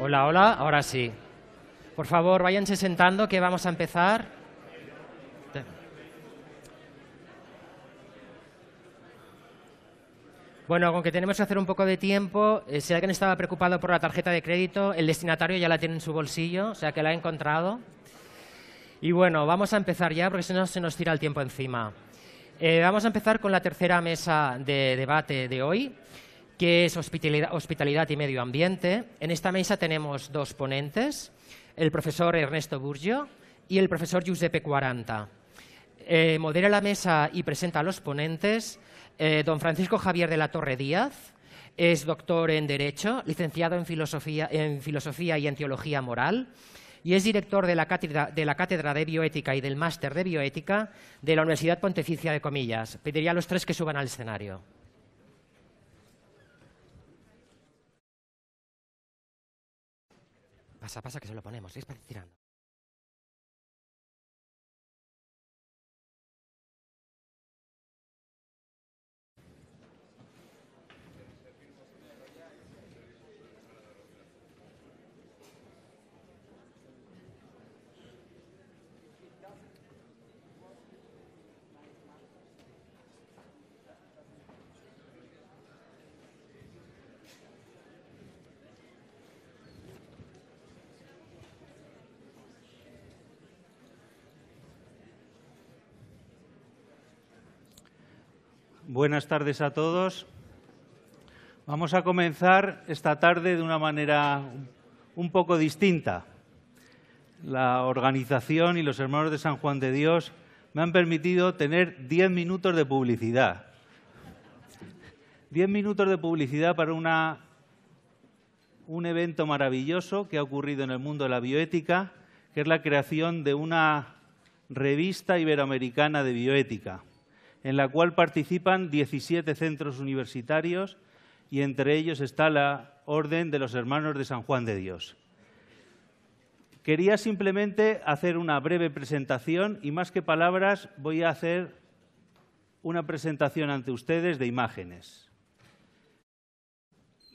Hola, hola, ahora sí. Por favor, váyanse sentando que vamos a empezar. Bueno, aunque tenemos que hacer un poco de tiempo, eh, si alguien estaba preocupado por la tarjeta de crédito, el destinatario ya la tiene en su bolsillo, o sea que la ha encontrado. Y bueno, vamos a empezar ya porque si no se nos tira el tiempo encima. Eh, vamos a empezar con la tercera mesa de debate de hoy que es hospitalidad, y medio ambiente. En esta mesa tenemos dos ponentes, el profesor Ernesto Burgio y el profesor Giuseppe Quaranta. Eh, modera la mesa y presenta a los ponentes eh, don Francisco Javier de la Torre Díaz, es doctor en Derecho, licenciado en Filosofía, y en Teología Moral y es director de la, de la Cátedra de Bioética y del Máster de Bioética de la Universidad Pontificia de Comillas. Pediría a los tres que suban al escenario. Pasa, pasa que se lo ponemos, Es para tirando. Buenas tardes a todos. Vamos a comenzar esta tarde de una manera un poco distinta. La organización y los hermanos de San Juan de Dios me han permitido tener diez minutos de publicidad. Diez minutos de publicidad para una, un evento maravilloso que ha ocurrido en el mundo de la bioética, que es la creación de una revista iberoamericana de bioética en la cual participan 17 centros universitarios y entre ellos está la Orden de los Hermanos de San Juan de Dios. Quería simplemente hacer una breve presentación y más que palabras voy a hacer una presentación ante ustedes de imágenes.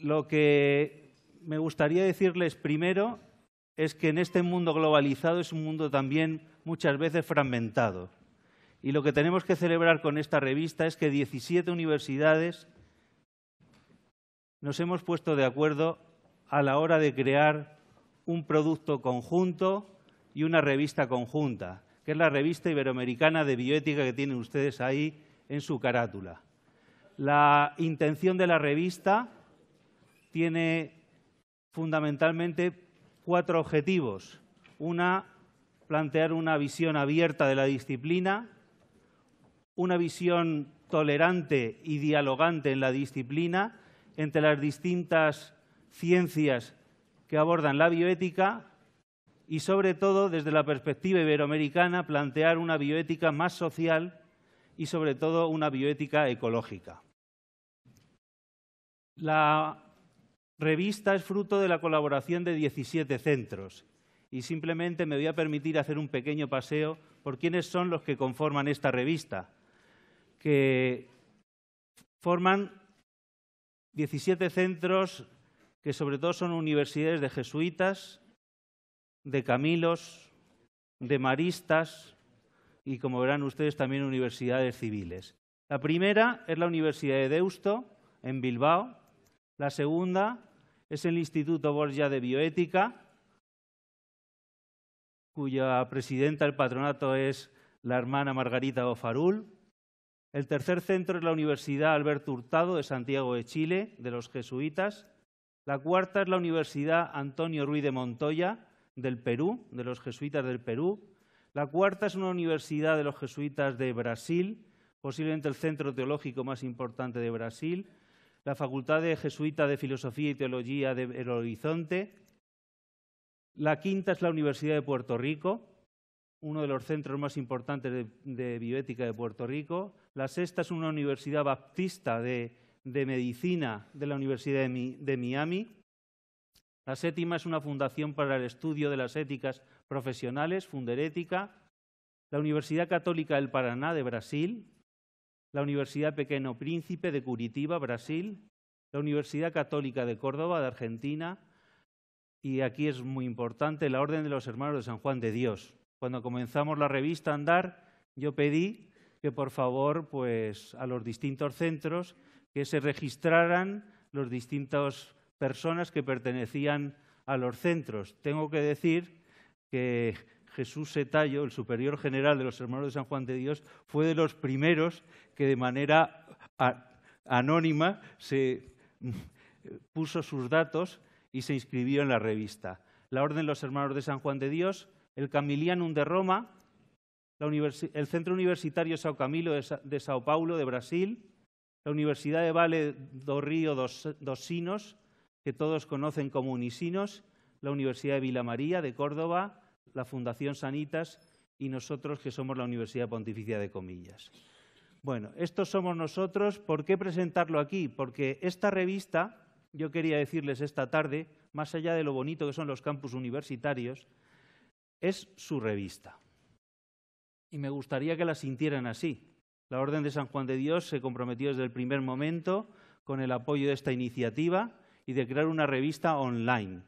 Lo que me gustaría decirles primero es que en este mundo globalizado es un mundo también muchas veces fragmentado y lo que tenemos que celebrar con esta revista es que 17 universidades nos hemos puesto de acuerdo a la hora de crear un producto conjunto y una revista conjunta, que es la revista iberoamericana de bioética que tienen ustedes ahí en su carátula. La intención de la revista tiene fundamentalmente cuatro objetivos. Una, plantear una visión abierta de la disciplina una visión tolerante y dialogante en la disciplina entre las distintas ciencias que abordan la bioética y, sobre todo, desde la perspectiva iberoamericana, plantear una bioética más social y, sobre todo, una bioética ecológica. La revista es fruto de la colaboración de 17 centros y simplemente me voy a permitir hacer un pequeño paseo por quiénes son los que conforman esta revista que forman 17 centros que sobre todo son universidades de jesuitas, de camilos, de maristas y, como verán ustedes, también universidades civiles. La primera es la Universidad de Deusto, en Bilbao. La segunda es el Instituto Borgia de Bioética, cuya presidenta del patronato es la hermana Margarita Ofarul. El tercer centro es la Universidad Alberto Hurtado de Santiago de Chile, de los jesuitas. La cuarta es la Universidad Antonio Ruiz de Montoya, del Perú, de los jesuitas del Perú. La cuarta es una universidad de los jesuitas de Brasil, posiblemente el centro teológico más importante de Brasil. La Facultad de Jesuita de Filosofía y Teología de El Horizonte. La quinta es la Universidad de Puerto Rico, uno de los centros más importantes de, bioética de Puerto Rico. La sexta es una universidad baptista de, medicina de la Universidad de, de Miami. La séptima es una fundación para el estudio de las éticas profesionales, Funderética. La Universidad Católica del Paraná de Brasil. La Universidad Pequeño Príncipe de Curitiba, Brasil. La Universidad Católica de Córdoba, de Argentina. Y aquí es muy importante la Orden de los Hermanos de San Juan de Dios, cuando comenzamos la revista Andar, yo pedí que por favor pues, a los distintos centros que se registraran las distintas personas que pertenecían a los centros. Tengo que decir que Jesús Setallo, el superior general de los Hermanos de San Juan de Dios, fue de los primeros que de manera anónima se puso sus datos y se inscribió en la revista. La Orden de los Hermanos de San Juan de Dios el Camilianum de Roma, el Centro Universitario Sao Camilo de Sao Paulo, de Brasil, la Universidad de Vale do Río dos, dos Sinos, que todos conocen como Unisinos, la Universidad de Vila María de Córdoba, la Fundación Sanitas y nosotros que somos la Universidad Pontificia de Comillas. Bueno, estos somos nosotros. ¿Por qué presentarlo aquí? Porque esta revista, yo quería decirles esta tarde, más allá de lo bonito que son los campus universitarios, es su revista. Y me gustaría que la sintieran así. La Orden de San Juan de Dios se comprometió desde el primer momento con el apoyo de esta iniciativa y de crear una revista online.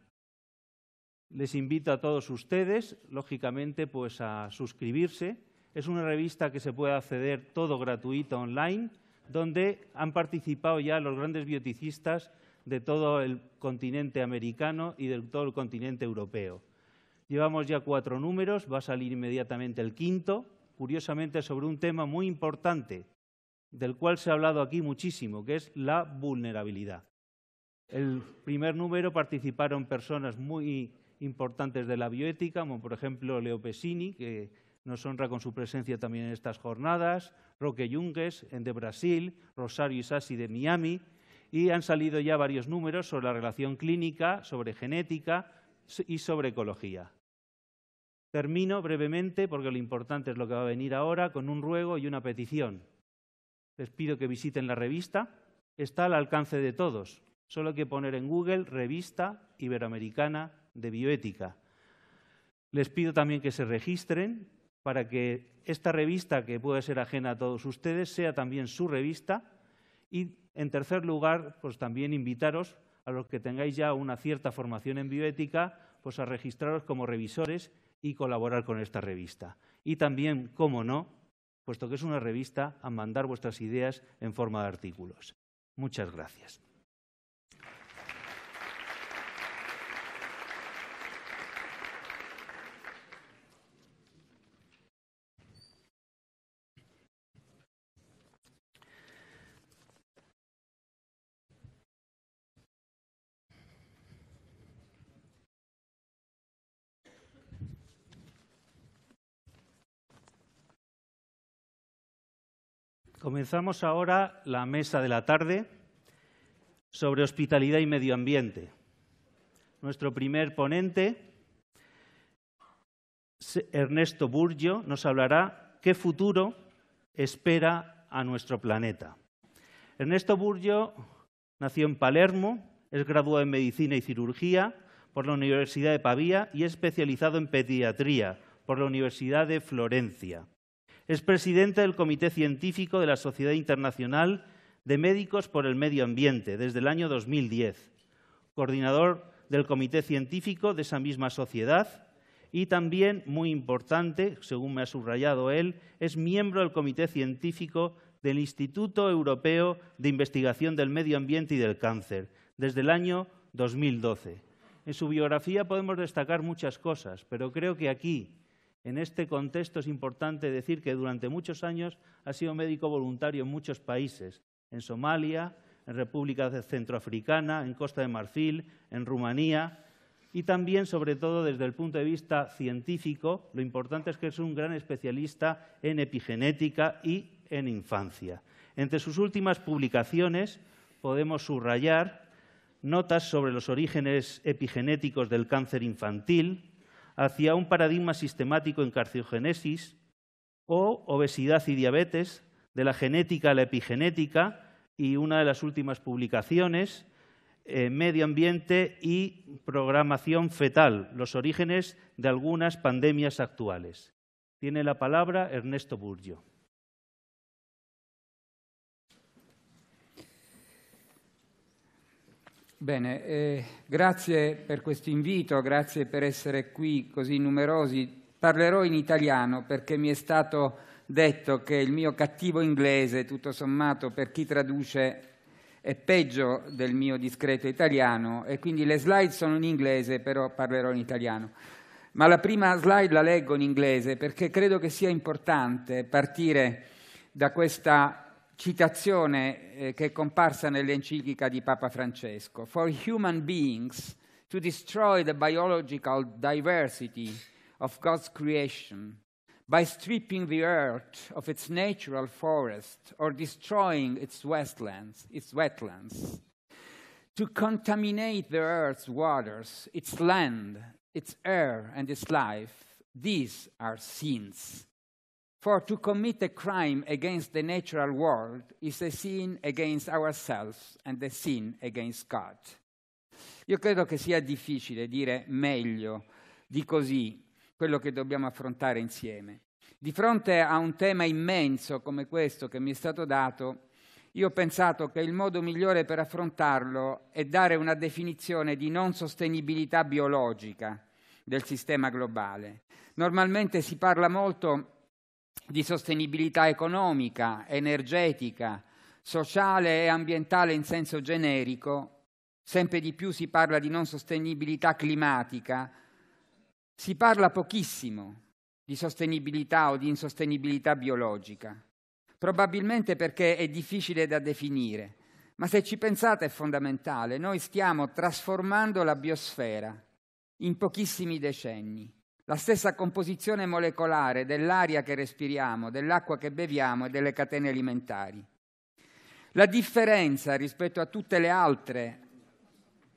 Les invito a todos ustedes, lógicamente, pues a suscribirse. Es una revista que se puede acceder todo gratuito online, donde han participado ya los grandes bioticistas de todo el continente americano y de todo el continente europeo. Llevamos ya cuatro números, va a salir inmediatamente el quinto, curiosamente sobre un tema muy importante, del cual se ha hablado aquí muchísimo, que es la vulnerabilidad. El primer número participaron personas muy importantes de la bioética, como por ejemplo Leo Pesini, que nos honra con su presencia también en estas jornadas, Roque Yungues de Brasil, Rosario Isasi de Miami, y han salido ya varios números sobre la relación clínica, sobre genética, y sobre ecología. Termino brevemente, porque lo importante es lo que va a venir ahora, con un ruego y una petición. Les pido que visiten la revista. Está al alcance de todos. Solo hay que poner en Google Revista Iberoamericana de Bioética. Les pido también que se registren para que esta revista, que puede ser ajena a todos ustedes, sea también su revista. Y, en tercer lugar, pues también invitaros a los que tengáis ya una cierta formación en bioética, pues a registraros como revisores y colaborar con esta revista. Y también, cómo no, puesto que es una revista, a mandar vuestras ideas en forma de artículos. Muchas gracias. Comenzamos ahora la mesa de la tarde sobre hospitalidad y medio ambiente. Nuestro primer ponente, Ernesto Burgio, nos hablará qué futuro espera a nuestro planeta. Ernesto Burgio nació en Palermo, es graduado en Medicina y Cirugía por la Universidad de Pavía y es especializado en Pediatría por la Universidad de Florencia. Es presidente del Comité Científico de la Sociedad Internacional de Médicos por el Medio Ambiente desde el año 2010, coordinador del Comité Científico de esa misma sociedad y también, muy importante, según me ha subrayado él, es miembro del Comité Científico del Instituto Europeo de Investigación del Medio Ambiente y del Cáncer desde el año 2012. En su biografía podemos destacar muchas cosas, pero creo que aquí, en este contexto es importante decir que durante muchos años ha sido médico voluntario en muchos países, en Somalia, en República Centroafricana, en Costa de Marfil, en Rumanía, y también, sobre todo desde el punto de vista científico, lo importante es que es un gran especialista en epigenética y en infancia. Entre sus últimas publicaciones podemos subrayar notas sobre los orígenes epigenéticos del cáncer infantil, hacia un paradigma sistemático en carciogenesis o obesidad y diabetes, de la genética a la epigenética, y una de las últimas publicaciones, eh, Medio Ambiente y Programación Fetal, los orígenes de algunas pandemias actuales. Tiene la palabra Ernesto Burgio. Bene, eh, grazie per questo invito, grazie per essere qui così numerosi. Parlerò in italiano perché mi è stato detto che il mio cattivo inglese, tutto sommato, per chi traduce è peggio del mio discreto italiano e quindi le slide sono in inglese, però parlerò in italiano. Ma la prima slide la leggo in inglese perché credo che sia importante partire da questa citazione eh, che è comparsa nell'enciclica di Papa Francesco. For human beings to destroy the biological diversity of God's creation by stripping the earth of its natural forest or destroying its wetlands, its wetlands to contaminate the earth's waters, its land, its air, and its life, these are sins. For to commit a crime against the natural world is a sin against ourselves and a sin against God. Io credo che sia difficile dire meglio di così quello che dobbiamo affrontare insieme. Di fronte a un tema immenso come questo che mi è stato dato, io ho pensato che il modo migliore per affrontarlo è dare una definizione di non sostenibilità biologica del sistema globale. Normalmente si parla molto di sostenibilità economica, energetica, sociale e ambientale in senso generico, sempre di più si parla di non sostenibilità climatica, si parla pochissimo di sostenibilità o di insostenibilità biologica, probabilmente perché è difficile da definire, ma se ci pensate è fondamentale, noi stiamo trasformando la biosfera in pochissimi decenni la stessa composizione molecolare dell'aria che respiriamo, dell'acqua che beviamo e delle catene alimentari. La differenza rispetto a tutte le altre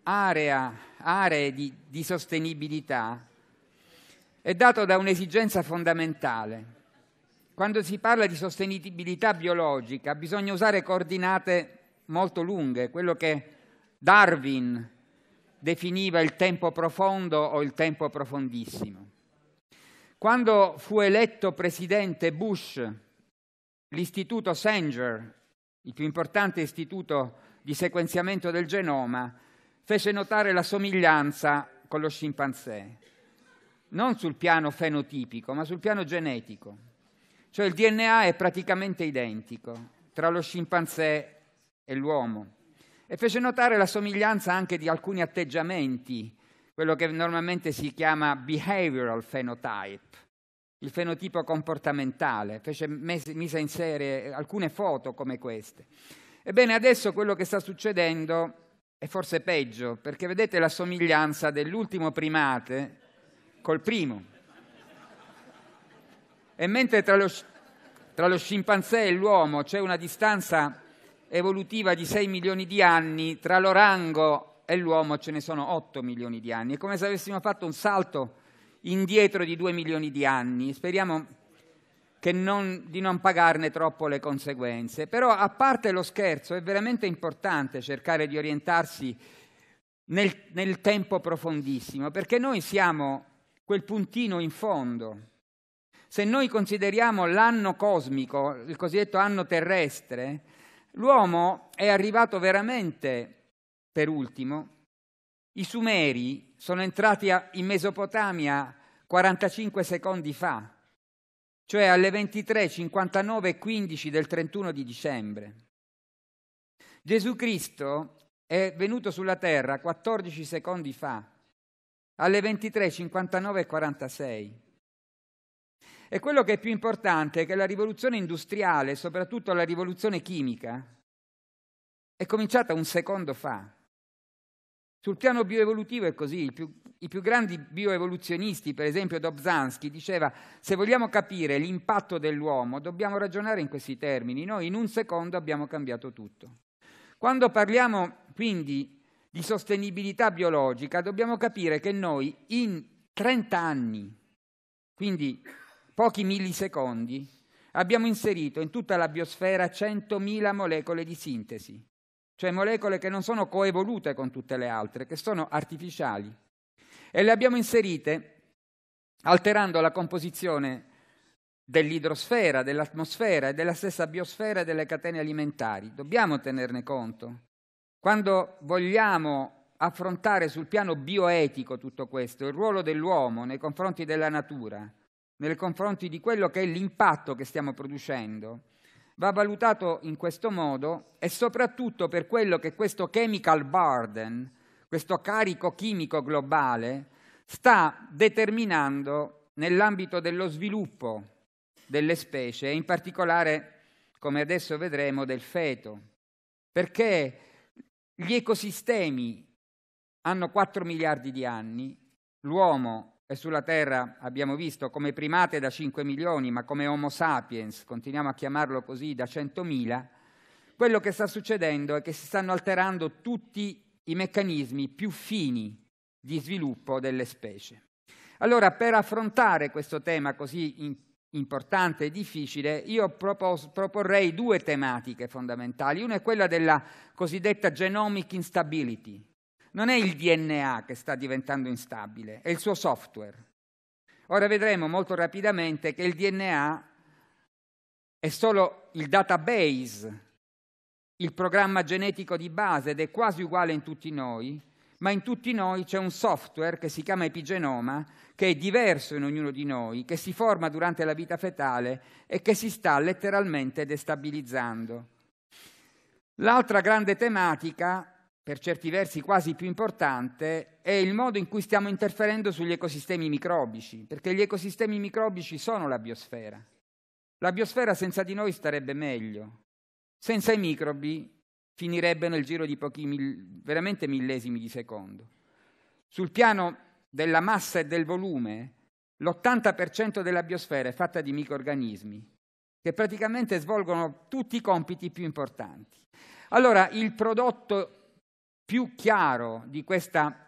area, aree di, di sostenibilità è data da un'esigenza fondamentale. Quando si parla di sostenibilità biologica bisogna usare coordinate molto lunghe, quello che Darwin definiva il tempo profondo o il tempo profondissimo. Quando fu eletto presidente Bush, l'istituto Sanger, il più importante istituto di sequenziamento del genoma, fece notare la somiglianza con lo scimpanzé, non sul piano fenotipico, ma sul piano genetico. Cioè il DNA è praticamente identico tra lo scimpanzé e l'uomo e fece notare la somiglianza anche di alcuni atteggiamenti quello che normalmente si chiama behavioral phenotype, il fenotipo comportamentale, Fece, mise in serie alcune foto come queste. Ebbene, adesso quello che sta succedendo è forse peggio, perché vedete la somiglianza dell'ultimo primate col primo. E mentre tra lo, tra lo scimpanzé e l'uomo c'è una distanza evolutiva di 6 milioni di anni, tra l'orango è l'uomo ce ne sono 8 milioni di anni. È come se avessimo fatto un salto indietro di 2 milioni di anni. Speriamo non, di non pagarne troppo le conseguenze. Però, a parte lo scherzo, è veramente importante cercare di orientarsi nel, nel tempo profondissimo, perché noi siamo quel puntino in fondo. Se noi consideriamo l'anno cosmico, il cosiddetto anno terrestre, l'uomo è arrivato veramente per ultimo, i Sumeri sono entrati in Mesopotamia 45 secondi fa, cioè alle 23.59.15 del 31 di dicembre. Gesù Cristo è venuto sulla terra 14 secondi fa, alle 23.59.46. E quello che è più importante è che la rivoluzione industriale, soprattutto la rivoluzione chimica, è cominciata un secondo fa. Sul piano bioevolutivo è così, i più, i più grandi bioevoluzionisti, per esempio Dobzhansky, diceva se vogliamo capire l'impatto dell'uomo dobbiamo ragionare in questi termini, noi in un secondo abbiamo cambiato tutto. Quando parliamo quindi di sostenibilità biologica dobbiamo capire che noi in 30 anni, quindi pochi millisecondi, abbiamo inserito in tutta la biosfera 100.000 molecole di sintesi cioè molecole che non sono coevolute con tutte le altre, che sono artificiali. E le abbiamo inserite alterando la composizione dell'idrosfera, dell'atmosfera e della stessa biosfera e delle catene alimentari. Dobbiamo tenerne conto. Quando vogliamo affrontare sul piano bioetico tutto questo, il ruolo dell'uomo nei confronti della natura, nei confronti di quello che è l'impatto che stiamo producendo, va valutato in questo modo e soprattutto per quello che questo chemical burden, questo carico chimico globale, sta determinando nell'ambito dello sviluppo delle specie e in particolare, come adesso vedremo, del feto. Perché gli ecosistemi hanno 4 miliardi di anni, l'uomo e sulla Terra abbiamo visto come primate da 5 milioni, ma come Homo sapiens, continuiamo a chiamarlo così, da 100.000, quello che sta succedendo è che si stanno alterando tutti i meccanismi più fini di sviluppo delle specie. Allora, per affrontare questo tema così importante e difficile, io propos- proporrei due tematiche fondamentali. Una è quella della cosiddetta genomic instability, non è il DNA che sta diventando instabile, è il suo software. Ora vedremo molto rapidamente che il DNA è solo il database, il programma genetico di base ed è quasi uguale in tutti noi, ma in tutti noi c'è un software che si chiama epigenoma, che è diverso in ognuno di noi, che si forma durante la vita fetale e che si sta letteralmente destabilizzando. L'altra grande tematica per certi versi quasi più importante, è il modo in cui stiamo interferendo sugli ecosistemi microbici, perché gli ecosistemi microbici sono la biosfera. La biosfera senza di noi starebbe meglio. Senza i microbi finirebbe nel giro di pochi mil- veramente millesimi di secondo. Sul piano della massa e del volume, l'80% della biosfera è fatta di microorganismi, che praticamente svolgono tutti i compiti più importanti. Allora, il prodotto più chiaro di questa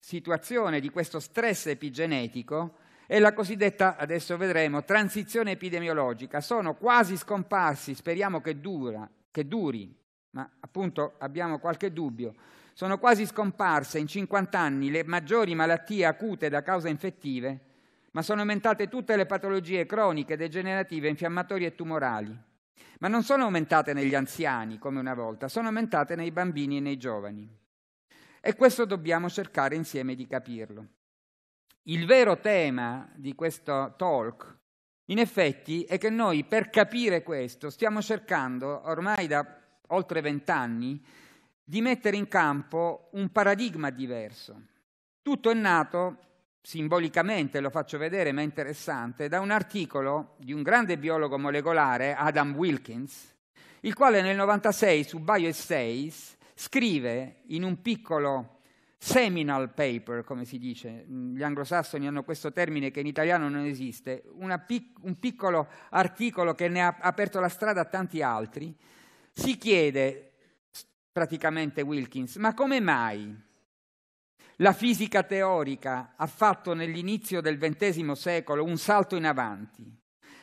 situazione, di questo stress epigenetico, è la cosiddetta, adesso vedremo, transizione epidemiologica. Sono quasi scomparsi, speriamo che, dura, che duri, ma appunto abbiamo qualche dubbio. Sono quasi scomparse in 50 anni le maggiori malattie acute da causa infettive, ma sono aumentate tutte le patologie croniche, degenerative, infiammatorie e tumorali ma non sono aumentate negli anziani come una volta, sono aumentate nei bambini e nei giovani. E questo dobbiamo cercare insieme di capirlo. Il vero tema di questo talk, in effetti, è che noi per capire questo stiamo cercando, ormai da oltre vent'anni, di mettere in campo un paradigma diverso. Tutto è nato simbolicamente lo faccio vedere ma è interessante, da un articolo di un grande biologo molecolare, Adam Wilkins, il quale nel 96 su BioEssays scrive in un piccolo seminal paper, come si dice, gli anglosassoni hanno questo termine che in italiano non esiste, pic- un piccolo articolo che ne ha aperto la strada a tanti altri, si chiede praticamente Wilkins, ma come mai la fisica teorica ha fatto nell'inizio del XX secolo un salto in avanti,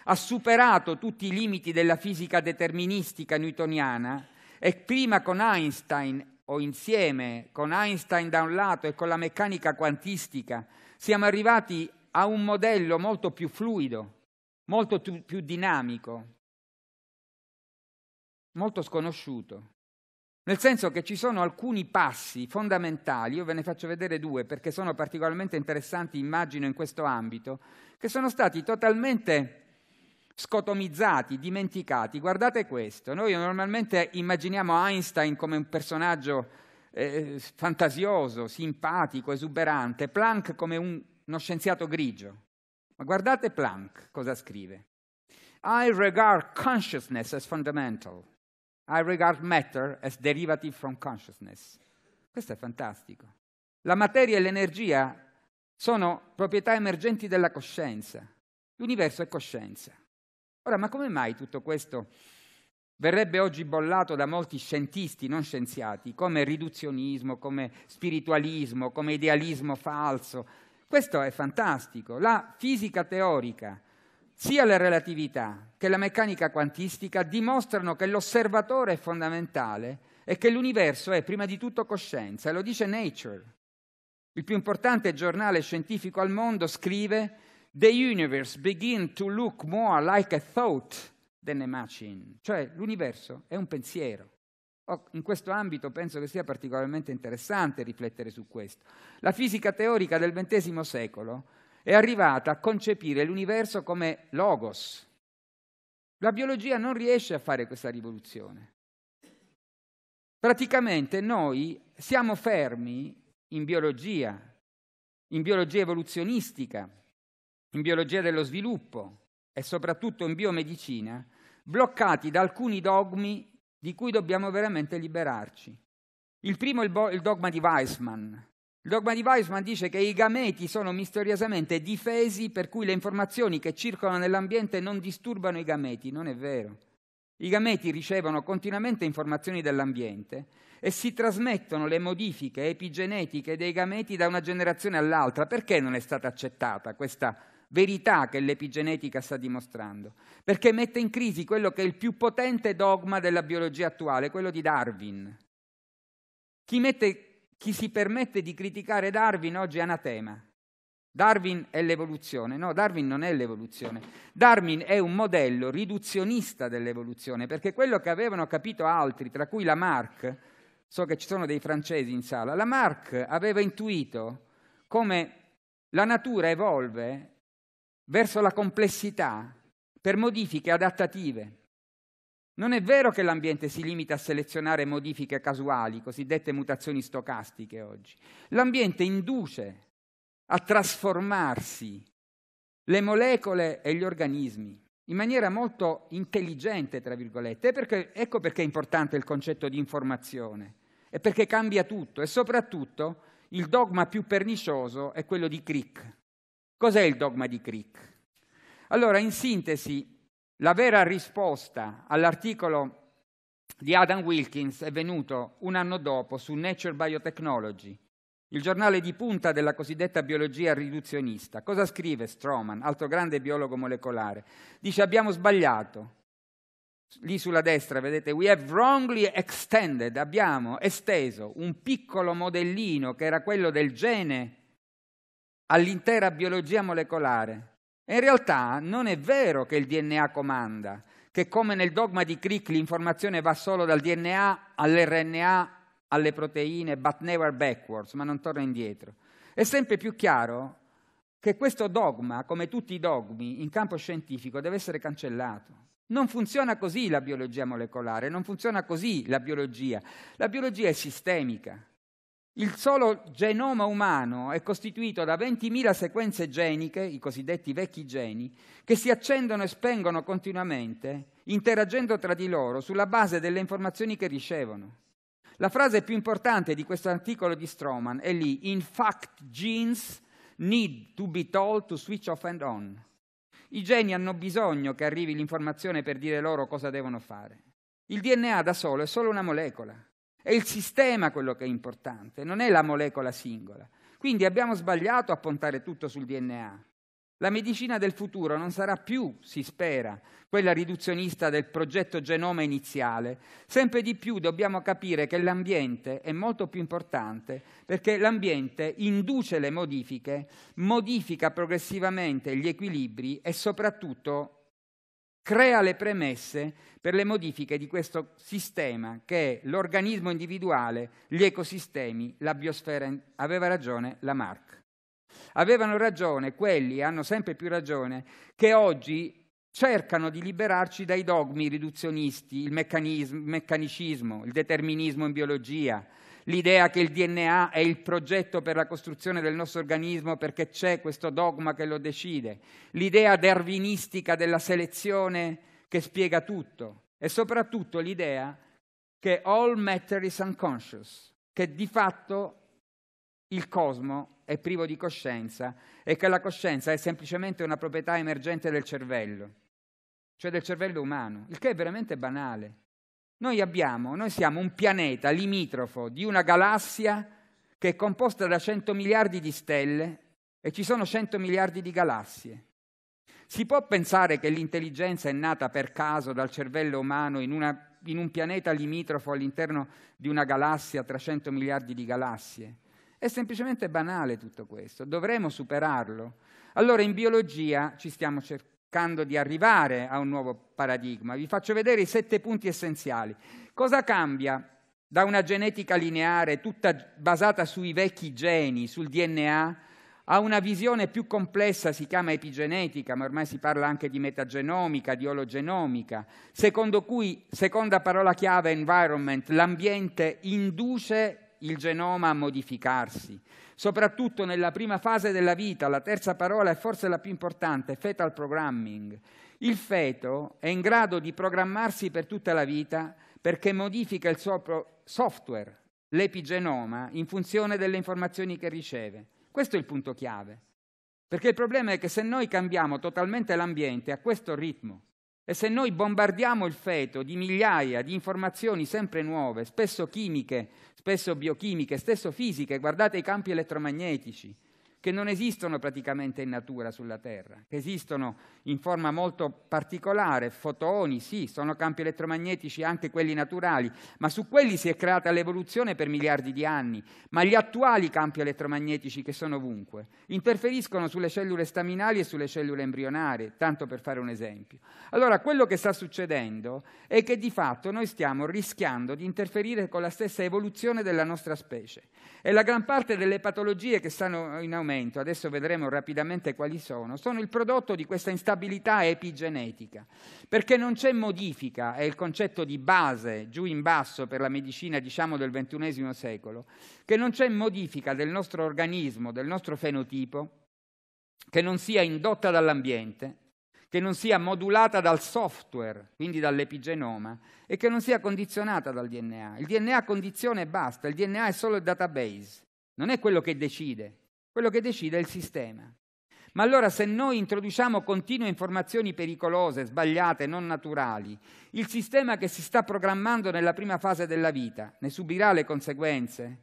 ha superato tutti i limiti della fisica deterministica newtoniana e prima con Einstein o insieme con Einstein da un lato e con la meccanica quantistica siamo arrivati a un modello molto più fluido, molto più dinamico, molto sconosciuto. Nel senso che ci sono alcuni passi fondamentali, io ve ne faccio vedere due perché sono particolarmente interessanti, immagino, in questo ambito, che sono stati totalmente scotomizzati, dimenticati. Guardate questo, noi normalmente immaginiamo Einstein come un personaggio eh, fantasioso, simpatico, esuberante, Planck come un, uno scienziato grigio. Ma guardate Planck cosa scrive. I regard consciousness as fundamental. I regard matter as derivative from consciousness. Questo è fantastico. La materia e l'energia sono proprietà emergenti della coscienza. L'universo è coscienza. Ora, ma come mai tutto questo verrebbe oggi bollato da molti scientisti, non scienziati, come riduzionismo, come spiritualismo, come idealismo falso? Questo è fantastico. La fisica teorica, sia la relatività che la meccanica quantistica dimostrano che l'osservatore è fondamentale e che l'universo è prima di tutto coscienza, lo dice Nature. Il più importante giornale scientifico al mondo scrive The universe begins to look more like a thought than a machine, cioè l'universo è un pensiero. Oh, in questo ambito penso che sia particolarmente interessante riflettere su questo. La fisica teorica del XX secolo è arrivata a concepire l'universo come logos. La biologia non riesce a fare questa rivoluzione. Praticamente noi siamo fermi in biologia, in biologia evoluzionistica, in biologia dello sviluppo e soprattutto in biomedicina, bloccati da alcuni dogmi di cui dobbiamo veramente liberarci. Il primo è il, bo- il dogma di Weismann, il dogma di Weismann dice che i gameti sono misteriosamente difesi per cui le informazioni che circolano nell'ambiente non disturbano i gameti. Non è vero. I gameti ricevono continuamente informazioni dall'ambiente e si trasmettono le modifiche epigenetiche dei gameti da una generazione all'altra. Perché non è stata accettata questa verità che l'epigenetica sta dimostrando? Perché mette in crisi quello che è il più potente dogma della biologia attuale, quello di Darwin. Chi mette chi si permette di criticare Darwin oggi è anatema. Darwin è l'evoluzione. No, Darwin non è l'evoluzione. Darwin è un modello riduzionista dell'evoluzione, perché quello che avevano capito altri, tra cui Lamarck, so che ci sono dei francesi in sala, Lamarck aveva intuito come la natura evolve verso la complessità per modifiche adattative. Non è vero che l'ambiente si limita a selezionare modifiche casuali, cosiddette mutazioni stocastiche oggi. L'ambiente induce a trasformarsi le molecole e gli organismi in maniera molto intelligente, tra virgolette. Perché, ecco perché è importante il concetto di informazione, e perché cambia tutto, e soprattutto il dogma più pernicioso è quello di Crick. Cos'è il dogma di Crick? Allora, in sintesi, la vera risposta all'articolo di Adam Wilkins è venuto un anno dopo su Nature Biotechnology, il giornale di punta della cosiddetta biologia riduzionista. Cosa scrive Stroman, altro grande biologo molecolare? Dice abbiamo sbagliato. Lì sulla destra vedete, we have wrongly extended, abbiamo esteso un piccolo modellino che era quello del gene all'intera biologia molecolare. In realtà non è vero che il DNA comanda, che come nel dogma di Crick l'informazione va solo dal DNA all'RNA, alle proteine, but never backwards, ma non torna indietro. È sempre più chiaro che questo dogma, come tutti i dogmi in campo scientifico, deve essere cancellato. Non funziona così la biologia molecolare, non funziona così la biologia. La biologia è sistemica. Il solo genoma umano è costituito da 20.000 sequenze geniche, i cosiddetti vecchi geni, che si accendono e spengono continuamente, interagendo tra di loro sulla base delle informazioni che ricevono. La frase più importante di questo articolo di Stroman è lì, in fact genes need to be told to switch off and on. I geni hanno bisogno che arrivi l'informazione per dire loro cosa devono fare. Il DNA da solo è solo una molecola. È il sistema quello che è importante, non è la molecola singola. Quindi abbiamo sbagliato a puntare tutto sul DNA. La medicina del futuro non sarà più, si spera, quella riduzionista del progetto genoma iniziale. Sempre di più dobbiamo capire che l'ambiente è molto più importante perché l'ambiente induce le modifiche, modifica progressivamente gli equilibri e soprattutto crea le premesse per le modifiche di questo sistema che è l'organismo individuale, gli ecosistemi, la biosfera. Aveva ragione Lamarck. Avevano ragione quelli, hanno sempre più ragione, che oggi cercano di liberarci dai dogmi riduzionisti, il meccanicismo, il determinismo in biologia, l'idea che il DNA è il progetto per la costruzione del nostro organismo perché c'è questo dogma che lo decide, l'idea darwinistica della selezione che spiega tutto e soprattutto l'idea che all matter is unconscious, che di fatto il cosmo è privo di coscienza e che la coscienza è semplicemente una proprietà emergente del cervello, cioè del cervello umano, il che è veramente banale. Noi, abbiamo, noi siamo un pianeta limitrofo di una galassia che è composta da 100 miliardi di stelle e ci sono 100 miliardi di galassie. Si può pensare che l'intelligenza è nata per caso dal cervello umano in, una, in un pianeta limitrofo all'interno di una galassia tra 100 miliardi di galassie? È semplicemente banale tutto questo, dovremo superarlo. Allora in biologia ci stiamo cercando cercando di arrivare a un nuovo paradigma. Vi faccio vedere i sette punti essenziali. Cosa cambia da una genetica lineare tutta basata sui vecchi geni, sul DNA, a una visione più complessa, si chiama epigenetica, ma ormai si parla anche di metagenomica, di ologenomica, secondo cui, seconda parola chiave, environment, l'ambiente induce il genoma a modificarsi, soprattutto nella prima fase della vita, la terza parola è forse la più importante, fetal programming. Il feto è in grado di programmarsi per tutta la vita perché modifica il suo software, l'epigenoma, in funzione delle informazioni che riceve. Questo è il punto chiave. Perché il problema è che se noi cambiamo totalmente l'ambiente a questo ritmo, e se noi bombardiamo il feto di migliaia di informazioni sempre nuove, spesso chimiche, spesso biochimiche, spesso fisiche, guardate i campi elettromagnetici, che non esistono praticamente in natura sulla Terra, che esistono in forma molto particolare, fotoni, sì, sono campi elettromagnetici anche quelli naturali, ma su quelli si è creata l'evoluzione per miliardi di anni, ma gli attuali campi elettromagnetici che sono ovunque interferiscono sulle cellule staminali e sulle cellule embrionarie, tanto per fare un esempio. Allora, quello che sta succedendo è che di fatto noi stiamo rischiando di interferire con la stessa evoluzione della nostra specie e la gran parte delle patologie che stanno in aumento momento, adesso vedremo rapidamente quali sono, sono il prodotto di questa instabilità epigenetica, perché non c'è modifica, è il concetto di base giù in basso per la medicina diciamo del XXI secolo, che non c'è modifica del nostro organismo, del nostro fenotipo, che non sia indotta dall'ambiente, che non sia modulata dal software, quindi dall'epigenoma, e che non sia condizionata dal DNA. Il DNA condiziona e basta, il DNA è solo il database, non è quello che decide quello che decide è il sistema. Ma allora se noi introduciamo continue informazioni pericolose, sbagliate, non naturali, il sistema che si sta programmando nella prima fase della vita ne subirà le conseguenze?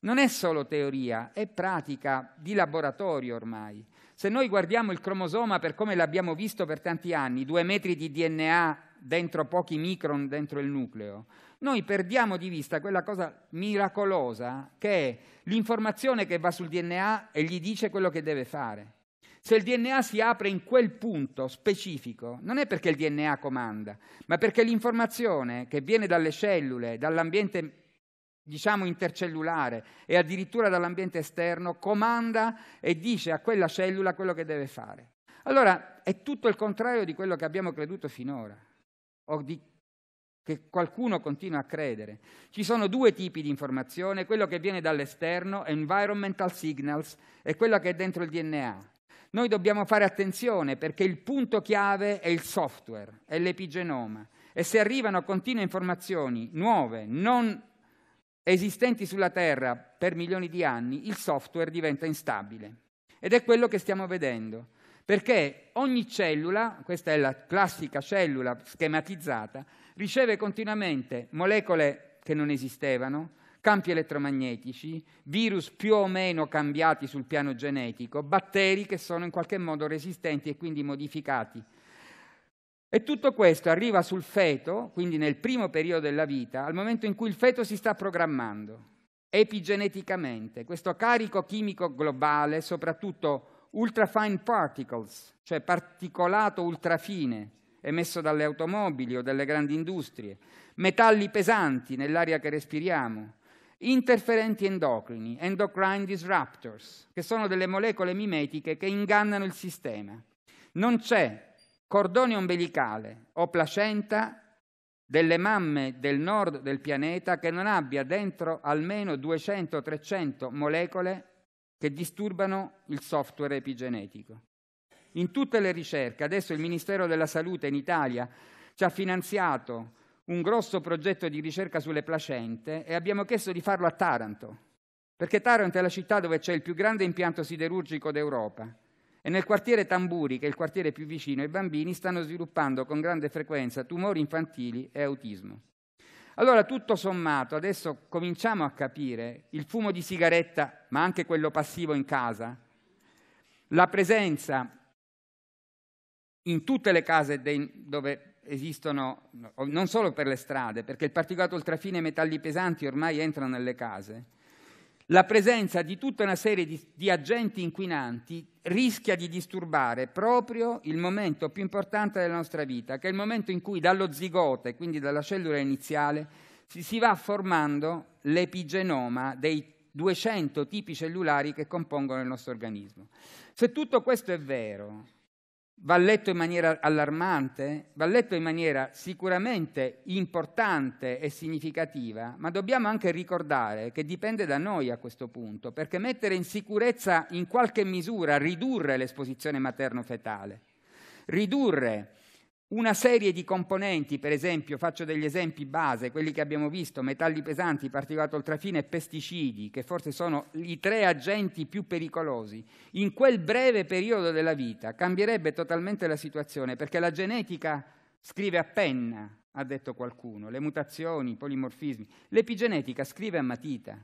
Non è solo teoria, è pratica di laboratorio ormai. Se noi guardiamo il cromosoma per come l'abbiamo visto per tanti anni, due metri di DNA dentro pochi micron dentro il nucleo, noi perdiamo di vista quella cosa miracolosa che è l'informazione che va sul DNA e gli dice quello che deve fare. Se il DNA si apre in quel punto specifico, non è perché il DNA comanda, ma perché l'informazione che viene dalle cellule, dall'ambiente diciamo intercellulare e addirittura dall'ambiente esterno, comanda e dice a quella cellula quello che deve fare. Allora è tutto il contrario di quello che abbiamo creduto finora o di che qualcuno continua a credere. Ci sono due tipi di informazione, quello che viene dall'esterno, environmental signals, e quello che è dentro il DNA. Noi dobbiamo fare attenzione perché il punto chiave è il software, è l'epigenoma. E se arrivano continue informazioni nuove, non esistenti sulla Terra per milioni di anni, il software diventa instabile. Ed è quello che stiamo vedendo perché ogni cellula, questa è la classica cellula schematizzata, riceve continuamente molecole che non esistevano, campi elettromagnetici, virus più o meno cambiati sul piano genetico, batteri che sono in qualche modo resistenti e quindi modificati. E tutto questo arriva sul feto, quindi nel primo periodo della vita, al momento in cui il feto si sta programmando epigeneticamente. Questo carico chimico globale, soprattutto ultrafine particles, cioè particolato ultrafine emesso dalle automobili o dalle grandi industrie, metalli pesanti nell'aria che respiriamo, interferenti endocrini, endocrine disruptors, che sono delle molecole mimetiche che ingannano il sistema. Non c'è cordone ombelicale o placenta delle mamme del nord del pianeta che non abbia dentro almeno 200-300 molecole che disturbano il software epigenetico. In tutte le ricerche, adesso il Ministero della Salute in Italia ci ha finanziato un grosso progetto di ricerca sulle placente e abbiamo chiesto di farlo a Taranto, perché Taranto è la città dove c'è il più grande impianto siderurgico d'Europa e nel quartiere Tamburi, che è il quartiere più vicino, i bambini stanno sviluppando con grande frequenza tumori infantili e autismo. Allora, tutto sommato, adesso cominciamo a capire il fumo di sigaretta, ma anche quello passivo in casa, la presenza in tutte le case dei, dove esistono, non solo per le strade, perché il particolato ultrafine e metalli pesanti ormai entrano nelle case, la presenza di tutta una serie di, di, agenti inquinanti rischia di disturbare proprio il momento più importante della nostra vita, che è il momento in cui dallo zigote, quindi dalla cellula iniziale, si, si va formando l'epigenoma dei 200 tipi cellulari che compongono il nostro organismo. Se tutto questo è vero, Va letto in maniera allarmante, va letto in maniera sicuramente importante e significativa, ma dobbiamo anche ricordare che dipende da noi a questo punto, perché mettere in sicurezza in qualche misura, ridurre l'esposizione materno-fetale, ridurre una serie di componenti, per esempio, faccio degli esempi base, quelli che abbiamo visto, metalli pesanti, particolato oltrafine e pesticidi, che forse sono i tre agenti più pericolosi, in quel breve periodo della vita cambierebbe totalmente la situazione, perché la genetica scrive a penna, ha detto qualcuno, le mutazioni, i polimorfismi, l'epigenetica scrive a matita.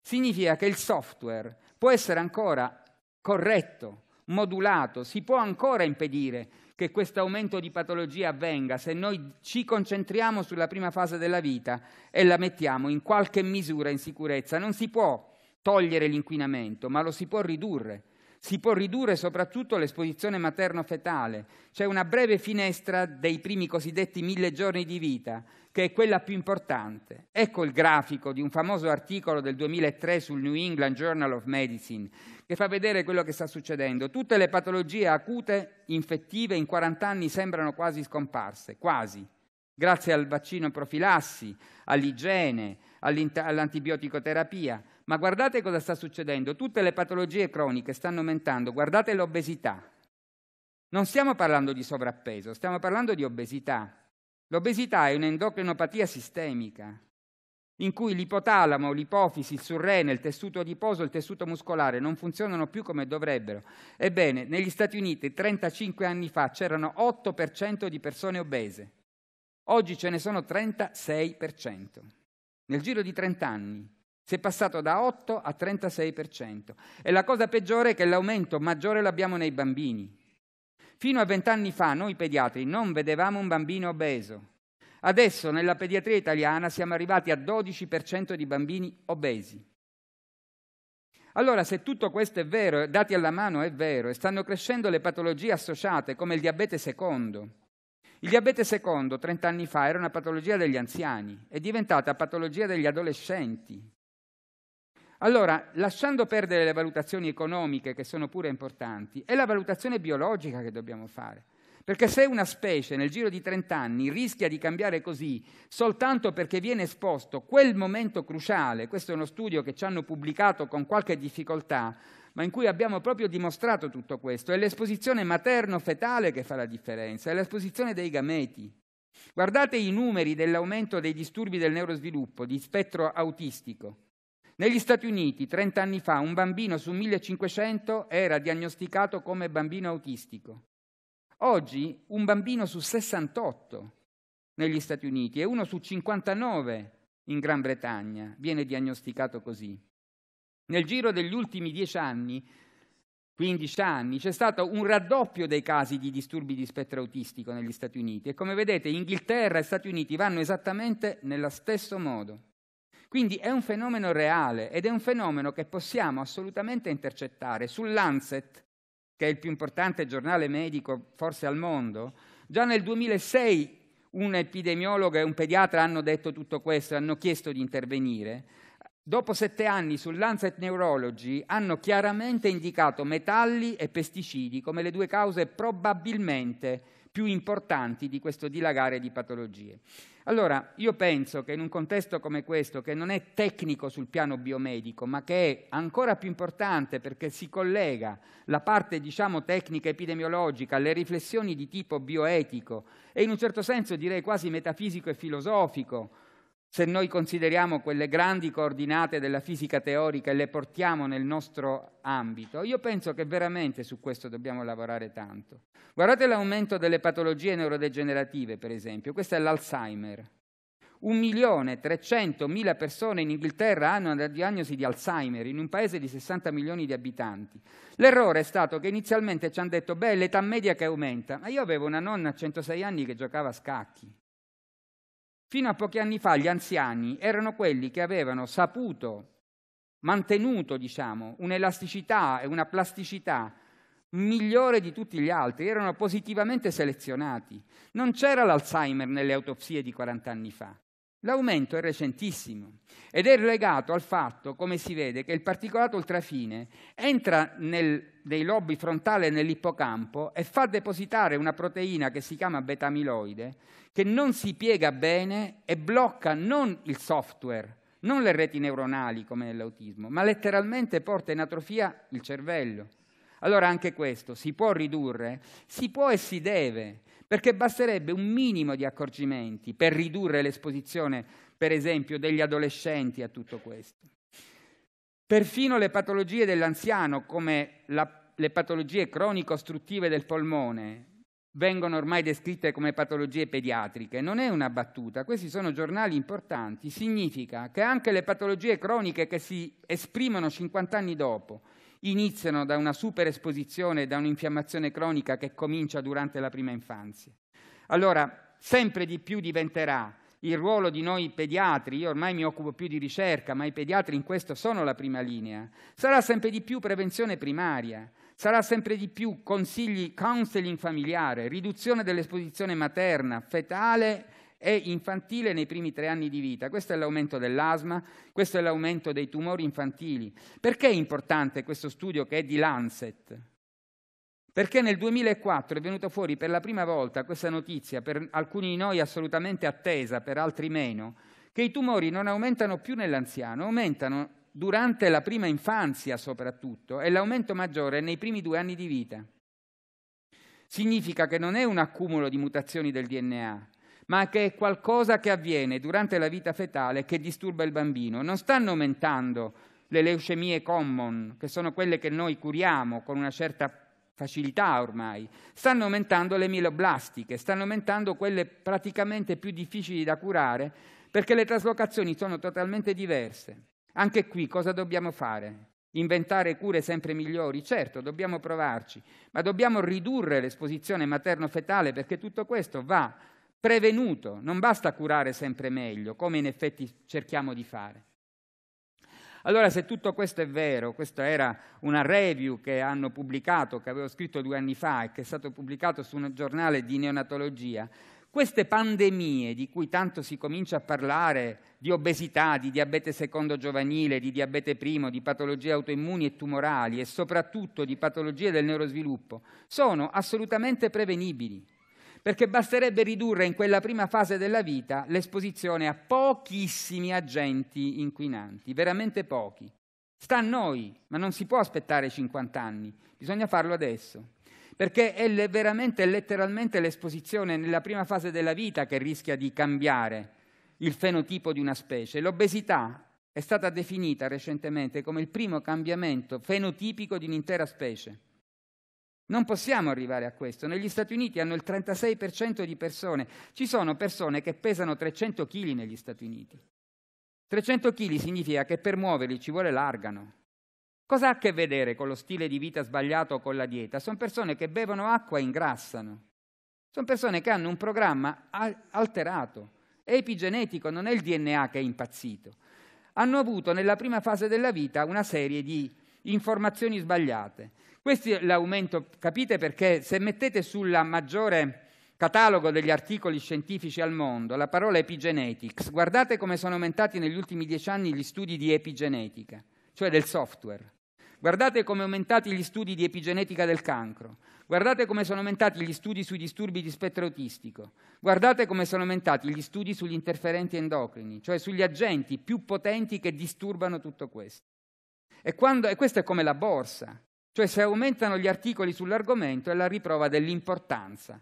Significa che il software può essere ancora corretto, modulato, si può ancora impedire che questo aumento di patologie avvenga se noi ci concentriamo sulla prima fase della vita e la mettiamo in qualche misura in sicurezza. Non si può togliere l'inquinamento, ma lo si può ridurre. Si può ridurre soprattutto l'esposizione materno-fetale. C'è una breve finestra dei primi cosiddetti mille giorni di vita, che è quella più importante. Ecco il grafico di un famoso articolo del 2003 sul New England Journal of Medicine, che fa vedere quello che sta succedendo. Tutte le patologie acute infettive in 40 anni sembrano quasi scomparse, quasi, grazie al vaccino profilassi, all'igiene, all'antibioticoterapia. Ma guardate cosa sta succedendo, tutte le patologie croniche stanno aumentando, guardate l'obesità. Non stiamo parlando di sovrappeso, stiamo parlando di obesità. L'obesità è un'endocrinopatia sistemica, in cui l'ipotalamo, l'ipofisi, il surrene, il tessuto adiposo il tessuto muscolare non funzionano più come dovrebbero. Ebbene, negli Stati Uniti 35 anni fa c'erano 8% di persone obese, oggi ce ne sono 36%. Nel giro di 30 anni si è passato da 8 a 36%. E la cosa peggiore è che l'aumento maggiore l'abbiamo nei bambini. Fino a 20 anni fa noi pediatri non vedevamo un bambino obeso. Adesso nella pediatria italiana siamo arrivati a 12% di bambini obesi. Allora, se tutto questo è vero, dati alla mano è vero, e stanno crescendo le patologie associate come il diabete secondo. Il diabete secondo, 30 anni fa, era una patologia degli anziani, è diventata patologia degli adolescenti. Allora, lasciando perdere le valutazioni economiche, che sono pure importanti, è la valutazione biologica che dobbiamo fare. Perché se una specie nel giro di 30 anni rischia di cambiare così soltanto perché viene esposto quel momento cruciale, questo è uno studio che ci hanno pubblicato con qualche difficoltà, ma in cui abbiamo proprio dimostrato tutto questo, è l'esposizione materno-fetale che fa la differenza, è l'esposizione dei gameti. Guardate i numeri dell'aumento dei disturbi del neurosviluppo, di spettro autistico. Negli Stati Uniti, 30 anni fa, un bambino su 1500 era diagnosticato come bambino autistico. Oggi un bambino su 68 negli Stati Uniti e uno su 59 in Gran Bretagna viene diagnosticato così. Nel giro degli ultimi 10 anni, 15 anni, c'è stato un raddoppio dei casi di disturbi di spettro autistico negli Stati Uniti e come vedete Inghilterra e Stati Uniti vanno esattamente nello stesso modo. Quindi è un fenomeno reale ed è un fenomeno che possiamo assolutamente intercettare. Sull'Ancet che è il più importante giornale medico forse al mondo, già nel 2006 un epidemiologo e un pediatra hanno detto tutto questo, hanno chiesto di intervenire. Dopo sette anni sul Lancet Neurology hanno chiaramente indicato metalli e pesticidi come le due cause probabilmente più importanti di questo dilagare di patologie. Allora, io penso che in un contesto come questo, che non è tecnico sul piano biomedico, ma che è ancora più importante perché si collega la parte, diciamo, tecnica epidemiologica alle riflessioni di tipo bioetico e in un certo senso direi quasi metafisico e filosofico, se noi consideriamo quelle grandi coordinate della fisica teorica e le portiamo nel nostro ambito, io penso che veramente su questo dobbiamo lavorare tanto. Guardate l'aumento delle patologie neurodegenerative, per esempio, questo è l'Alzheimer. 1.300.000 persone in Inghilterra hanno una diagnosi di Alzheimer in un paese di 60 milioni di abitanti. L'errore è stato che inizialmente ci hanno detto, beh, l'età media che aumenta, ma io avevo una nonna a 106 anni che giocava a scacchi. Fino a pochi anni fa gli anziani erano quelli che avevano saputo, mantenuto, diciamo, un'elasticità e una plasticità migliore di tutti gli altri, erano positivamente selezionati. Non c'era l'Alzheimer nelle autopsie di 40 anni fa. L'aumento è recentissimo ed è legato al fatto, come si vede, che il particolato ultrafine entra nel, nei lobi frontali nell'ippocampo e fa depositare una proteina che si chiama betamiloide, che non si piega bene e blocca non il software, non le reti neuronali come nell'autismo, ma letteralmente porta in atrofia il cervello. Allora anche questo si può ridurre, si può e si deve, perché basterebbe un minimo di accorgimenti per ridurre l'esposizione, per esempio, degli adolescenti a tutto questo. Perfino le patologie dell'anziano, come la, le patologie cronico-ostruttive del polmone, vengono ormai descritte come patologie pediatriche. Non è una battuta, questi sono giornali importanti. Significa che anche le patologie croniche che si esprimono 50 anni dopo, iniziano da una superesposizione e da un'infiammazione cronica che comincia durante la prima infanzia. Allora, sempre di più diventerà il ruolo di noi pediatri, io ormai mi occupo più di ricerca, ma i pediatri in questo sono la prima linea, sarà sempre di più prevenzione primaria, sarà sempre di più consigli, counseling familiare, riduzione dell'esposizione materna, fetale e infantile nei primi tre anni di vita. Questo è l'aumento dell'asma, questo è l'aumento dei tumori infantili. Perché è importante questo studio che è di Lancet? Perché nel 2004 è venuta fuori per la prima volta questa notizia, per alcuni di noi assolutamente attesa, per altri meno, che i tumori non aumentano più nell'anziano, aumentano durante la prima infanzia soprattutto e l'aumento maggiore è nei primi due anni di vita. Significa che non è un accumulo di mutazioni del DNA, ma che è qualcosa che avviene durante la vita fetale che disturba il bambino. Non stanno aumentando le leucemie common, che sono quelle che noi curiamo con una certa facilità ormai, stanno aumentando le miloblastiche, stanno aumentando quelle praticamente più difficili da curare perché le traslocazioni sono totalmente diverse. Anche qui cosa dobbiamo fare? Inventare cure sempre migliori? Certo, dobbiamo provarci, ma dobbiamo ridurre l'esposizione materno-fetale perché tutto questo va prevenuto, non basta curare sempre meglio, come in effetti cerchiamo di fare. Allora, se tutto questo è vero, questa era una review che hanno pubblicato, che avevo scritto due anni fa e che è stato pubblicato su un giornale di neonatologia, queste pandemie di cui tanto si comincia a parlare, di obesità, di diabete secondo giovanile, di diabete primo, di patologie autoimmuni e tumorali e soprattutto di patologie del neurosviluppo, sono assolutamente prevenibili perché basterebbe ridurre in quella prima fase della vita l'esposizione a pochissimi agenti inquinanti, veramente pochi. Sta a noi, ma non si può aspettare 50 anni, bisogna farlo adesso, perché è veramente, letteralmente l'esposizione nella prima fase della vita che rischia di cambiare il fenotipo di una specie. L'obesità è stata definita recentemente come il primo cambiamento fenotipico di un'intera specie. Non possiamo arrivare a questo. Negli Stati Uniti hanno il 36% di persone. Ci sono persone che pesano 300 kg negli Stati Uniti. 300 kg significa che per muoverli ci vuole l'argano. Cosa ha a che vedere con lo stile di vita sbagliato o con la dieta? Sono persone che bevono acqua e ingrassano. Sono persone che hanno un programma alterato, epigenetico, non è il DNA che è impazzito. Hanno avuto nella prima fase della vita una serie di informazioni sbagliate. Questo è l'aumento, capite perché se mettete sul maggiore catalogo degli articoli scientifici al mondo la parola epigenetics, guardate come sono aumentati negli ultimi dieci anni gli studi di epigenetica, cioè del software. Guardate come sono aumentati gli studi di epigenetica del cancro. Guardate come sono aumentati gli studi sui disturbi di spettro autistico. Guardate come sono aumentati gli studi sugli interferenti endocrini, cioè sugli agenti più potenti che disturbano tutto questo. E, quando, e questo è come la borsa. Cioè se aumentano gli articoli sull'argomento è la riprova dell'importanza.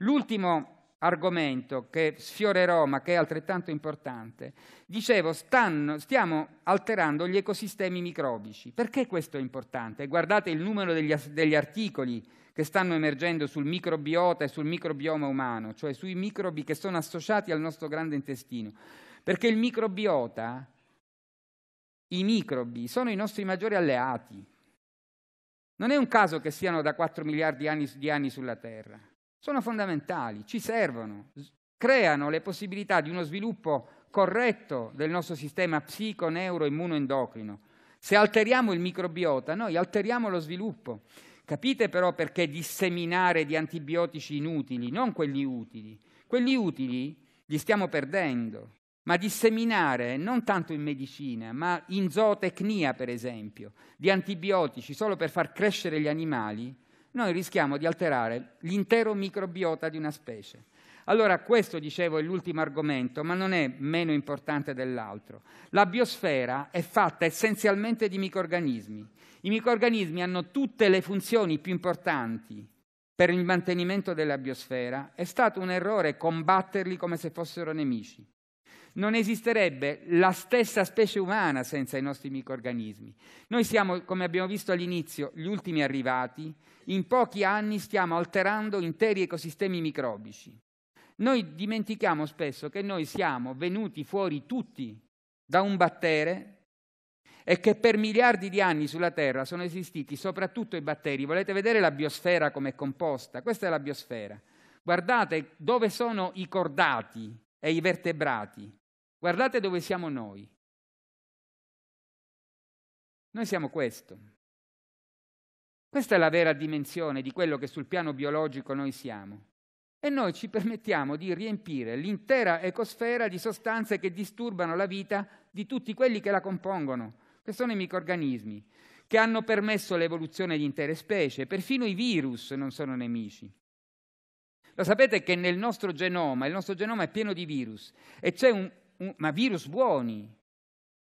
L'ultimo argomento che sfiorerò ma che è altrettanto importante, dicevo stanno, stiamo alterando gli ecosistemi microbici. Perché questo è importante? Guardate il numero degli, degli articoli che stanno emergendo sul microbiota e sul microbioma umano, cioè sui microbi che sono associati al nostro grande intestino. Perché il microbiota, i microbi, sono i nostri maggiori alleati. Non è un caso che siano da 4 miliardi di anni sulla Terra. Sono fondamentali, ci servono, creano le possibilità di uno sviluppo corretto del nostro sistema psico neuro immuno, endocrino. Se alteriamo il microbiota, noi alteriamo lo sviluppo. Capite però perché disseminare di antibiotici inutili, non quelli utili. Quelli utili li stiamo perdendo ma disseminare non tanto in medicina, ma in zootecnia, per esempio, di antibiotici solo per far crescere gli animali, noi rischiamo di alterare l'intero microbiota di una specie. Allora questo, dicevo, è l'ultimo argomento, ma non è meno importante dell'altro. La biosfera è fatta essenzialmente di microrganismi. I microrganismi hanno tutte le funzioni più importanti per il mantenimento della biosfera. È stato un errore combatterli come se fossero nemici non esisterebbe la stessa specie umana senza i nostri microrganismi. Noi siamo, come abbiamo visto all'inizio, gli ultimi arrivati. In pochi anni stiamo alterando interi ecosistemi microbici. Noi dimentichiamo spesso che noi siamo venuti fuori tutti da un battere e che per miliardi di anni sulla Terra sono esistiti soprattutto i batteri. Volete vedere la biosfera come è composta? Questa è la biosfera. Guardate dove sono i cordati e i vertebrati. Guardate dove siamo noi. Noi siamo questo. Questa è la vera dimensione di quello che sul piano biologico noi siamo. E noi ci permettiamo di riempire l'intera ecosfera di sostanze che disturbano la vita di tutti quelli che la compongono, che sono i microrganismi, che hanno permesso l'evoluzione di intere specie, perfino i virus non sono nemici. Lo sapete che nel nostro genoma, il nostro genoma è pieno di virus e c'è un un, ma virus buoni.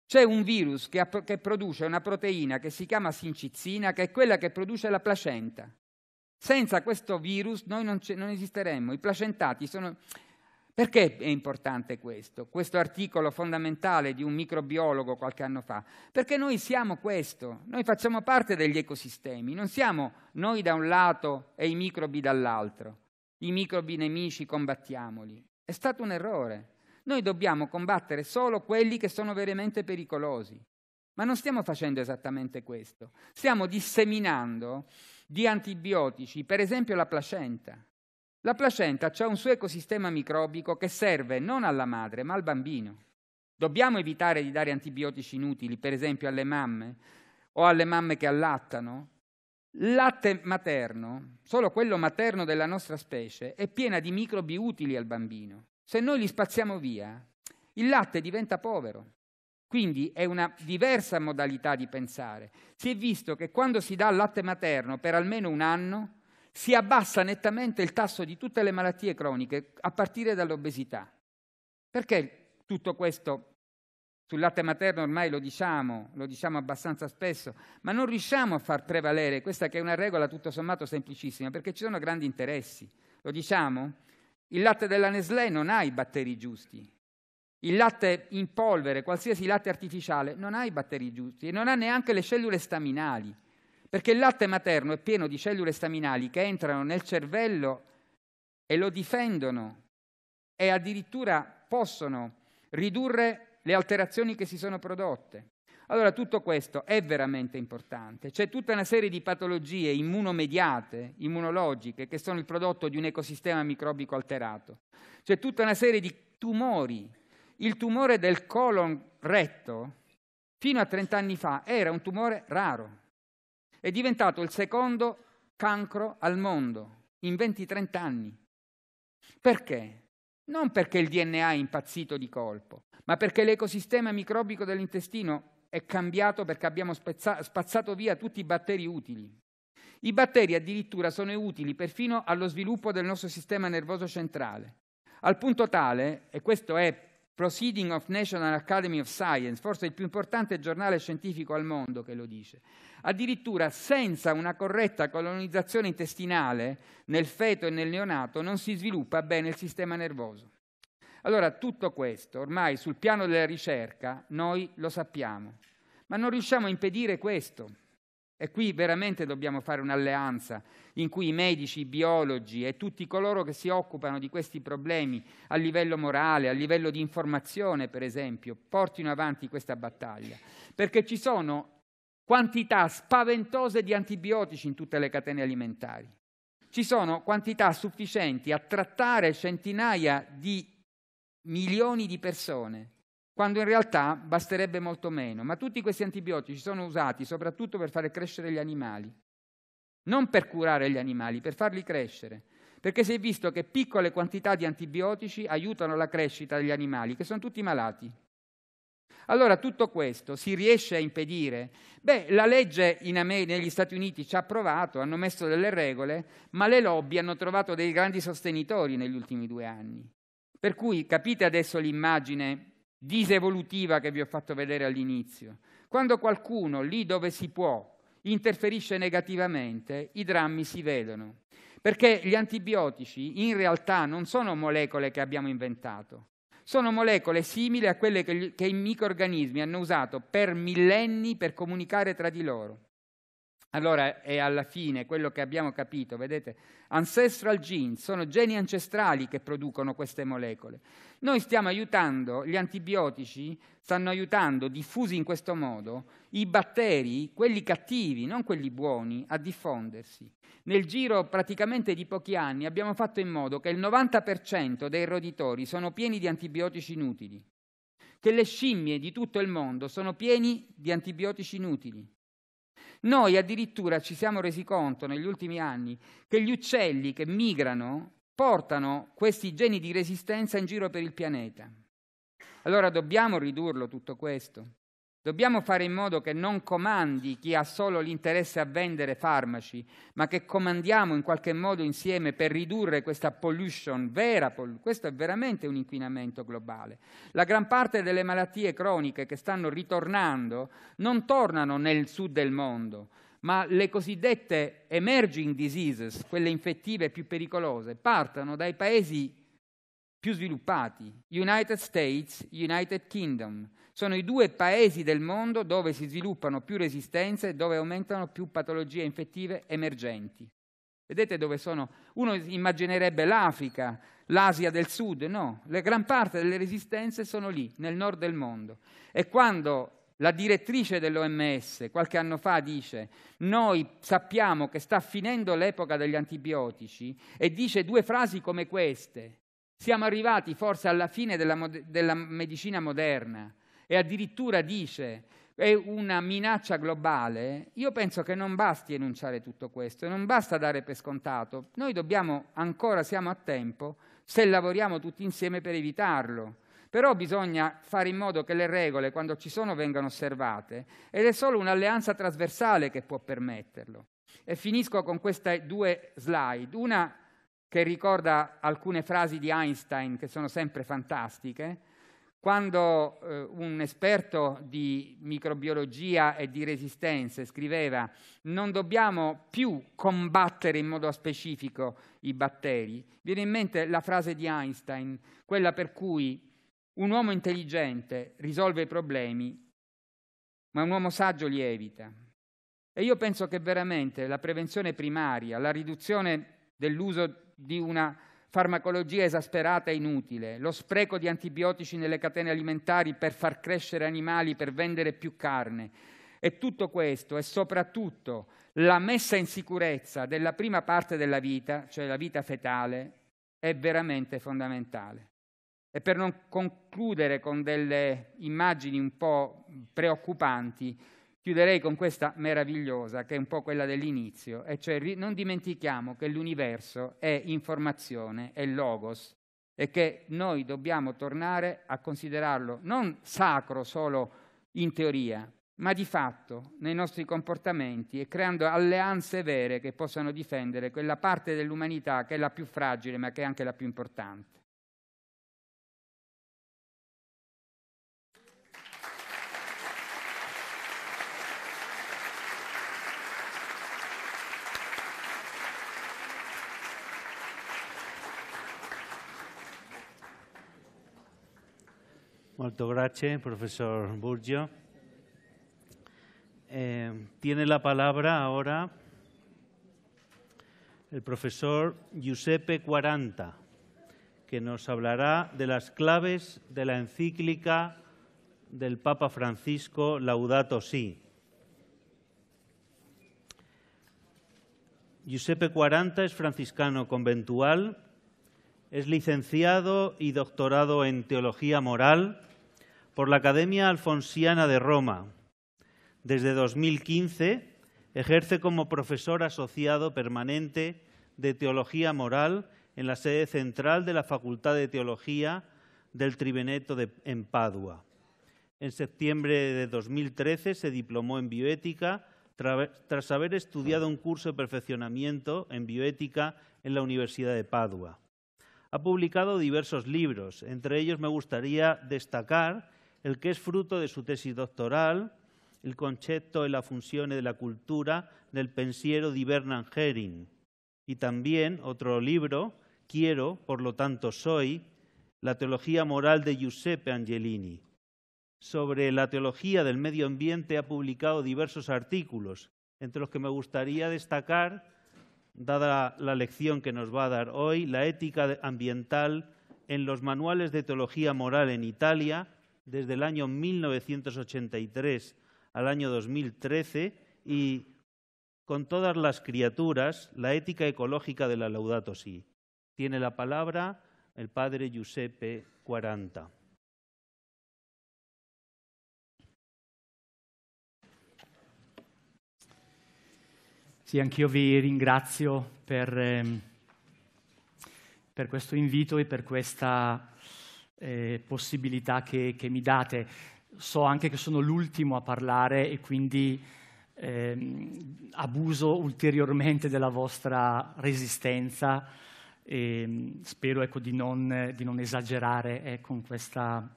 C'è un virus che, che produce una proteina che si chiama sincizzina, che è quella che produce la placenta. Senza questo virus noi non, non esisteremmo. I placentati sono... Perché è importante questo? Questo articolo fondamentale di un microbiologo qualche anno fa? Perché noi siamo questo, noi facciamo parte degli ecosistemi, non siamo noi da un lato e i microbi dall'altro. I microbi nemici combattiamoli. È stato un errore. Noi dobbiamo combattere solo quelli che sono veramente pericolosi. Ma non stiamo facendo esattamente questo. Stiamo disseminando di antibiotici, per esempio la placenta. La placenta ha un suo ecosistema microbico che serve non alla madre, ma al bambino. Dobbiamo evitare di dare antibiotici inutili, per esempio alle mamme o alle mamme che allattano. Il Latte materno, solo quello materno della nostra specie, è piena di microbi utili al bambino. Se noi li spaziamo via, il latte diventa povero. Quindi è una diversa modalità di pensare. Si è visto che quando si dà latte materno per almeno un anno, si abbassa nettamente il tasso di tutte le malattie croniche, a partire dall'obesità. Perché tutto questo sul latte materno ormai lo diciamo, lo diciamo abbastanza spesso, ma non riusciamo a far prevalere questa che è una regola tutto sommato semplicissima, perché ci sono grandi interessi. Lo diciamo? Il latte della Nestlé non ha i batteri giusti. Il latte in polvere, qualsiasi latte artificiale, non ha i batteri giusti e non ha neanche le cellule staminali, perché il latte materno è pieno di cellule staminali che entrano nel cervello e lo difendono e addirittura possono ridurre le alterazioni che si sono prodotte. Allora tutto questo è veramente importante. C'è tutta una serie di patologie immunomediate, immunologiche, che sono il prodotto di un ecosistema microbico alterato. C'è tutta una serie di tumori. Il tumore del colon retto, fino a 30 anni fa, era un tumore raro. È diventato il secondo cancro al mondo in 20-30 anni. Perché? Non perché il DNA è impazzito di colpo, ma perché l'ecosistema microbico dell'intestino è cambiato perché abbiamo spazzato via tutti i batteri utili. I batteri addirittura sono utili perfino allo sviluppo del nostro sistema nervoso centrale, al punto tale, e questo è Proceeding of National Academy of Science, forse il più importante giornale scientifico al mondo che lo dice. Addirittura senza una corretta colonizzazione intestinale nel feto e nel neonato non si sviluppa bene il sistema nervoso. Allora tutto questo ormai sul piano della ricerca noi lo sappiamo, ma non riusciamo a impedire questo. E qui veramente dobbiamo fare un'alleanza in cui i medici, i biologi e tutti coloro che si occupano di questi problemi a livello morale, a livello di informazione, per esempio, portino avanti questa battaglia. Perché ci sono quantità spaventose di antibiotici in tutte le catene alimentari. Ci sono quantità sufficienti a trattare centinaia di milioni di persone, quando in realtà basterebbe molto meno. Ma tutti questi antibiotici sono usati soprattutto per fare crescere gli animali, non per curare gli animali, per farli crescere. Perché si è visto che piccole quantità di antibiotici aiutano la crescita degli animali, che sono tutti malati. Allora tutto questo si riesce a impedire? Beh, la legge Ame- negli Stati Uniti ci ha provato, hanno messo delle regole, ma le lobby hanno trovato dei grandi sostenitori negli ultimi due anni. Per cui capite adesso l'immagine disevolutiva che vi ho fatto vedere all'inizio. Quando qualcuno, lì dove si può, interferisce negativamente, i drammi si vedono. Perché gli antibiotici in realtà non sono molecole che abbiamo inventato, sono molecole simili a quelle che, che i microorganismi hanno usato per millenni per comunicare tra di loro. Allora è alla fine quello che abbiamo capito, vedete? Ancestral genes sono geni ancestrali che producono queste molecole. Noi stiamo aiutando, gli antibiotici stanno aiutando, diffusi in questo modo, i batteri, quelli cattivi, non quelli buoni, a diffondersi. Nel giro praticamente di pochi anni abbiamo fatto in modo che il 90% dei roditori sono pieni di antibiotici inutili, che le scimmie di tutto il mondo sono pieni di antibiotici inutili noi addirittura ci siamo resi conto negli ultimi anni che gli uccelli che migrano portano questi geni di resistenza in giro per il pianeta. Allora dobbiamo ridurlo tutto questo. Dobbiamo fare in modo che non comandi chi ha solo l'interesse a vendere farmaci, ma che comandiamo in qualche modo insieme per ridurre questa pollution vera. Pol- questo è veramente un inquinamento globale. La gran parte delle malattie croniche che stanno ritornando non tornano nel sud del mondo, ma le cosiddette emerging diseases, quelle infettive più pericolose, partono dai paesi più sviluppati, United States, United Kingdom sono i due paesi del mondo dove si sviluppano più resistenze e dove aumentano più patologie infettive emergenti. Vedete dove sono? Uno immaginerebbe l'Africa, l'Asia del Sud, no, la gran parte delle resistenze sono lì, nel nord del mondo. E quando la direttrice dell'OMS qualche anno fa dice noi sappiamo che sta finendo l'epoca degli antibiotici e dice due frasi come queste. Siamo arrivati forse alla fine della, della medicina moderna, e addirittura dice è una minaccia globale, io penso che non basti enunciare tutto questo, non basta dare per scontato. Noi dobbiamo, ancora siamo a tempo, se lavoriamo tutti insieme per evitarlo. Però bisogna fare in modo che le regole, quando ci sono, vengano osservate ed è solo un'alleanza trasversale che può permetterlo. E finisco con queste due slide. Una che ricorda alcune frasi di Einstein che sono sempre fantastiche, quando eh, un esperto di microbiologia e di resistenze scriveva non dobbiamo più combattere in modo specifico i batteri, viene in mente la frase di Einstein, quella per cui un uomo intelligente risolve i problemi, ma un uomo saggio li evita. E io penso che veramente la prevenzione primaria, la riduzione dell'uso di una farmacologia esasperata e inutile, lo spreco di antibiotici nelle catene alimentari per far crescere animali per vendere più carne. E tutto questo e soprattutto la messa in sicurezza della prima parte della vita, cioè la vita fetale, è veramente fondamentale. E per non concludere con delle immagini un po' preoccupanti, Chiuderei con questa meravigliosa, che è un po' quella dell'inizio, e cioè non dimentichiamo che l'universo è informazione, è logos, e che noi dobbiamo tornare a considerarlo non sacro solo in teoria, ma di fatto nei nostri comportamenti e creando alleanze vere che possano difendere quella parte dell'umanità che è la più fragile ma che è anche la più importante. Molto gracias, profesor Burgio. Eh, tiene la palabra ahora el profesor Giuseppe Quaranta, que nos hablará de las claves de la encíclica del Papa Francisco Laudato Si. Giuseppe Quaranta es franciscano conventual, es licenciado y doctorado en teología moral por la Academia Alfonsiana de Roma. Desde 2015 ejerce como profesor asociado permanente de Teología Moral en la sede central de la Facultad de Teología del Triveneto en Padua. En septiembre de 2013 se diplomó en bioética tras haber estudiado un curso de perfeccionamiento en bioética en la Universidad de Padua. Ha publicado diversos libros, entre ellos me gustaría destacar el que es fruto de su tesis doctoral, el concepto de la función de la cultura del pensiero di Bernan Herring. Y también otro libro, Quiero, por lo tanto soy, la teología moral de Giuseppe Angelini. Sobre la teología del medio ambiente ha publicado diversos artículos, entre los que me gustaría destacar, dada la lección que nos va a dar hoy, la ética ambiental en los manuales de teología moral en Italia, desde el año 1983 al año 2013 y con todas las criaturas, la ética ecológica de la Laudato Si. Tiene la palabra el padre Giuseppe Quaranta. Sí, anch'io vi ringrazio per, ehm, per questo invito y e per questa eh, possibilità che, che, mi date. So anche che sono l'ultimo a parlare e quindi ehm, abuso ulteriormente della vostra resistenza e mm, spero ecco, di, non, di, non, esagerare eh, con, questa,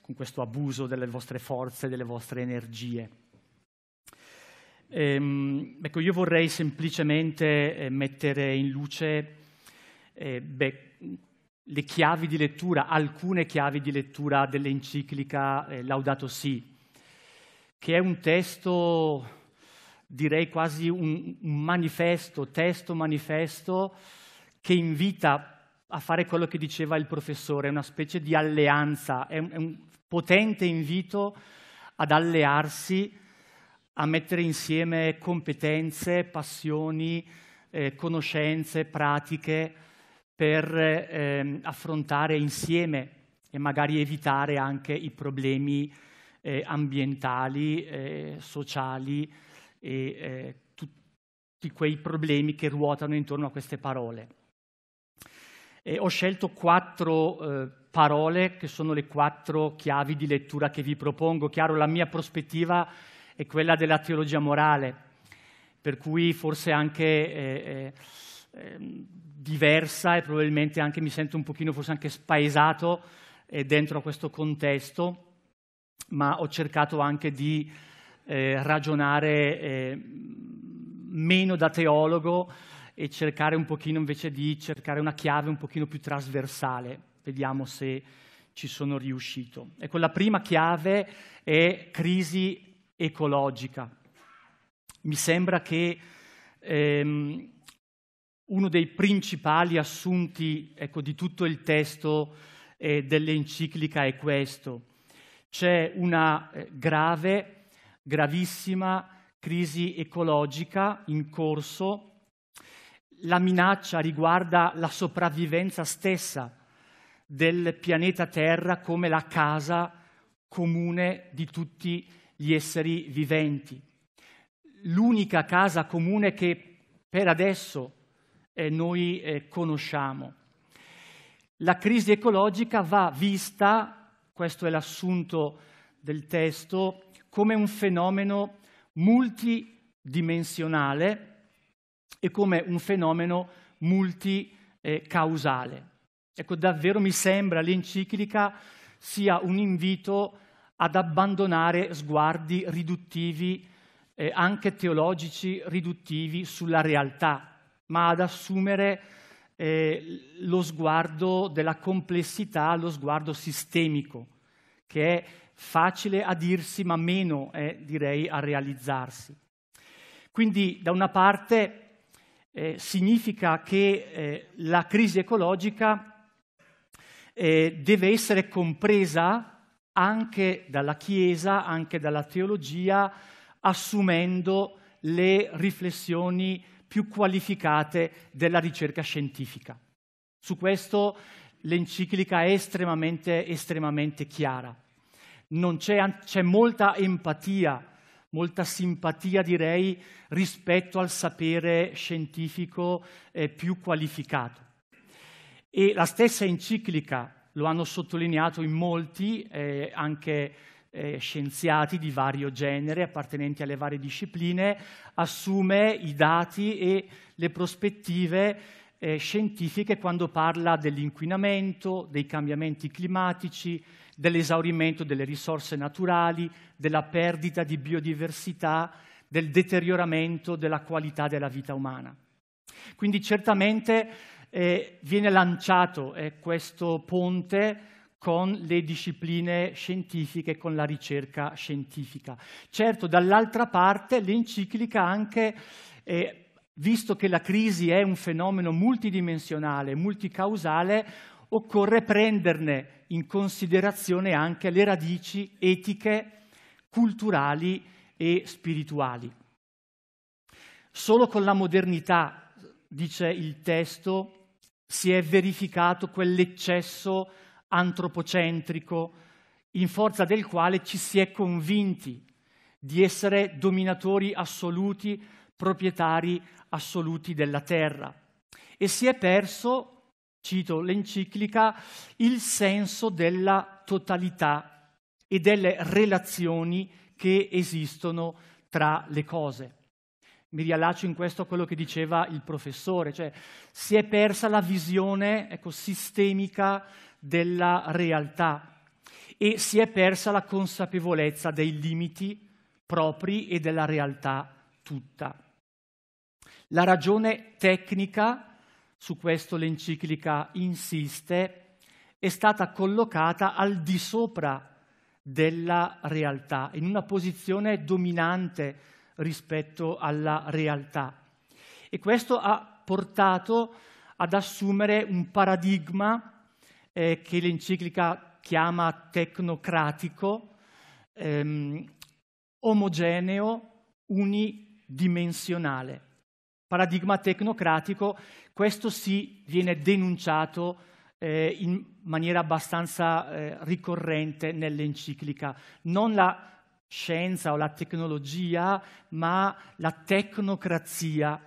con, questo abuso delle vostre forze, delle vostre energie. Ehm, ecco, io vorrei semplicemente eh, mettere in luce eh, beh, le chiavi di lettura, alcune chiavi di lettura dell'enciclica eh, Laudato Si, che è un testo, direi quasi un, un manifesto, testo manifesto, che invita a fare quello che diceva il professore, una specie di alleanza, è un, è un potente invito ad allearsi, a mettere insieme competenze, passioni, eh, conoscenze, pratiche, per ehm, affrontare insieme e magari evitare anche i problemi eh, ambientali, eh, sociali e eh, tutti quei problemi che ruotano intorno a queste parole. E ho scelto quattro eh, parole che sono le quattro chiavi di lettura che vi propongo. Chiaro, la mia prospettiva è quella della teologia morale, per cui forse anche eh, eh Ehm, diversa e probabilmente anche mi sento un pochino forse anche spaesato eh, dentro a questo contesto, ma ho cercato anche di eh, ragionare eh, meno da teologo e cercare un pochino invece di cercare una chiave un pochino più trasversale. Vediamo se ci sono riuscito. Ecco, la prima chiave è crisi ecologica. Mi sembra che ehm, uno dei principali assunti ecco, di tutto il testo eh, dell'enciclica è questo. C'è una eh, grave, gravissima crisi ecologica in corso. La minaccia riguarda la sopravvivenza stessa del pianeta Terra come la casa comune di tutti gli esseri viventi. L'unica casa comune che per adesso eh, noi eh, conosciamo. La crisi ecologica va vista, questo è l'assunto del testo, come un fenomeno multidimensionale e come un fenomeno multicausale. Ecco, davvero mi sembra l'enciclica sia un invito ad abbandonare sguardi riduttivi, eh, anche teologici riduttivi, sulla realtà ma ad assumere eh, lo sguardo della complessità, lo sguardo sistemico, che è facile a dirsi ma meno è, eh, direi, a realizzarsi. Quindi da una parte eh, significa che eh, la crisi ecologica eh, deve essere compresa anche dalla Chiesa, anche dalla teologia, assumendo le riflessioni più qualificate della ricerca scientifica. Su questo l'enciclica è estremamente, estremamente chiara. c'è molta empatia molta simpatia, direi, rispetto al sapere scientifico eh, più qualificato. E la stessa enciclica, lo hanno sottolineato in molti, eh, anche eh, scienziati di vario genere appartenenti alle varie discipline, assume i dati e le prospettive eh, scientifiche quando parla dell'inquinamento, dei cambiamenti climatici, dell'esaurimento delle risorse naturali, della perdita di biodiversità, del deterioramento della qualità della vita umana. Quindi certamente eh, viene lanciato eh, questo ponte con le discipline scientifiche, con la ricerca scientifica. Certo, dall'altra parte l'enciclica anche, eh, visto che la crisi è un fenomeno multidimensionale, multicausale, occorre prenderne in considerazione anche le radici etiche, culturali e spirituali. Solo con la modernità, dice il testo, si è verificato quell'eccesso antropocentrico, in forza del quale ci si è convinti di essere dominatori assoluti, proprietari assoluti della terra. E si è perso, cito l'enciclica, il senso della totalità e delle relazioni che esistono tra le cose. Mi riallaccio in questo a quello che diceva il professore, cioè si è persa la visione ecco, sistemica della realtà e si è persa la consapevolezza dei limiti propri e della realtà tutta. La ragione tecnica, su questo l'enciclica insiste, è stata collocata al di sopra della realtà, in una posizione dominante rispetto alla realtà. E questo ha portato ad assumere un paradigma eh, che l'enciclica chiama tecnocratico, ehm, omogeneo, unidimensionale. Paradigma tecnocratico, questo sì viene denunciato eh, in maniera abbastanza eh, ricorrente nell'enciclica. Non la scienza o la tecnologia, ma la tecnocrazia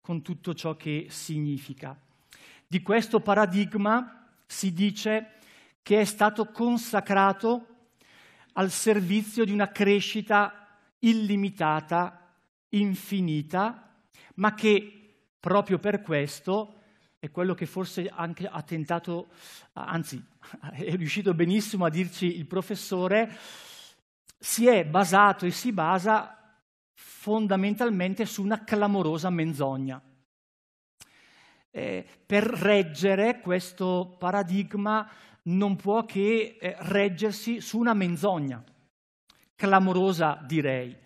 con tutto ciò che significa. Di questo paradigma si dice che è stato consacrato al servizio di una crescita illimitata, infinita, ma che proprio per questo è quello che forse anche ha tentato, anzi è riuscito benissimo a dirci il professore, si è basato e si basa fondamentalmente su una clamorosa menzogna eh, per reggere questo paradigma non può che eh, reggersi su una menzogna, clamorosa direi,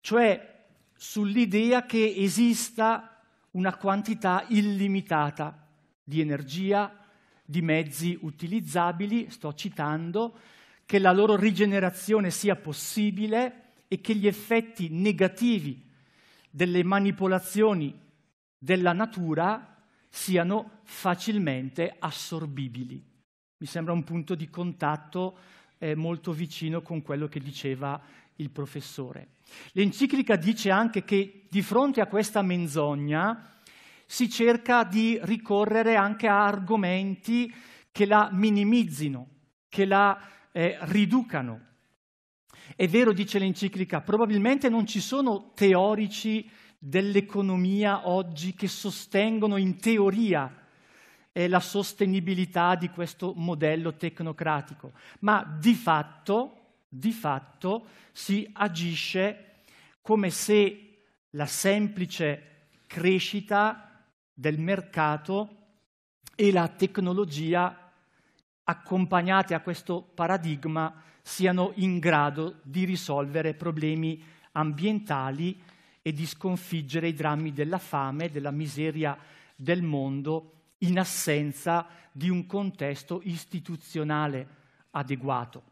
cioè sull'idea che esista una quantità illimitata di energia, di mezzi utilizzabili, sto citando, che la loro rigenerazione sia possibile e che gli effetti negativi delle manipolazioni della natura siano facilmente assorbibili. Mi sembra un punto di contatto eh, molto vicino con quello che diceva il professore. L'enciclica dice anche che di fronte a questa menzogna si cerca di ricorrere anche a argomenti che la minimizzino, che la eh, riducano. È vero, dice l'enciclica, probabilmente non ci sono teorici dell'economia oggi che sostengono in teoria eh, la sostenibilità di questo modello tecnocratico, ma di fatto, di fatto si agisce come se la semplice crescita del mercato e la tecnologia accompagnate a questo paradigma siano in grado di risolvere problemi ambientali e di sconfiggere i drammi della fame, e della miseria del mondo in assenza di un contesto istituzionale adeguato.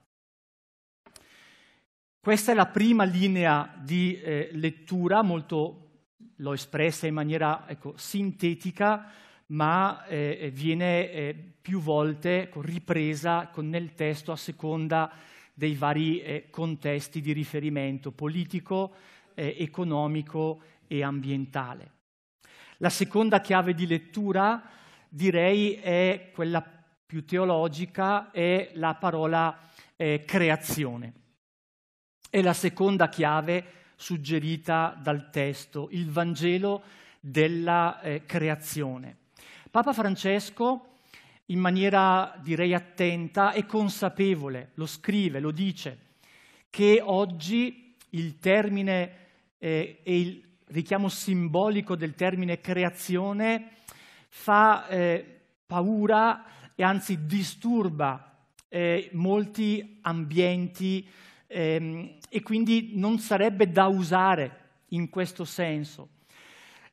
Questa è la prima linea di eh, lettura, molto, l'ho espressa in maniera ecco, sintetica, ma eh, eh viene eh, più volte ecco, ripresa con, nel testo a seconda dei vari eh, contesti di riferimento politico, eh, economico e ambientale. La seconda chiave di lettura, direi, è quella più teologica, è la parola eh, creazione. È la seconda chiave suggerita dal testo, il Vangelo della eh, creazione. Papa Francesco, in maniera direi attenta e consapevole, lo scrive, lo dice, che oggi il termine eh, e il richiamo simbolico del termine creazione fa eh, paura e anzi disturba eh, molti ambienti ehm, e quindi non sarebbe da usare in questo senso.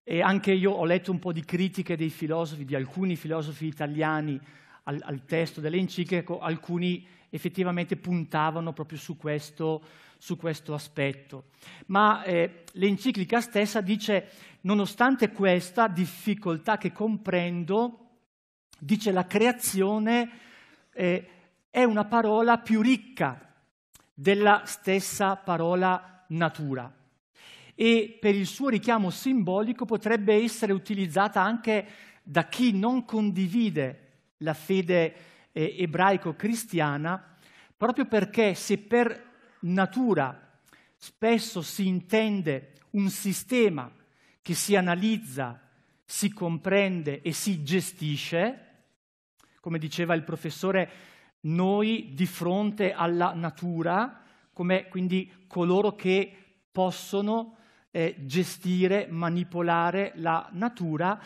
E anche io ho letto un po' di critiche dei filosofi, di alcuni filosofi italiani al, al testo dell'enciclico, ecco, alcuni effettivamente puntavano proprio su questo su questo aspetto. Ma eh, l'enciclica stessa dice, nonostante questa difficoltà che comprendo, dice la creazione eh, è una parola più ricca della stessa parola natura e per il suo richiamo simbolico potrebbe essere utilizzata anche da chi non condivide la fede eh, ebraico-cristiana, proprio perché se per natura spesso si intende un sistema che si analizza, si comprende e si gestisce, come diceva il professore, noi di fronte alla natura, come quindi coloro che possono eh, gestire, manipolare la natura,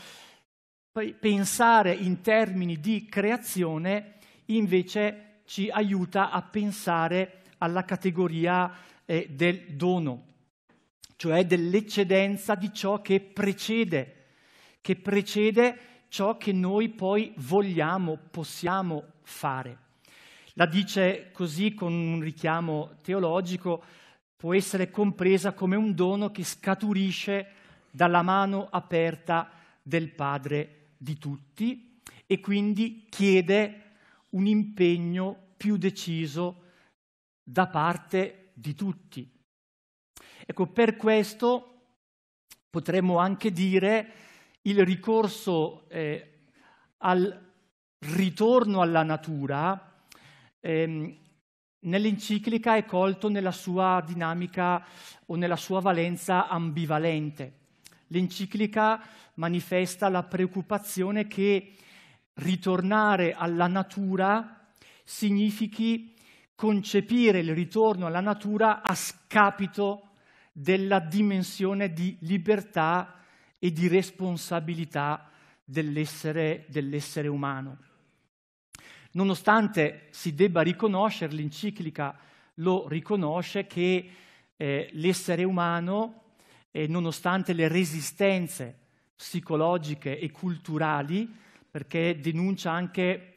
pensare in termini di creazione invece ci aiuta a pensare alla categoria eh, del dono, cioè dell'eccedenza di ciò che precede, che precede ciò che noi poi vogliamo, possiamo fare. La dice così con un richiamo teologico, può essere compresa come un dono che scaturisce dalla mano aperta del Padre di tutti e quindi chiede un impegno più deciso da parte di tutti. Ecco, per questo potremmo anche dire il ricorso eh, al ritorno alla natura ehm, nell'enciclica è colto nella sua dinamica o nella sua valenza ambivalente. L'enciclica manifesta la preoccupazione che ritornare alla natura significhi concepire il ritorno alla natura a scapito della dimensione di libertà e di responsabilità dell'essere, dell'essere umano. Nonostante si debba riconoscere, l'enciclica lo riconosce, che eh, l'essere umano, eh, nonostante le resistenze psicologiche e culturali, perché denuncia anche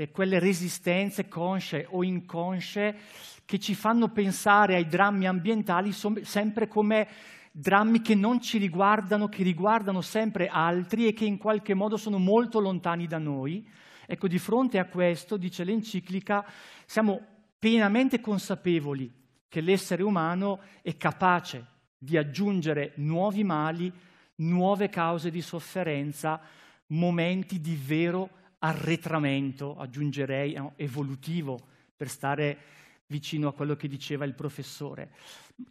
e eh, quelle resistenze consce o inconsce che ci fanno pensare ai drammi ambientali sempre come drammi che non ci riguardano, che riguardano sempre altri e che in qualche modo sono molto lontani da noi. Ecco, di fronte a questo, dice l'enciclica, siamo pienamente consapevoli che l'essere umano è capace di aggiungere nuovi mali, nuove cause di sofferenza, momenti di vero arretramento, aggiungerei, evolutivo, per stare vicino a quello che diceva il professore.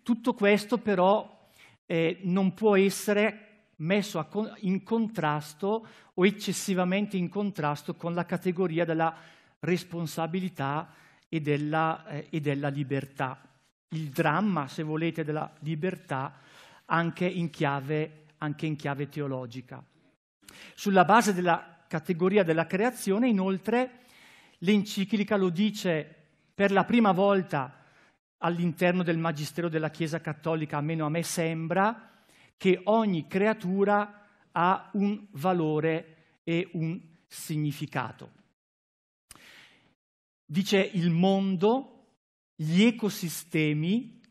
Tutto questo però eh, non può essere messo con in contrasto o eccessivamente in contrasto con la categoria della responsabilità e della, eh, e della libertà. Il dramma, se volete, della libertà anche in chiave, anche in chiave teologica. Sulla base della categoria della creazione, inoltre l'enciclica lo dice per la prima volta all'interno del Magistero della Chiesa Cattolica, almeno a me sembra, che ogni creatura ha un valore e un significato. Dice il mondo, gli ecosistemi,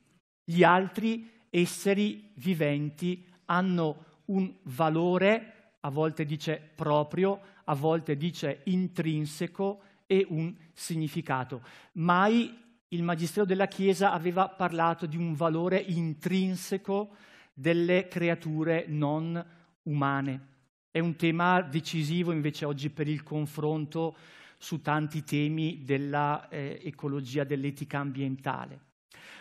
gli altri esseri viventi hanno un valore a volte dice proprio, a volte dice intrinseco e un significato. Mai il Magistero della Chiesa aveva parlato di un valore intrinseco delle creature non umane. È un tema decisivo invece oggi per il confronto su tanti temi dell'ecologia, eh, dell'etica ambientale.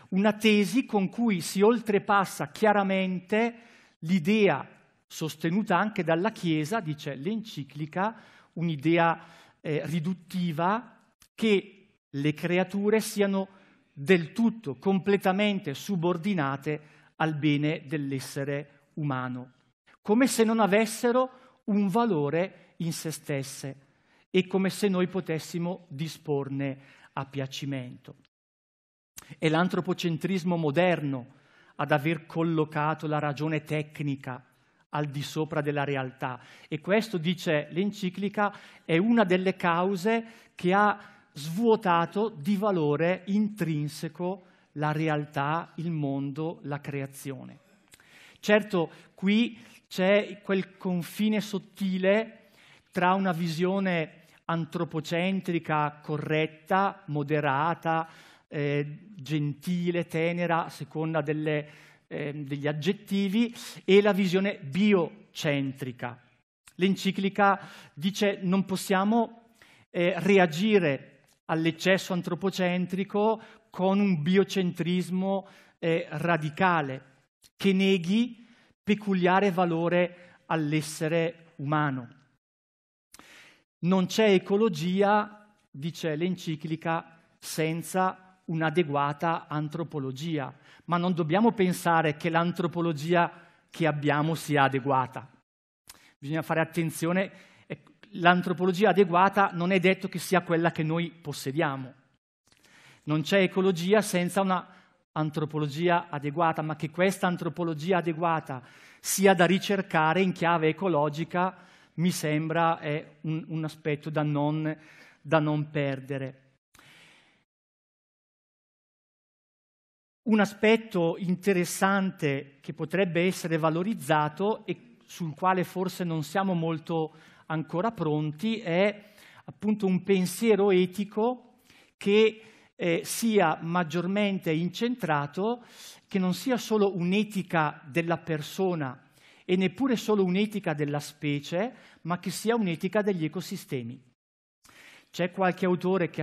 Una tesi con cui si oltrepassa chiaramente l'idea sostenuta anche dalla Chiesa, dice l'enciclica, un'idea eh, riduttiva che le creature siano del tutto, completamente subordinate al bene dell'essere umano, come se non avessero un valore in se stesse e come se noi potessimo disporne a piacimento. È l'antropocentrismo moderno ad aver collocato la ragione tecnica, al di sopra della realtà. E questo, dice l'enciclica, è una delle cause che ha svuotato di valore intrinseco la realtà, il mondo, la creazione. Certo, qui c'è quel confine sottile tra una visione antropocentrica, corretta, moderata, eh, gentile, tenera, a seconda delle eh, degli aggettivi e la visione biocentrica. L'enciclica dice non possiamo eh, reagire all'eccesso antropocentrico con un biocentrismo eh, radicale che neghi peculiare valore all'essere umano. Non c'è ecologia, dice l'enciclica, senza un'adeguata antropologia, ma non dobbiamo pensare che l'antropologia che abbiamo sia adeguata. Bisogna fare attenzione, l'antropologia adeguata non è detto che sia quella che noi possediamo. Non c'è ecologia senza un'antropologia adeguata, ma che questa antropologia adeguata sia da ricercare in chiave ecologica mi sembra è un, un aspetto da non, da non perdere. Un aspetto interessante che potrebbe essere valorizzato e sul quale forse non siamo molto ancora pronti è appunto un pensiero etico che eh, sia maggiormente incentrato, che non sia solo un'etica della persona e neppure solo un'etica della specie, ma che sia un'etica degli ecosistemi. C'è qualche autore che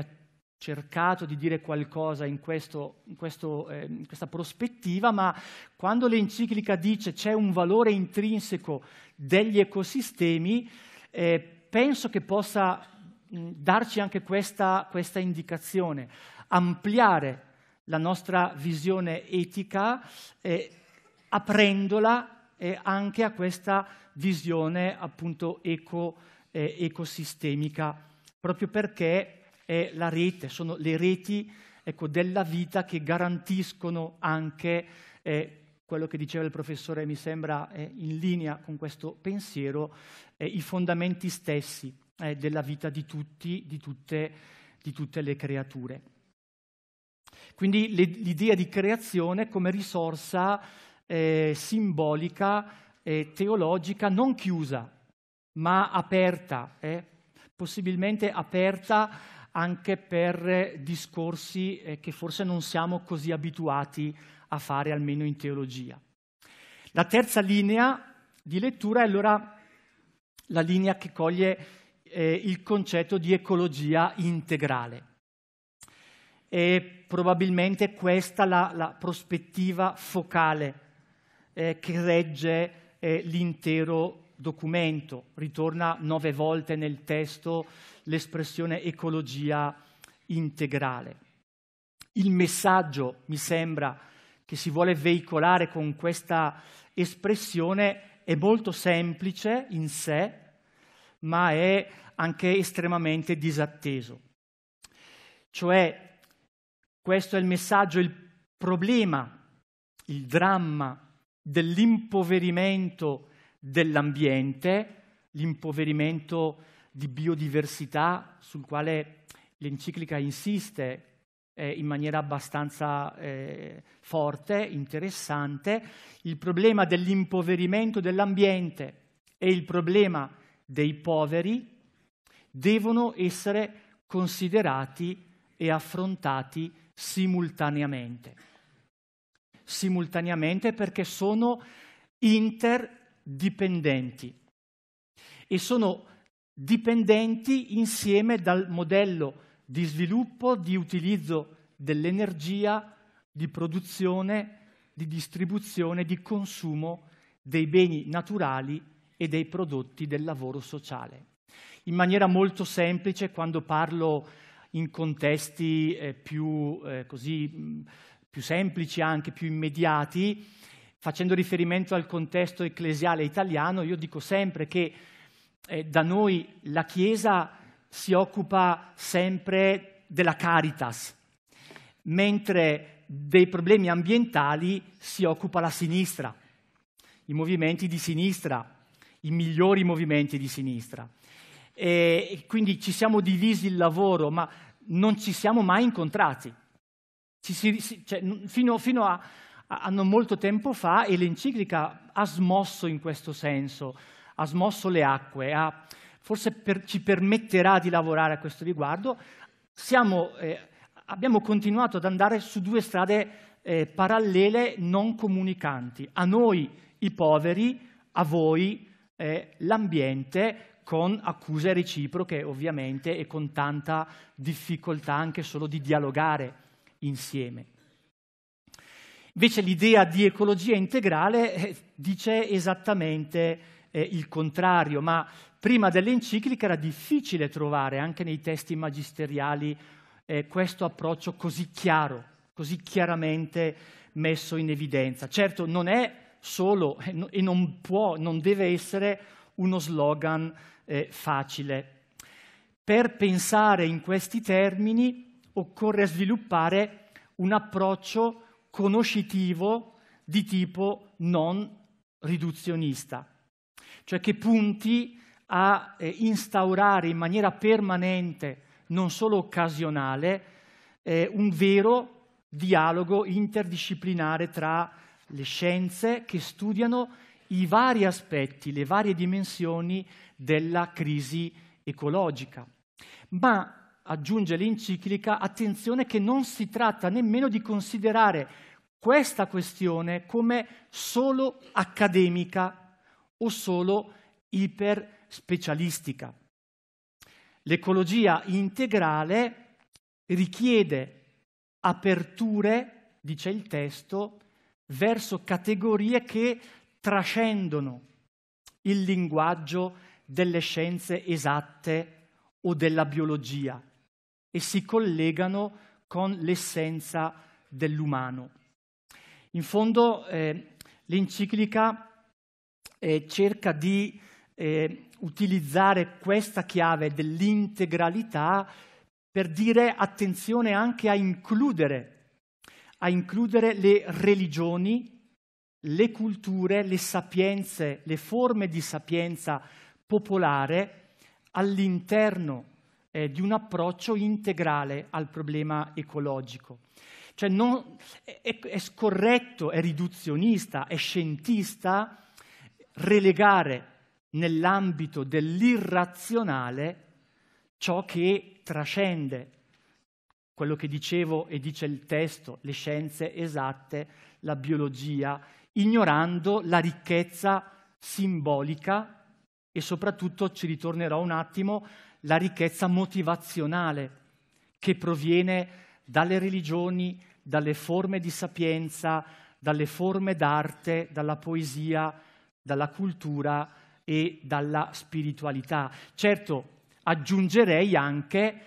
cercato di dire qualcosa in, questo, in, questo, eh, in, questa prospettiva, ma quando l'enciclica dice c'è un valore intrinseco degli ecosistemi, eh, penso che possa mh, mm, darci anche questa, questa, indicazione, ampliare la nostra visione etica eh, aprendola eh, anche a questa visione appunto eco, eh, ecosistemica, proprio perché è la rete, sono le reti ecco, della vita che garantiscono anche eh, quello che diceva il professore, mi sembra eh, in linea con questo pensiero, eh, i fondamenti stessi eh, della vita di, tutti, di, tutte, di tutte le creature. Quindi le, l'idea di creazione come risorsa eh, simbolica, e teologica, non chiusa, ma aperta, eh, possibilmente aperta anche per eh, discorsi eh, che forse non siamo così abituati a fare, almeno in teologia. La terza linea di lettura è allora la linea che coglie eh, il concetto di ecologia integrale. E probabilmente questa la, la prospettiva focale eh, che regge eh, l'intero documento, ritorna nove volte nel testo l'espressione ecologia integrale. Il messaggio, mi sembra, che si vuole veicolare con questa espressione è molto semplice in sé, ma è anche estremamente disatteso. Cioè, questo è il messaggio, il problema, il dramma dell'impoverimento dell'ambiente, l'impoverimento di biodiversità sul quale l'enciclica insiste eh, in maniera abbastanza eh, forte, interessante, il problema dell'impoverimento dell'ambiente e il problema dei poveri devono essere considerati e affrontati simultaneamente. Simultaneamente perché sono interdipendenti e sono dipendenti insieme dal modello di sviluppo, di utilizzo dell'energia, di produzione, di distribuzione, di consumo dei beni naturali e dei prodotti del lavoro sociale. In maniera molto semplice, quando parlo in contesti eh, più, eh, così, più semplici, anche più immediati, facendo riferimento al contesto ecclesiale italiano, io dico sempre che eh, da noi la Chiesa si occupa sempre della caritas, mentre dei problemi ambientali si occupa la sinistra, i movimenti di sinistra, i migliori movimenti di sinistra. E quindi ci siamo divisi il lavoro, ma non ci siamo mai incontrati. Si, cioè, fino, fino a, a non molto tempo fa e l'enciclica ha smosso in questo senso ha smosso le acque, ha, forse per, ci permetterà di lavorare a questo riguardo. Siamo, eh, abbiamo continuato ad andare su due strade eh, parallele non comunicanti, a noi i poveri, a voi eh, l'ambiente, con accuse reciproche ovviamente e con tanta difficoltà anche solo di dialogare insieme. Invece l'idea di ecologia integrale eh, dice esattamente eh, il contrario, ma prima dell'enciclica era difficile trovare anche nei testi magisteriali eh, questo approccio così chiaro, così chiaramente messo in evidenza. Certo, non è solo eh, e non può, non deve essere uno slogan eh, facile. Per pensare in questi termini occorre sviluppare un approccio conoscitivo di tipo non riduzionista cioè che punti a eh, instaurare in maniera permanente, non solo occasionale, eh, un vero dialogo interdisciplinare tra le scienze che studiano i vari aspetti, le varie dimensioni della crisi ecologica. Ma, aggiunge l'enciclica, attenzione che non si tratta nemmeno di considerare questa questione come solo accademica o solo iperspecialistica. L'ecologia integrale richiede aperture, dice il testo, verso categorie che trascendono il linguaggio delle scienze esatte o della biologia e si collegano con l'essenza dell'umano. In fondo eh, l'enciclica eh, cerca di eh, utilizzare questa chiave dell'integralità per dire attenzione anche a includere, a includere le religioni, le culture, le sapienze, le forme di sapienza popolare all'interno eh, di un approccio integrale al problema ecologico. Cioè non, è, è scorretto, è riduzionista, è scientista relegare nell'ambito dell'irrazionale ciò che trascende quello che dicevo e dice il testo, le scienze esatte, la biologia, ignorando la ricchezza simbolica e soprattutto, ci ritornerò un attimo, la ricchezza motivazionale che proviene dalle religioni, dalle forme di sapienza, dalle forme d'arte, dalla poesia, dalla cultura e dalla spiritualità. Certo, aggiungerei anche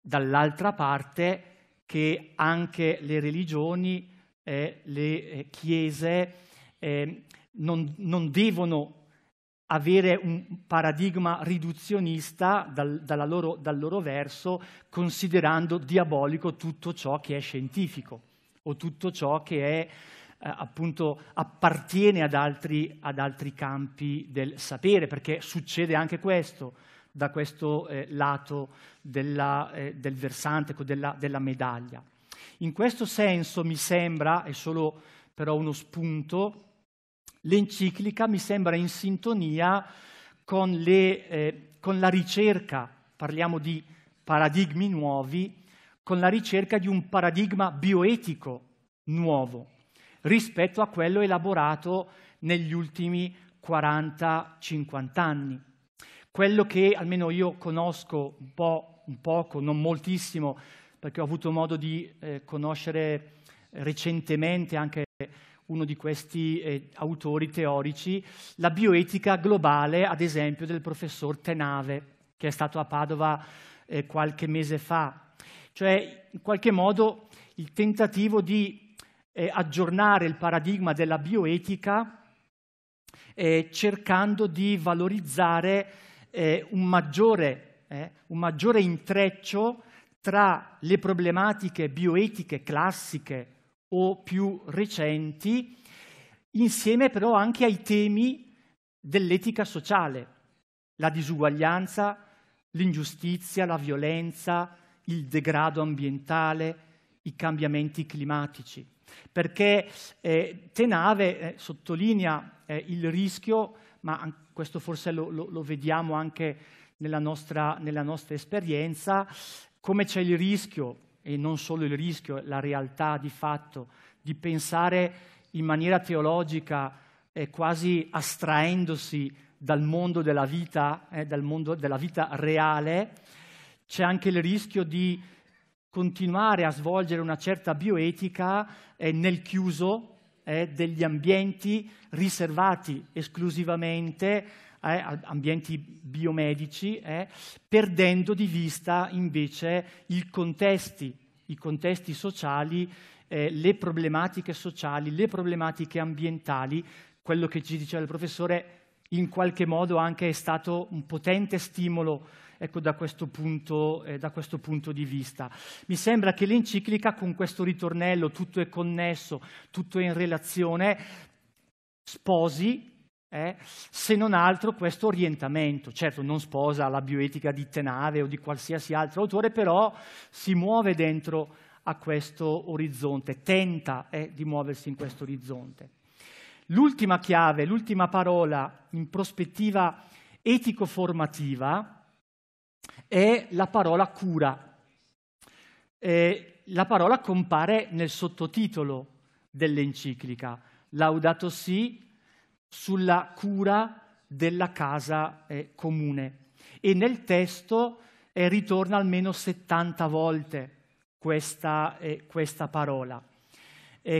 dall'altra parte che anche le religioni, eh, le eh, chiese eh, non, non, devono avere un paradigma riduzionista dal, loro, dal loro verso, considerando diabolico tutto ciò che è scientifico o tutto ciò che è eh, appunto appartiene ad altri, ad altri, campi del sapere, perché succede anche questo da questo eh, lato della, eh, del versante, ecco, della, della medaglia. In questo senso mi sembra, è solo però uno spunto, l'enciclica mi sembra in sintonia con, le, eh, con, la ricerca, parliamo di paradigmi nuovi, con la ricerca di un paradigma bioetico nuovo rispetto a quello elaborato negli ultimi 40-50 anni. Quello che almeno io conosco un, po', un poco, non moltissimo, perché ho avuto modo di eh, conoscere recentemente anche uno di questi eh, autori teorici, la bioetica globale, ad esempio, del professor Tenave, che è stato a Padova eh, qualche mese fa. Cioè, in qualche modo, il tentativo di eh, aggiornare il paradigma della bioetica eh, cercando di valorizzare eh, un, maggiore, eh, un maggiore intreccio tra le problematiche bioetiche classiche o più recenti, insieme però anche ai temi dell'etica sociale, la disuguaglianza, l'ingiustizia, la violenza, il degrado ambientale, i cambiamenti climatici perché eh, Tenave eh, sottolinea eh, il rischio, ma questo forse lo, lo, lo vediamo anche nella nostra, nella nostra esperienza, come c'è il rischio, e non solo il rischio, la realtà di fatto, di pensare in maniera teologica, eh, quasi astraendosi dal mondo della vita, eh, dal mondo della vita reale, c'è anche il rischio di continuare a svolgere una certa bioetica eh, nel chiuso eh, degli ambienti riservati esclusivamente eh, ambienti biomedici, eh, perdendo di vista invece i contesti, i contesti sociali, eh, le problematiche sociali, le problematiche ambientali, quello che ci diceva il professore in qualche modo anche è stato un potente stimolo ecco, da, questo punto, eh, da questo punto di vista. Mi sembra che l'enciclica con questo ritornello, tutto è connesso, tutto è in relazione, sposi eh? se non altro questo orientamento. Certo, non sposa la bioetica di Tenave o di qualsiasi altro autore, però si muove dentro a questo orizzonte, tenta eh, di muoversi in questo orizzonte. L'ultima chiave, l'ultima parola in prospettiva etico-formativa è la parola cura. E la parola compare nel sottotitolo dell'enciclica, Laudato Si sulla cura della casa eh, comune. E nel testo eh, ritorna almeno 70 volte questa, eh, questa parola.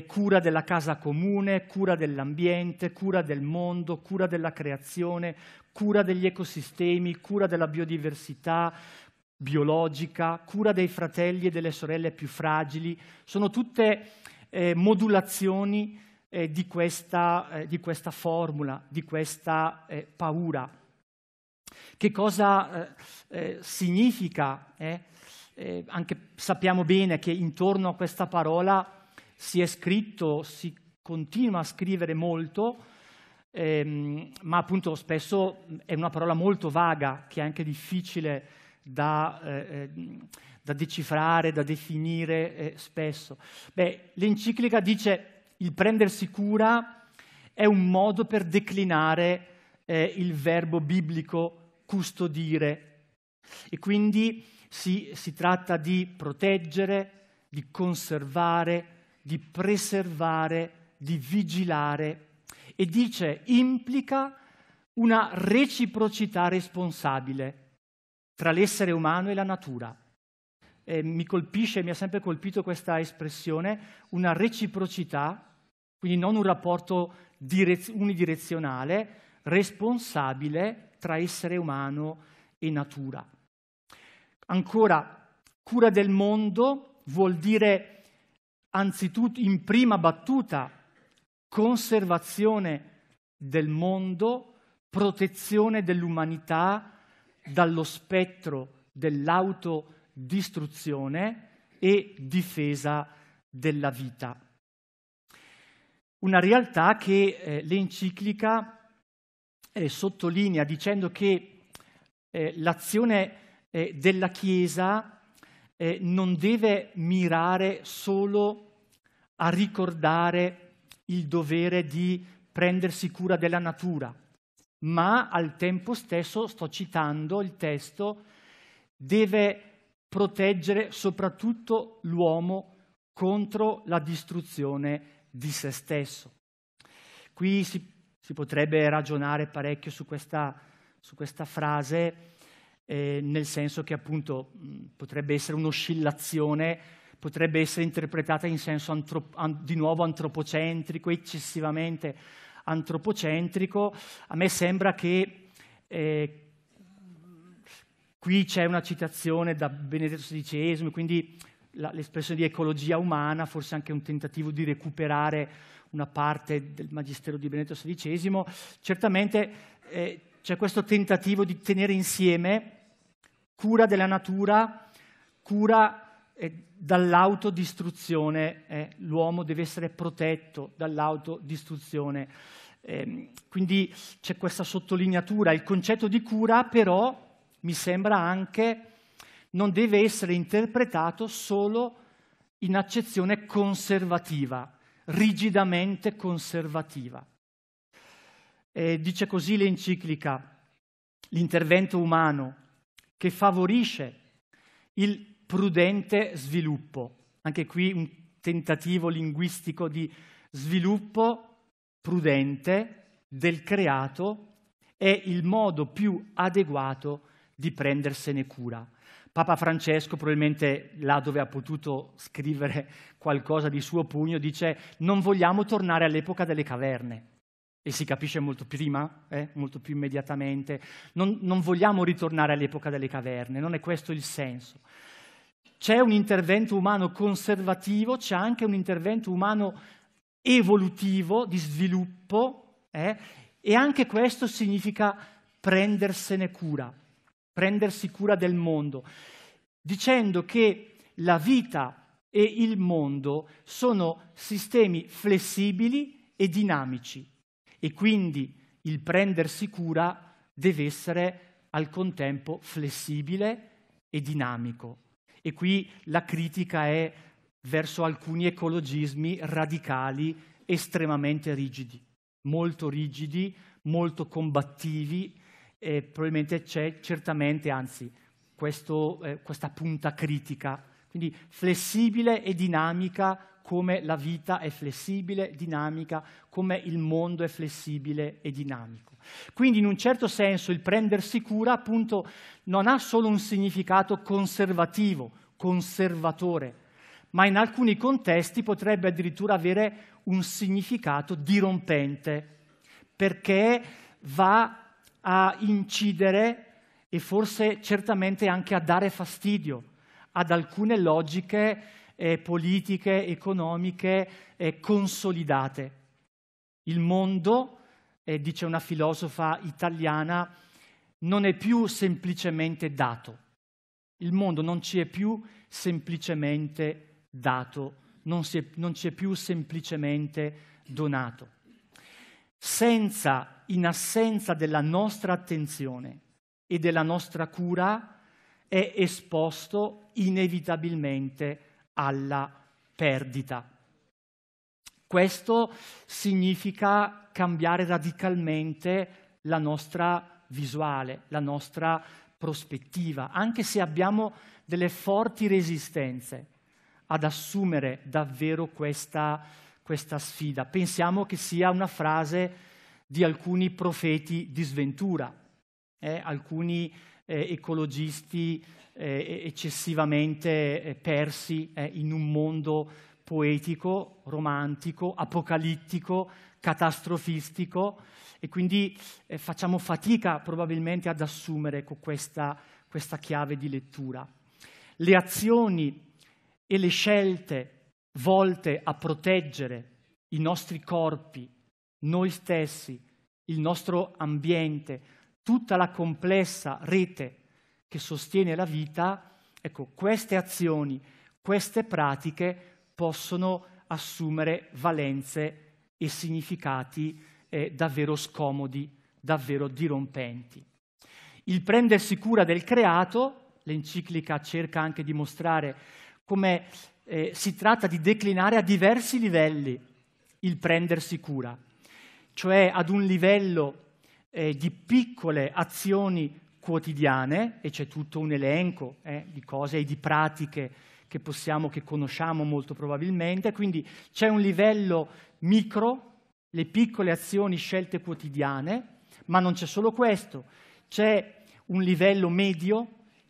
cura della casa comune, cura dell'ambiente, cura del mondo, cura della creazione, cura degli ecosistemi, cura della biodiversità biologica, cura dei fratelli e delle sorelle più fragili, sono tutte eh, modulazioni eh, di, questa, eh, di, questa, formula, di questa eh, paura. Che cosa eh, eh, significa? anche sappiamo bene che intorno a questa parola si è scritto, si continua a scrivere molto, ehm, ma appunto spesso è una parola molto vaga che è anche difficile da, eh, eh, da decifrare, da definire eh, spesso. Beh, l'enciclica dice il prendersi cura è un modo per declinare eh, il verbo biblico custodire e quindi si, si tratta di proteggere, di conservare, di preservare, di vigilare e dice implica una reciprocità responsabile tra l'essere umano e la natura. E mi colpisce, mi ha sempre colpito questa espressione, una reciprocità, quindi non un rapporto direz- unidirezionale, responsabile tra essere umano e natura. Ancora, cura del mondo vuol dire anzitutto in prima battuta conservazione del mondo, protezione dell'umanità dallo spettro dell'autodistruzione e difesa della vita. Una realtà che eh, l'enciclica eh, sottolinea dicendo che eh, l'azione eh, della Chiesa eh, non deve mirare solo a ricordare il dovere di prendersi cura della natura, ma al tempo stesso, sto citando il testo, deve proteggere soprattutto l'uomo contro la distruzione di se stesso. Qui si, si potrebbe ragionare parecchio su questa, su questa frase, eh, nel senso che appunto potrebbe essere un'oscillazione potrebbe essere interpretata in senso antrop- an- di nuovo antropocentrico, eccessivamente antropocentrico. A me sembra che eh, qui c'è una citazione da Benedetto XVI, quindi la, l'espressione di ecologia umana, forse anche un tentativo di recuperare una parte del magistero di Benedetto XVI. Certamente eh, c'è questo tentativo di tenere insieme cura della natura, cura dall'autodistruzione, eh, l'uomo deve essere protetto dall'autodistruzione. Eh, quindi c'è questa sottolineatura. Il concetto di cura però mi sembra anche non deve essere interpretato solo in accezione conservativa, rigidamente conservativa. Eh, dice così l'enciclica, l'intervento umano che favorisce il prudente sviluppo. Anche qui un tentativo linguistico di sviluppo prudente del creato è il modo più adeguato di prendersene cura. Papa Francesco, probabilmente là dove ha potuto scrivere qualcosa di suo pugno, dice non vogliamo tornare all'epoca delle caverne. E si capisce molto prima, eh? molto più immediatamente. Non, non vogliamo ritornare all'epoca delle caverne, non è questo il senso c'è un intervento umano conservativo, c'è anche un intervento umano evolutivo, di sviluppo, eh? e anche questo significa prendersene cura, prendersi cura del mondo, dicendo che la vita e il mondo sono sistemi flessibili e dinamici e quindi il prendersi cura deve essere al contempo flessibile e dinamico. E qui la critica è verso alcuni ecologismi radicali estremamente rigidi, molto rigidi, molto combattivi, e probabilmente c'è certamente, anzi, questo, eh, questa punta critica. Quindi flessibile e dinamica come la vita è flessibile, dinamica, come il mondo è flessibile e dinamico. Quindi in un certo senso il prendersi cura appunto non ha solo un significato conservativo, conservatore, ma in alcuni contesti potrebbe addirittura avere un significato dirompente, perché va a incidere e forse certamente anche a dare fastidio ad alcune logiche eh, politiche, economiche eh, consolidate. Il mondo, eh, dice una filosofa italiana, non è più semplicemente dato. Il mondo non ci è più semplicemente dato, non, è, non ci è più semplicemente donato. Senza, in assenza della nostra attenzione e della nostra cura, è esposto inevitabilmente alla perdita. Questo significa cambiare radicalmente la nostra visuale, la nostra prospettiva, anche se abbiamo delle forti resistenze ad assumere davvero questa, questa sfida. Pensiamo che sia una frase di alcuni profeti di sventura, eh? alcuni eh, ecologisti eh, eccessivamente eh, persi eh, in un mondo poetico, romantico, apocalittico, catastrofistico e quindi eh, facciamo fatica probabilmente ad assumere ecco, questa, questa chiave di lettura. Le azioni e le scelte volte a proteggere i nostri corpi, noi stessi, il nostro ambiente, tutta la complessa rete che sostiene la vita, ecco, queste azioni, queste pratiche possono assumere valenze e significati eh, davvero scomodi, davvero dirompenti. Il prendersi cura del creato, l'enciclica cerca anche di mostrare come eh, si tratta di declinare a diversi livelli il prendersi cura, cioè ad un livello eh, di piccole azioni quotidiane e c'è tutto un elenco eh, di cose e di pratiche che possiamo, che conosciamo molto probabilmente, quindi c'è un livello micro, le piccole azioni scelte quotidiane, ma non c'è solo questo, c'è un livello medio,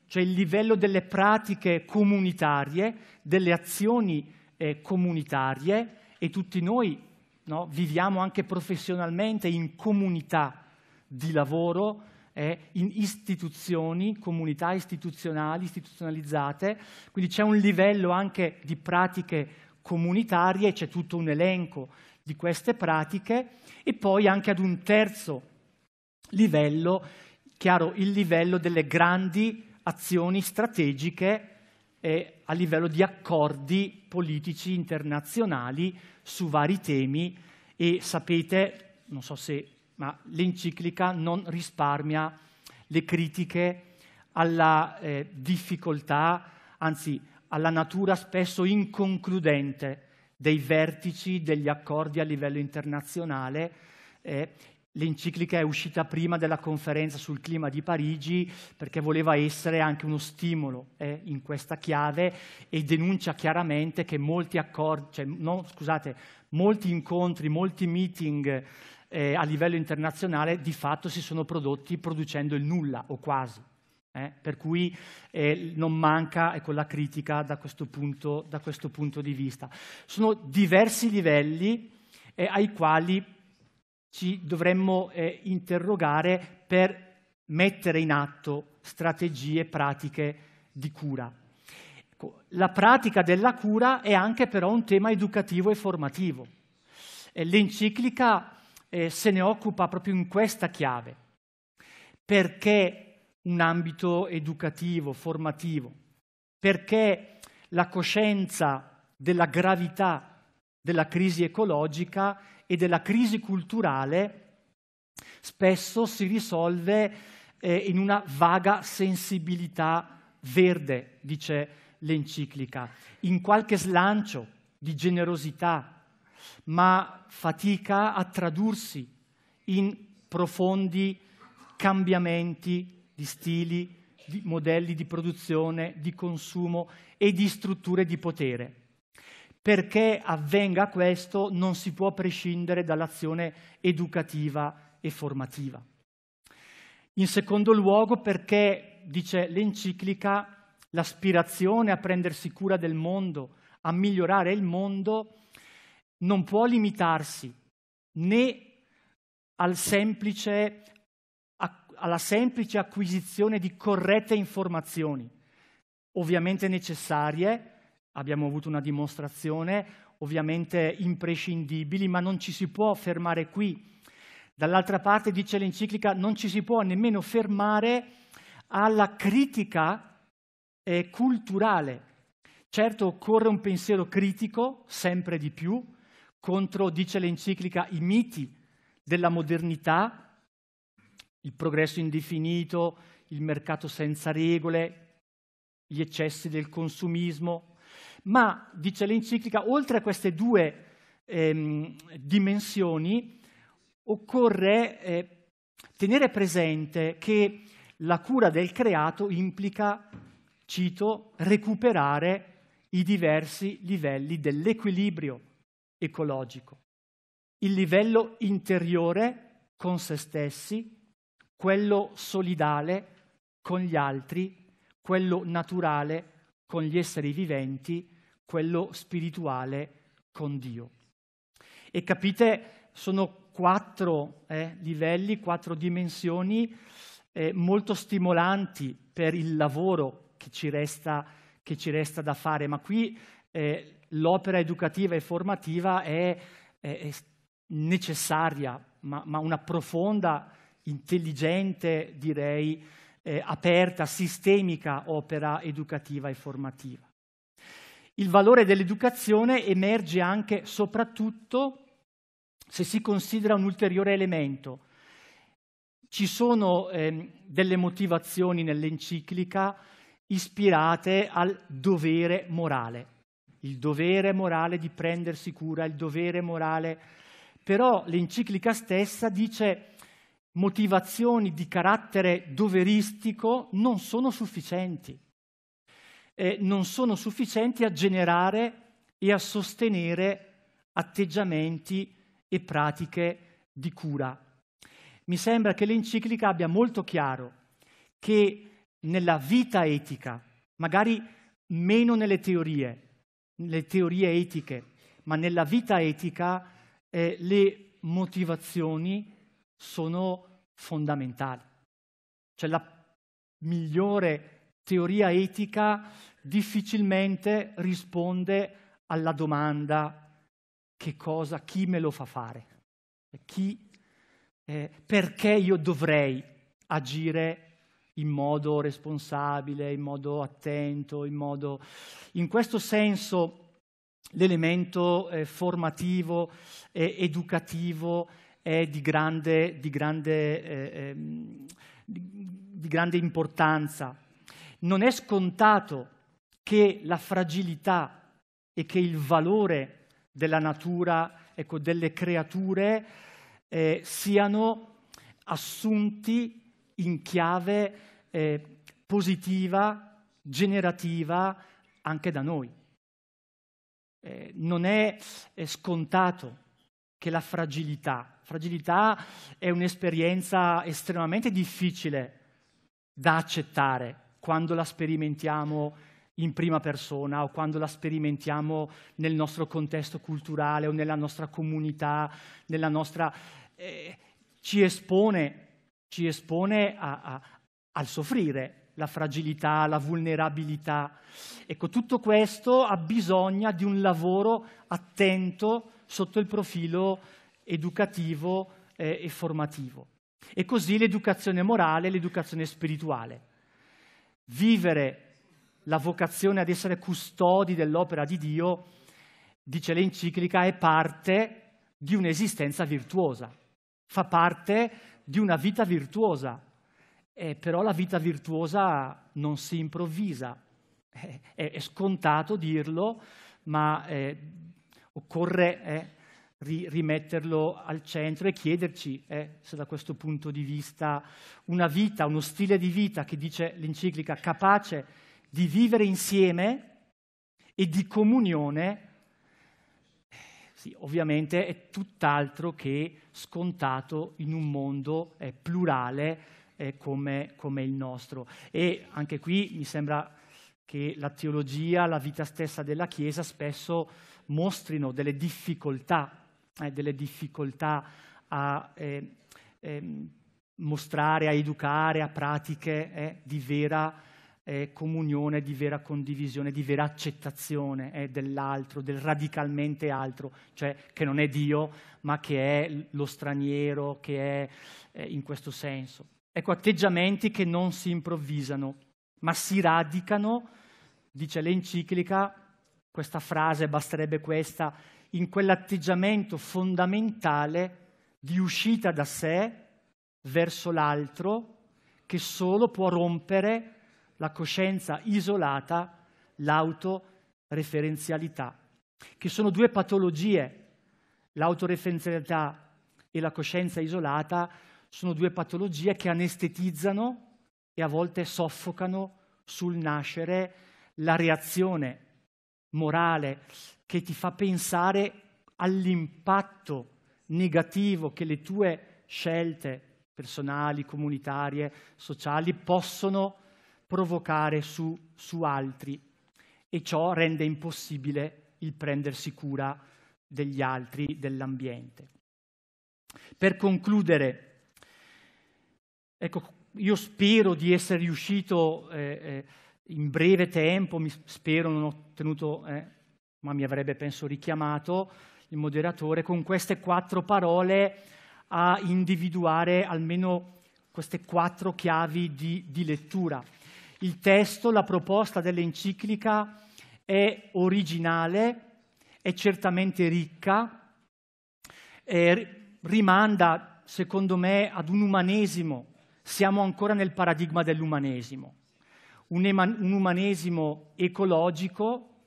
cioè il livello delle pratiche comunitarie, delle azioni eh, comunitarie e tutti noi no, viviamo anche professionalmente in comunità di lavoro eh, in istituzioni, comunità istituzionali, istituzionalizzate, quindi c'è un livello anche di pratiche comunitarie, c'è tutto un elenco di queste pratiche e poi anche ad un terzo livello, chiaro, il livello delle grandi azioni strategiche eh, a livello di accordi politici internazionali su vari temi e sapete, non so se ma l'enciclica non risparmia le critiche alla eh, difficoltà, anzi alla natura spesso inconcludente dei vertici degli accordi a livello internazionale. Eh, L'enciclica è uscita prima della conferenza sul clima di Parigi perché voleva essere anche uno stimolo eh, in questa chiave e denuncia chiaramente che molti accordi, cioè, no, scusate, molti incontri, molti meeting eh, a livello internazionale di fatto si sono prodotti producendo il nulla o quasi. Eh? Per cui eh, non manca ecco, la critica da questo, punto, da questo, punto, di vista. Sono diversi livelli eh, ai quali ci dovremmo eh, interrogare per mettere in atto strategie pratiche di cura. Ecco, la pratica della cura è anche però un tema educativo e formativo. Eh, l'enciclica eh, se ne occupa proprio in questa chiave, perché un ambito educativo, formativo, perché la coscienza della gravità della crisi ecologica e della crisi culturale spesso si risolve eh, in una vaga sensibilità verde, dice l'enciclica, in qualche slancio di generosità, ma fatica a tradursi in profondi cambiamenti di stili, di modelli di produzione, di consumo e di strutture di potere. Perché avvenga questo non si può prescindere dall'azione educativa e formativa. In secondo luogo perché, dice l'enciclica, l'aspirazione a prendersi cura del mondo, a migliorare il mondo, non può limitarsi né al semplice, alla semplice acquisizione di corrette informazioni, ovviamente necessarie, abbiamo avuto una dimostrazione, ovviamente imprescindibili, ma non ci si può fermare qui. Dall'altra parte, dice l'enciclica, non ci si può nemmeno fermare alla critica eh, culturale. Certo, occorre un pensiero critico, sempre di più, contro, dice l'enciclica, i miti della modernità, il progresso indefinito, il mercato senza regole, gli eccessi del consumismo. Ma, dice l'enciclica, oltre a queste due ehm, dimensioni, occorre eh, tenere presente che la cura del creato implica, cito, recuperare i diversi livelli dell'equilibrio ecologico, il livello interiore con se stessi, quello solidale con gli altri, quello naturale con gli esseri viventi, quello spirituale con Dio. E capite, sono quattro eh, livelli, quattro dimensioni eh, molto stimolanti per il lavoro che ci resta, che ci resta da fare, ma qui eh, l'opera educativa e formativa è, è, è necessaria, ma, ma, una profonda, intelligente, direi, eh, aperta, sistemica opera educativa e formativa. Il valore dell'educazione emerge anche, soprattutto, se si considera un ulteriore elemento. Ci sono eh, delle motivazioni nell'enciclica ispirate al dovere morale il dovere morale di prendersi cura, il dovere morale. Però l'enciclica stessa dice motivazioni di carattere doveristico non sono sufficienti, eh, non sono sufficienti a generare e a sostenere atteggiamenti e pratiche di cura. Mi sembra che l'enciclica abbia molto chiaro che nella vita etica, magari meno nelle teorie, le teorie etiche, ma nella vita etica eh, le motivazioni sono fondamentali. Cioè la migliore teoria etica difficilmente risponde alla domanda che cosa, chi me lo fa fare, chi, eh, perché io dovrei agire in modo responsabile, in modo attento, in, modo... in questo senso l'elemento eh, formativo, eh, educativo è di grande, di, grande, eh, ehm, di grande importanza. Non è scontato che la fragilità e che il valore della natura, ecco, delle creature, eh, siano assunti in chiave eh, positiva, generativa anche da noi. Eh, non è, è eh, scontato che la fragilità, fragilità è un'esperienza estremamente difficile da accettare quando la sperimentiamo in prima persona o quando la sperimentiamo nel nostro contesto culturale o nella nostra comunità, nella nostra, eh, ci espone, ci espone a, a, al soffrire, la fragilità, la vulnerabilità. Ecco, tutto questo ha bisogno di un lavoro attento sotto il profilo educativo eh, e formativo. E così l'educazione morale e l'educazione spirituale. Vivere la vocazione ad essere custodi dell'opera di Dio, dice l'enciclica, è parte di un'esistenza virtuosa, fa parte di una vita virtuosa, eh, però la vita virtuosa non si improvvisa, eh, è, scontato dirlo, ma eh, occorre eh, ri rimetterlo al centro e chiederci eh, se da questo punto di vista una vita, uno stile di vita che dice l'enciclica, capace di vivere insieme e di comunione, sì, ovviamente è tutt'altro che scontato in un mondo eh, plurale eh, come, come il nostro. E anche qui mi sembra che la teologia, la vita stessa della Chiesa spesso mostrino delle difficoltà, eh, delle difficoltà a eh, eh, mostrare, a educare a pratiche eh, di vera eh, comunione, di vera condivisione, di vera accettazione eh, dell'altro, del radicalmente altro, cioè che non è Dio, ma che è lo straniero, che è in questo senso. Ecco, atteggiamenti che non si improvvisano, ma si radicano, dice l'enciclica, questa frase basterebbe questa, in quell'atteggiamento fondamentale di uscita da sé verso l'altro che solo può rompere la coscienza isolata, l'autoreferenzialità, che sono due patologie, l'autoreferenzialità e la coscienza isolata, sono due patologie che anestetizzano e a volte soffocano sul nascere la reazione morale che ti fa pensare all'impatto negativo che le tue scelte personali, comunitarie, sociali possono provocare su, su altri e ciò rende impossibile il prendersi cura degli altri, dell'ambiente. Per concludere, Ecco, io spero di essere riuscito eh, eh in breve tempo, mi spero non ho tenuto, eh, ma mi avrebbe penso richiamato il moderatore, con queste quattro parole a individuare almeno queste quattro chiavi di, di lettura. Il testo, la proposta dell'enciclica è originale, è certamente ricca, eh, rimanda secondo me ad un umanesimo siamo ancora nel paradigma dell'umanesimo, un, un umanesimo ecologico,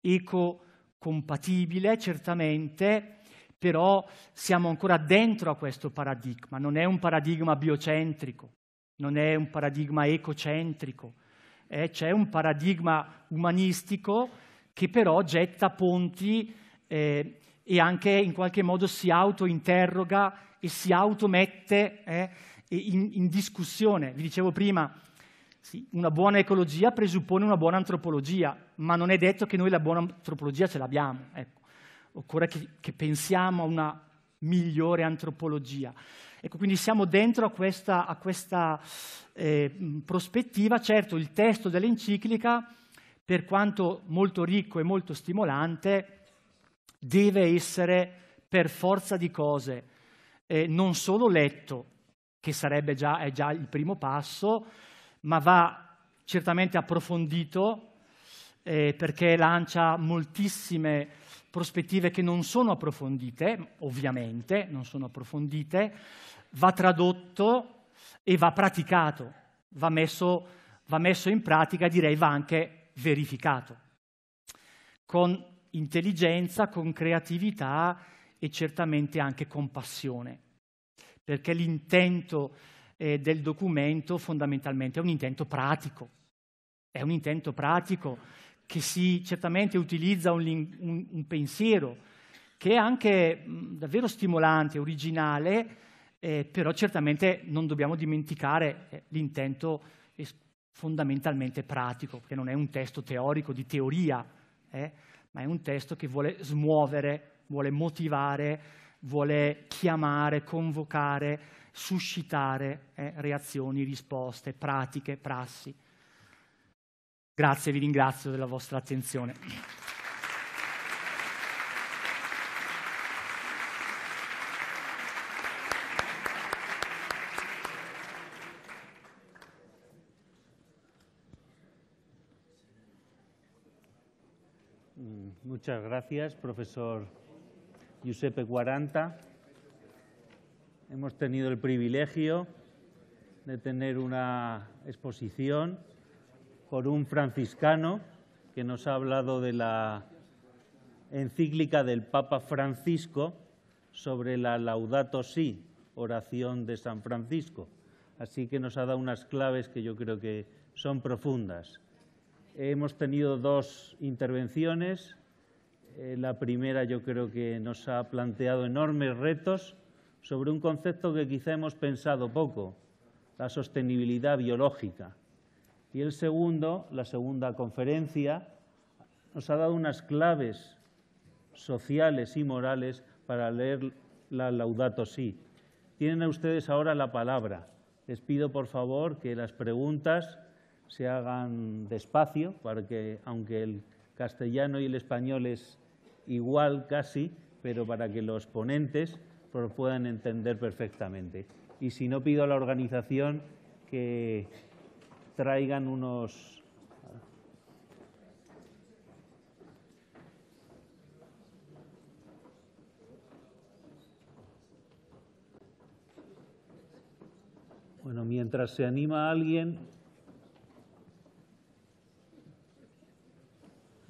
ecocompatibile certamente, però siamo ancora dentro a questo paradigma, non è un paradigma biocentrico, non è un paradigma ecocentrico, eh, c'è un paradigma umanistico che però getta ponti eh, e anche in qualche modo si autointerroga e si automette eh, in, in discussione. Vi dicevo prima, sì, una buona ecologia presuppone una buona antropologia, ma non è detto che noi la buona antropologia ce l'abbiamo. Ecco. Occorre che, che pensiamo a una migliore antropologia. Ecco, quindi siamo dentro a questa, a questa eh, prospettiva. Certo, il testo dell'enciclica, per quanto molto ricco e molto stimolante, deve essere per forza di cose eh, non solo letto, che sarebbe già, è già il primo passo, ma va certamente approfondito eh, perché lancia moltissime prospettive che non sono approfondite, ovviamente non sono approfondite, va tradotto e va praticato, va messo, va messo in pratica, direi va anche verificato, con intelligenza, con creatività e certamente anche con passione perché l'intento eh, del documento fondamentalmente è un intento pratico, è un intento pratico che si certamente utilizza un, un, un pensiero che è anche mh, davvero stimolante, originale, eh, però certamente non dobbiamo dimenticare eh, l'intento fondamentalmente pratico, che non è un testo teorico di teoria, eh, ma è un testo che vuole smuovere, vuole motivare, vuole chiamare, convocare, suscitare eh, reazioni, risposte, pratiche, prassi. Grazie, vi ringrazio della vostra attenzione. Mm, muchas gracias, profesor Giuseppe Cuaranta. Hemos tenido el privilegio de tener una exposición con un franciscano que nos ha hablado de la encíclica del Papa Francisco sobre la Laudato Si, oración de San Francisco. Así que nos ha dado unas claves que yo creo que son profundas. Hemos tenido dos intervenciones, eh, la primera yo creo que nos ha planteado enormes retos sobre un concepto que quizá hemos pensado poco, la sostenibilidad biológica. Y el segundo, la segunda conferencia, nos ha dado unas claves sociales y morales para leer la Laudato Si. Tienen a ustedes ahora la palabra. Les pido, por favor, que las preguntas se hagan despacio, para que, aunque el castellano y el español es igual casi, pero para que los ponentes puedan entender perfectamente. Y si no, pido a la organización que traigan unos, Bueno, mientras se anima a alguien,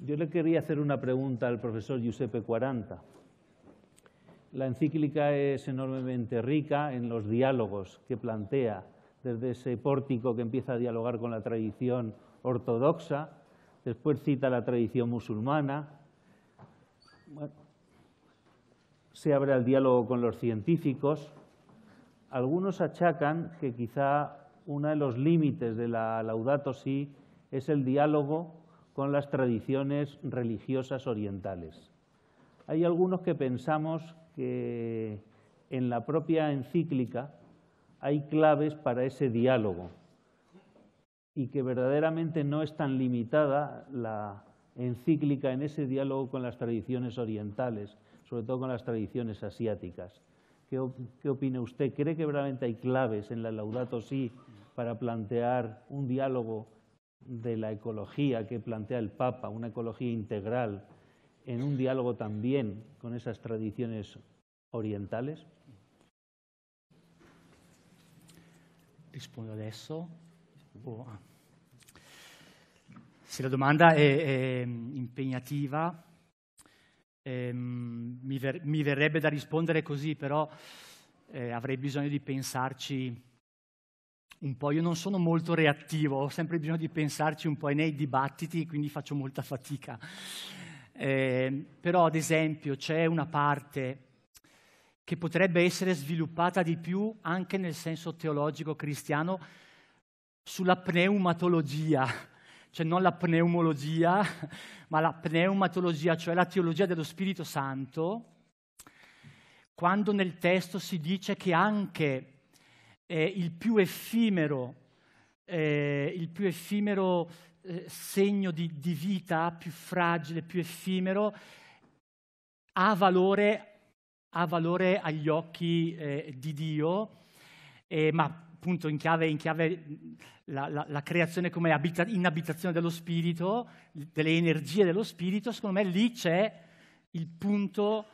Yo le quería hacer una pregunta al profesor Giuseppe Quaranta. La encíclica es enormemente rica en los diálogos que plantea desde ese pórtico que empieza a dialogar con la tradición ortodoxa, después cita la tradición musulmana, se abre al diálogo con los científicos. Algunos achacan que quizá uno de los límites de la Laudato Si es el diálogo con las tradiciones religiosas orientales. Hay algunos que pensamos que en la propia encíclica hay claves para ese diálogo y que verdaderamente no es tan limitada la encíclica en ese diálogo con las tradiciones orientales, sobre todo con las tradiciones asiáticas. ¿Qué, opina usted? ¿Cree que verdaderamente hay claves en la Laudato Si para plantear un diálogo de la ecología que plantea el Papa, una ecología integral, en un diálogo también con esas tradiciones orientales? Rispondo adesso. Oh. Ah. Se la domanda es è mm, impegnativa, ehm, mi, verrebbe da rispondere così, però eh, avrei bisogno di pensarci un po', io non sono molto reattivo, ho sempre bisogno di pensarci un po' nei dibattiti, quindi faccio molta fatica. Eh, però, ad esempio, c'è una parte che potrebbe essere sviluppata di più anche nel senso teologico cristiano sulla pneumatologia, cioè non la pneumologia, ma la pneumatologia, cioè la teologia dello Spirito Santo, quando nel testo si dice che anche è il più effimero, eh, il più effimero segno di, di vita, più fragile, più effimero, ha valore ha valore agli occhi eh, di Dio, eh, ma appunto in chiave, in chiave la, la, la, creazione come abita- in abitazione dello Spirito, delle energie dello Spirito, secondo me lì c'è il punto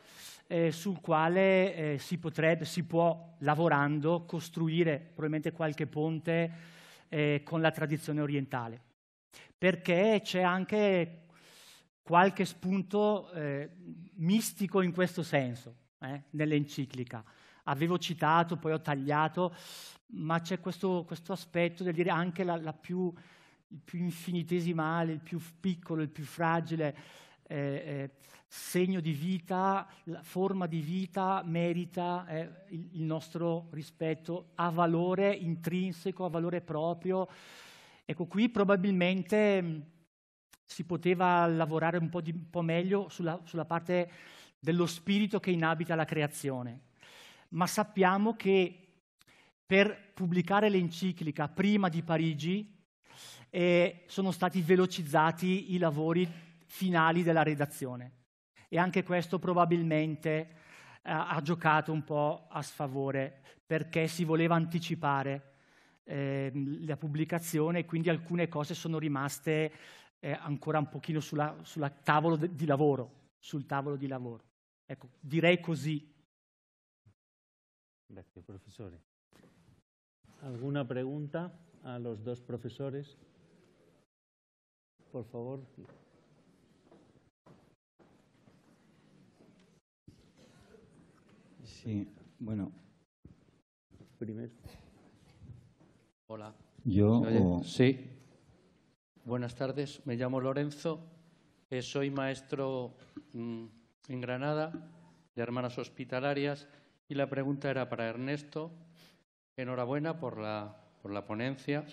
eh, sul quale eh, si, potrebbe, si può, lavorando, costruire probabilmente qualche ponte eh, con la tradizione orientale. Perché c'è anche qualche spunto eh, mistico in questo senso, eh, nell'enciclica. Avevo citato, poi ho tagliato, ma c'è questo, questo aspetto del dire anche la, la più, il più infinitesimale, il più piccolo, il più fragile. Eh, eh, segno di vita, la forma di vita merita eh, il nostro rispetto, ha valore intrinseco, ha valore proprio. Ecco, qui probabilmente mm, si poteva lavorare un po', di, un po meglio sulla, sulla parte dello spirito che inabita la creazione, ma sappiamo che per pubblicare l'enciclica prima di Parigi eh, sono stati velocizzati i lavori finali della redazione e anche questo probabilmente eh, ha giocato un po' a sfavore perché si voleva anticipare eh, la pubblicazione e quindi alcune cose sono rimaste eh, ancora un pochino sulla, sulla tavolo di lavoro, sul tavolo di lavoro. Ecco, direi così. Grazie, professore. ¿Alguna pregunta a los dos profesores? Por favor. Sí, bueno. Primero. Hola. Yo. Sí. Buenas tardes, me llamo Lorenzo, eh, soy maestro mm, en Granada de Hermanas Hospitalarias y la pregunta era para Ernesto. Enhorabuena por la, por la ponencia.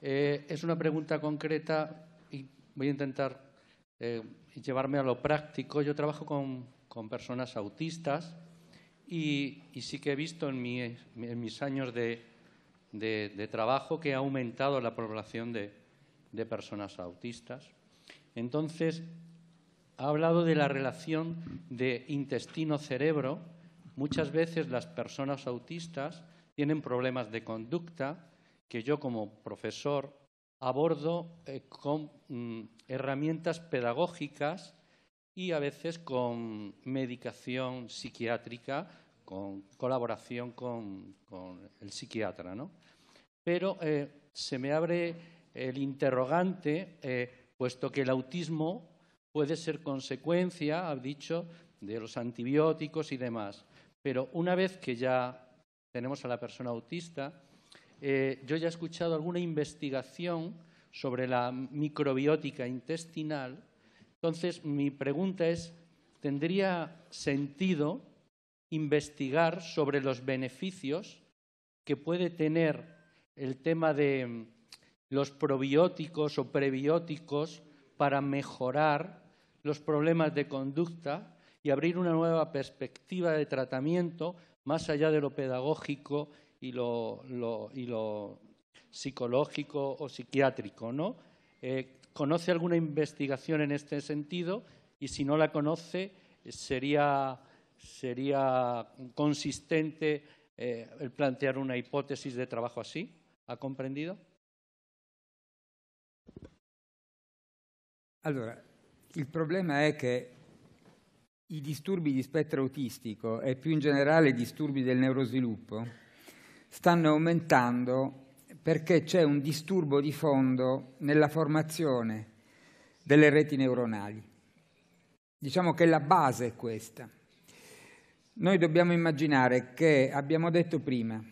Eh, es una pregunta concreta y voy a intentar eh, llevarme a lo práctico. Yo trabajo con personas autistas y, sí que he visto en, mis años de, trabajo que ha aumentado la población de, personas autistas. Entonces, ha hablado de la relación de intestino-cerebro. Muchas veces las personas autistas tienen problemas de conducta que yo como profesor abordo eh, con mm, herramientas pedagógicas y a veces con medicación psiquiátrica, con colaboración con, el psiquiatra. Pero eh, se me abre el interrogante, eh, puesto que el autismo puede ser consecuencia, ha dicho, de los antibióticos y demás. Pero una vez que ya tenemos a la persona autista, eh, yo ya he escuchado alguna investigación sobre la microbiótica intestinal entonces, mi pregunta es, ¿tendría sentido investigar sobre los beneficios que puede tener el tema de mm, los probióticos o prebióticos para mejorar los problemas de conducta y abrir una nueva perspectiva de tratamiento más allá de lo pedagógico y lo, psicológico o psiquiátrico, ¿no? Eh, ¿Conoce alguna investigación en este sentido? Y si no la conoce, sería, consistente eh, plantear una hipótesis de trabajo así. ¿Ha comprendido? Allora, il problema è che i disturbi di spettro autistico e più in generale i disturbi del neurosviluppo stanno aumentando perché c'è un disturbo di fondo nella formazione delle reti neuronali. Diciamo che la base è questa. Noi dobbiamo immaginare che, abbiamo detto prima,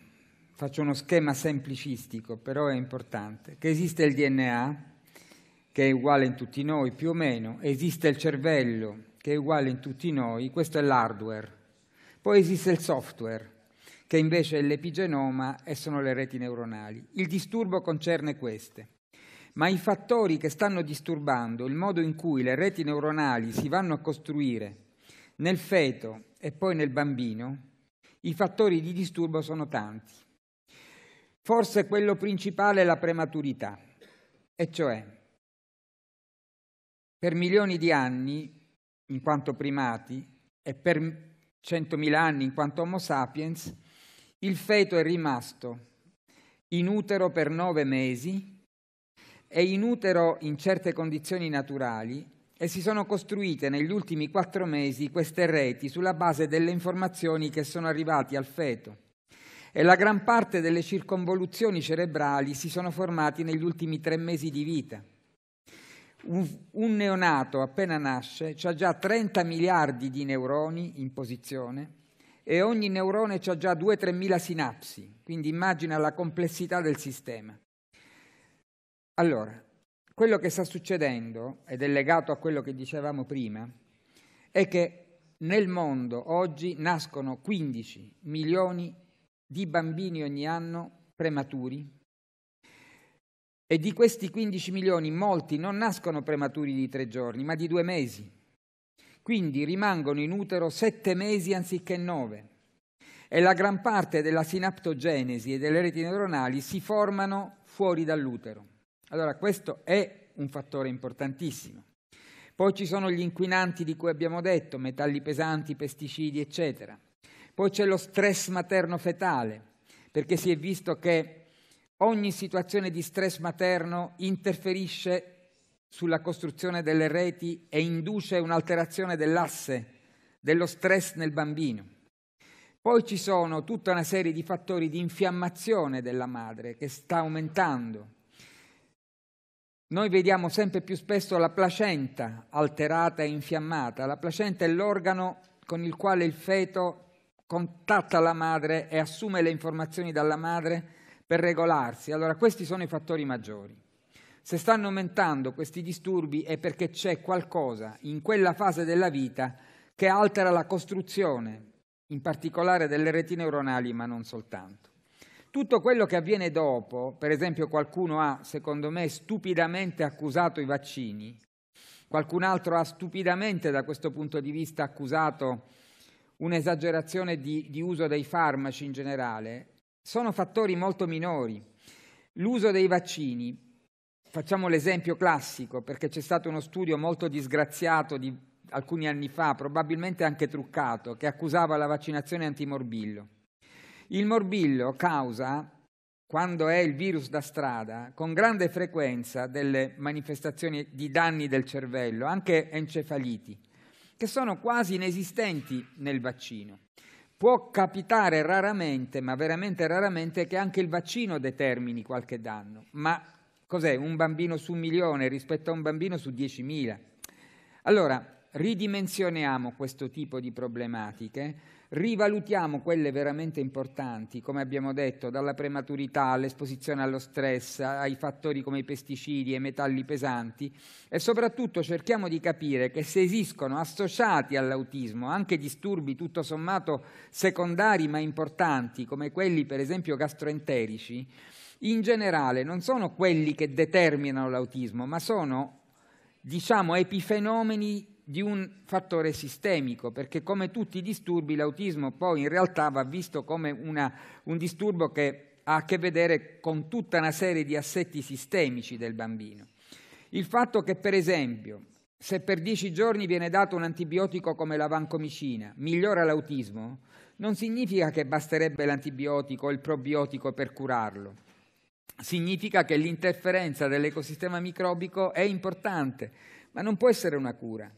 faccio uno schema semplicistico, però è importante, che esiste il DNA, che è uguale in tutti noi più o meno, esiste il cervello, che è uguale in tutti noi, questo è l'hardware, poi esiste il software, che invece è l'epigenoma e sono le reti neuronali. Il disturbo concerne queste. Ma i fattori che stanno disturbando il modo in cui le reti neuronali si vanno a costruire nel feto e poi nel bambino, i fattori di disturbo sono tanti. Forse quello principale è la prematurità, e cioè per milioni di anni, in quanto primati, e per centomila anni in quanto Homo sapiens, il feto è rimasto in utero per nove mesi e in utero in certe condizioni naturali e si sono costruite negli ultimi quattro mesi queste reti sulla base delle informazioni che sono arrivate al feto e la gran parte delle circonvoluzioni cerebrali si sono formate negli ultimi tre mesi di vita. Un neonato appena nasce ha già 30 miliardi di neuroni in posizione e ogni neurone ha già 2-3 mila sinapsi, quindi immagina la complessità del sistema. Allora, quello che sta succedendo, ed è legato a quello che dicevamo prima, è che nel mondo oggi nascono 15 milioni di bambini ogni anno prematuri e di questi 15 milioni molti non nascono prematuri di tre giorni, ma di due mesi quindi rimangono in utero sette mesi anziché nove e la gran parte della sinaptogenesi e delle reti neuronali si formano fuori dall'utero. Allora questo è un fattore importantissimo. Poi ci sono gli inquinanti di cui abbiamo detto, metalli pesanti, pesticidi, eccetera. Poi c'è lo stress materno-fetale, perché si è visto che ogni situazione di stress materno interferisce sulla costruzione delle reti e induce un'alterazione dell'asse, dello stress nel bambino. Poi ci sono tutta una serie di fattori di infiammazione della madre che sta aumentando. Noi vediamo sempre più spesso la placenta alterata e infiammata. La placenta è l'organo con il quale il feto contatta la madre e assume le informazioni dalla madre per regolarsi. Allora questi sono i fattori maggiori. Se stanno aumentando questi disturbi è perché c'è qualcosa in quella fase della vita che altera la costruzione, in particolare delle reti neuronali, ma non soltanto. Tutto quello che avviene dopo, per esempio qualcuno ha, secondo me, stupidamente accusato i vaccini, qualcun altro ha stupidamente, da questo punto di vista, accusato un'esagerazione di, di uso dei farmaci in generale, sono fattori molto minori. L'uso dei vaccini Facciamo l'esempio classico perché c'è stato uno studio molto disgraziato di alcuni anni fa, probabilmente anche truccato, che accusava la vaccinazione antimorbillo. Il morbillo causa, quando è il virus da strada, con grande frequenza delle manifestazioni di danni del cervello, anche encefaliti, che sono quasi inesistenti nel vaccino. Può capitare raramente, ma veramente raramente, che anche il vaccino determini qualche danno, ma Cos'è? Un bambino su un milione rispetto a un bambino su 10.000. Allora, ridimensioniamo questo tipo di problematiche, rivalutiamo quelle veramente importanti, come abbiamo detto, dalla prematurità all'esposizione allo stress, ai fattori come i pesticidi e i metalli pesanti e soprattutto cerchiamo di capire che se esistono associati all'autismo anche disturbi tutto sommato secondari ma importanti come quelli per esempio gastroenterici, in generale non sono quelli che determinano l'autismo, ma sono diciamo epifenomeni di un fattore sistemico, perché come tutti i disturbi l'autismo poi in realtà va visto come una, un disturbo che ha a che vedere con tutta una serie di assetti sistemici del bambino. Il fatto che per esempio se per dieci giorni viene dato un antibiotico come la vancomicina, migliora l'autismo, non significa che basterebbe l'antibiotico o il probiotico per curarlo significa che l'interferenza dell'ecosistema microbico è importante, ma non può essere una cura.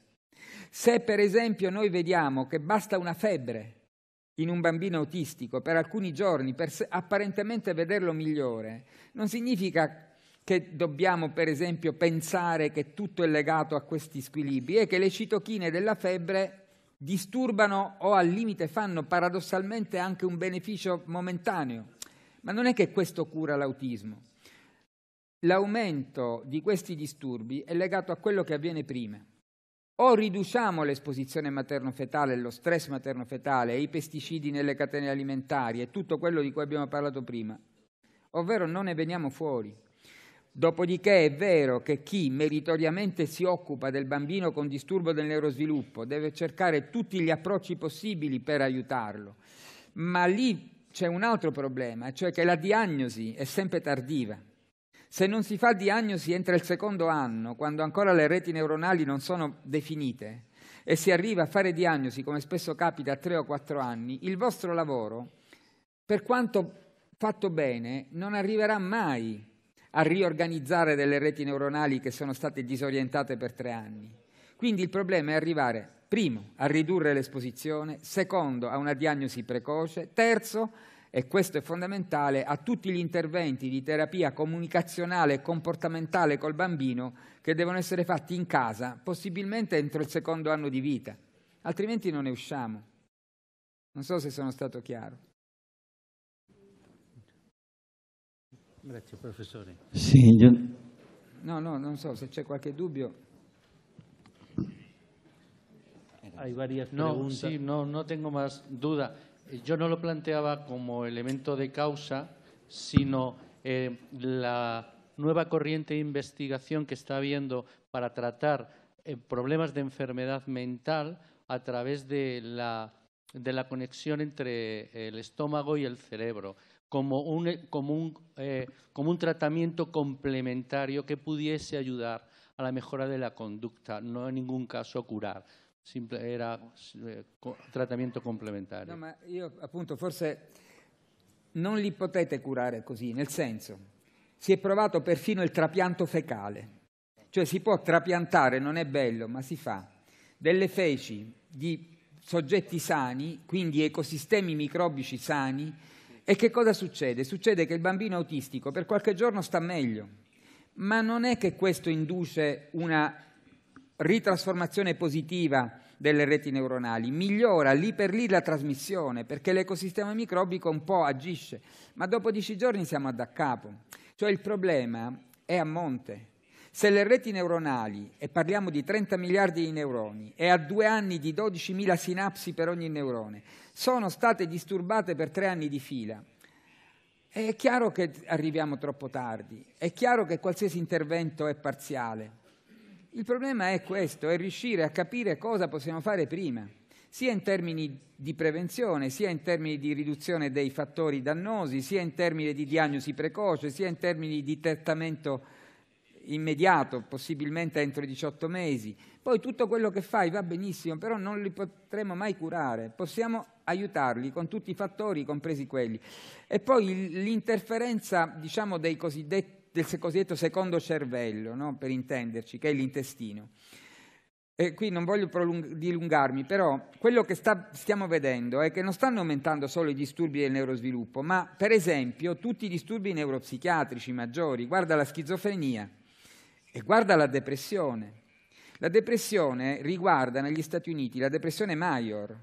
Se per esempio noi vediamo che basta una febbre in un bambino autistico per alcuni giorni per apparentemente vederlo migliore, non significa che dobbiamo per esempio pensare che tutto è legato a questi squilibri e che le citochine della febbre disturbano o al limite fanno paradossalmente anche un beneficio momentaneo. Ma non è che questo cura l'autismo. L'aumento di questi disturbi è legato a quello che avviene prima. O riduciamo l'esposizione materno-fetale, lo stress materno-fetale, i pesticidi nelle catene alimentari e tutto quello di cui abbiamo parlato prima, ovvero non ne veniamo fuori. Dopodiché è vero che chi meritoriamente si occupa del bambino con disturbo del neurosviluppo deve cercare tutti gli approcci possibili per aiutarlo, ma lì c'è un altro problema, cioè che la diagnosi è sempre tardiva. Se non si fa diagnosi entro il secondo anno, quando ancora le reti neuronali non sono definite, e si arriva a fare diagnosi, come spesso capita a tre o quattro anni, il vostro lavoro, per quanto fatto bene, non arriverà mai a riorganizzare delle reti neuronali che sono state disorientate per tre anni. Quindi il problema è arrivare primo, a ridurre l'esposizione, secondo, a una diagnosi precoce, terzo, e questo è fondamentale, a tutti gli interventi di terapia comunicazionale e comportamentale col bambino che devono essere fatti in casa, possibilmente entro il secondo anno di vita, altrimenti non ne usciamo. Non so se sono stato chiaro. Grazie professore. Sì, io... No, no, non so se c'è qualche dubbio. varias No, sí, no, no tengo más duda. Eh, yo no lo planteaba como elemento de causa, sino eh, la nueva corriente de investigación que está habiendo para tratar eh, problemas de enfermedad mental a través de la, de la conexión entre el estómago y el cerebro, como un, como, un, como un tratamiento complementario que pudiese ayudar a la mejora de la conducta, no en ningún caso curar. era eh, trattamento complementare. No, ma io appunto forse non li potete curare così, nel senso si è provato perfino il trapianto fecale, cioè si può trapiantare, non è bello, ma si fa, delle feci di soggetti sani, quindi ecosistemi microbici sani, e che cosa succede? Succede che il bambino autistico per qualche giorno sta meglio, ma non è che questo induce una ritrasformazione positiva delle reti neuronali, migliora lì per lì la trasmissione perché l'ecosistema microbico un po' agisce, ma dopo dieci giorni siamo da capo. Cioè il problema è a monte. Se le reti neuronali, e parliamo di 30 miliardi di neuroni, e a due anni di 12.000 sinapsi per ogni neurone, sono state disturbate per tre anni di fila, è chiaro che arriviamo troppo tardi, è chiaro che qualsiasi intervento è parziale. Il problema è questo, è riuscire a capire cosa possiamo fare prima, sia in termini di prevenzione, sia in termini di riduzione dei fattori dannosi, sia in termini di diagnosi precoce, sia in termini di trattamento immediato, possibilmente entro i 18 mesi. Poi tutto quello che fai va benissimo, però non li potremo mai curare. Possiamo aiutarli con tutti i fattori, compresi quelli. E poi l'interferenza, diciamo, dei cosiddetti del cosiddetto secondo cervello, no? per intenderci, che è l'intestino. E qui non voglio dilungarmi, però quello che sta, stiamo vedendo è che non stanno aumentando solo i disturbi del neurosviluppo, ma per esempio tutti i disturbi neuropsichiatrici maggiori, guarda la schizofrenia e guarda la depressione. La depressione riguarda negli Stati Uniti la depressione major,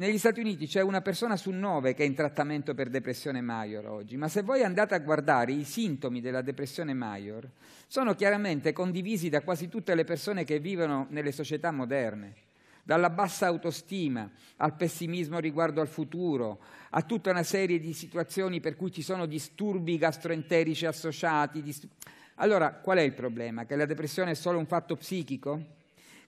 negli Stati Uniti c'è una persona su nove che è in trattamento per depressione maior oggi, ma se voi andate a guardare i sintomi della depressione maior, sono chiaramente condivisi da quasi tutte le persone che vivono nelle società moderne dalla bassa autostima al pessimismo riguardo al futuro, a tutta una serie di situazioni per cui ci sono disturbi gastroenterici associati. Allora, qual è il problema? Che la depressione è solo un fatto psichico?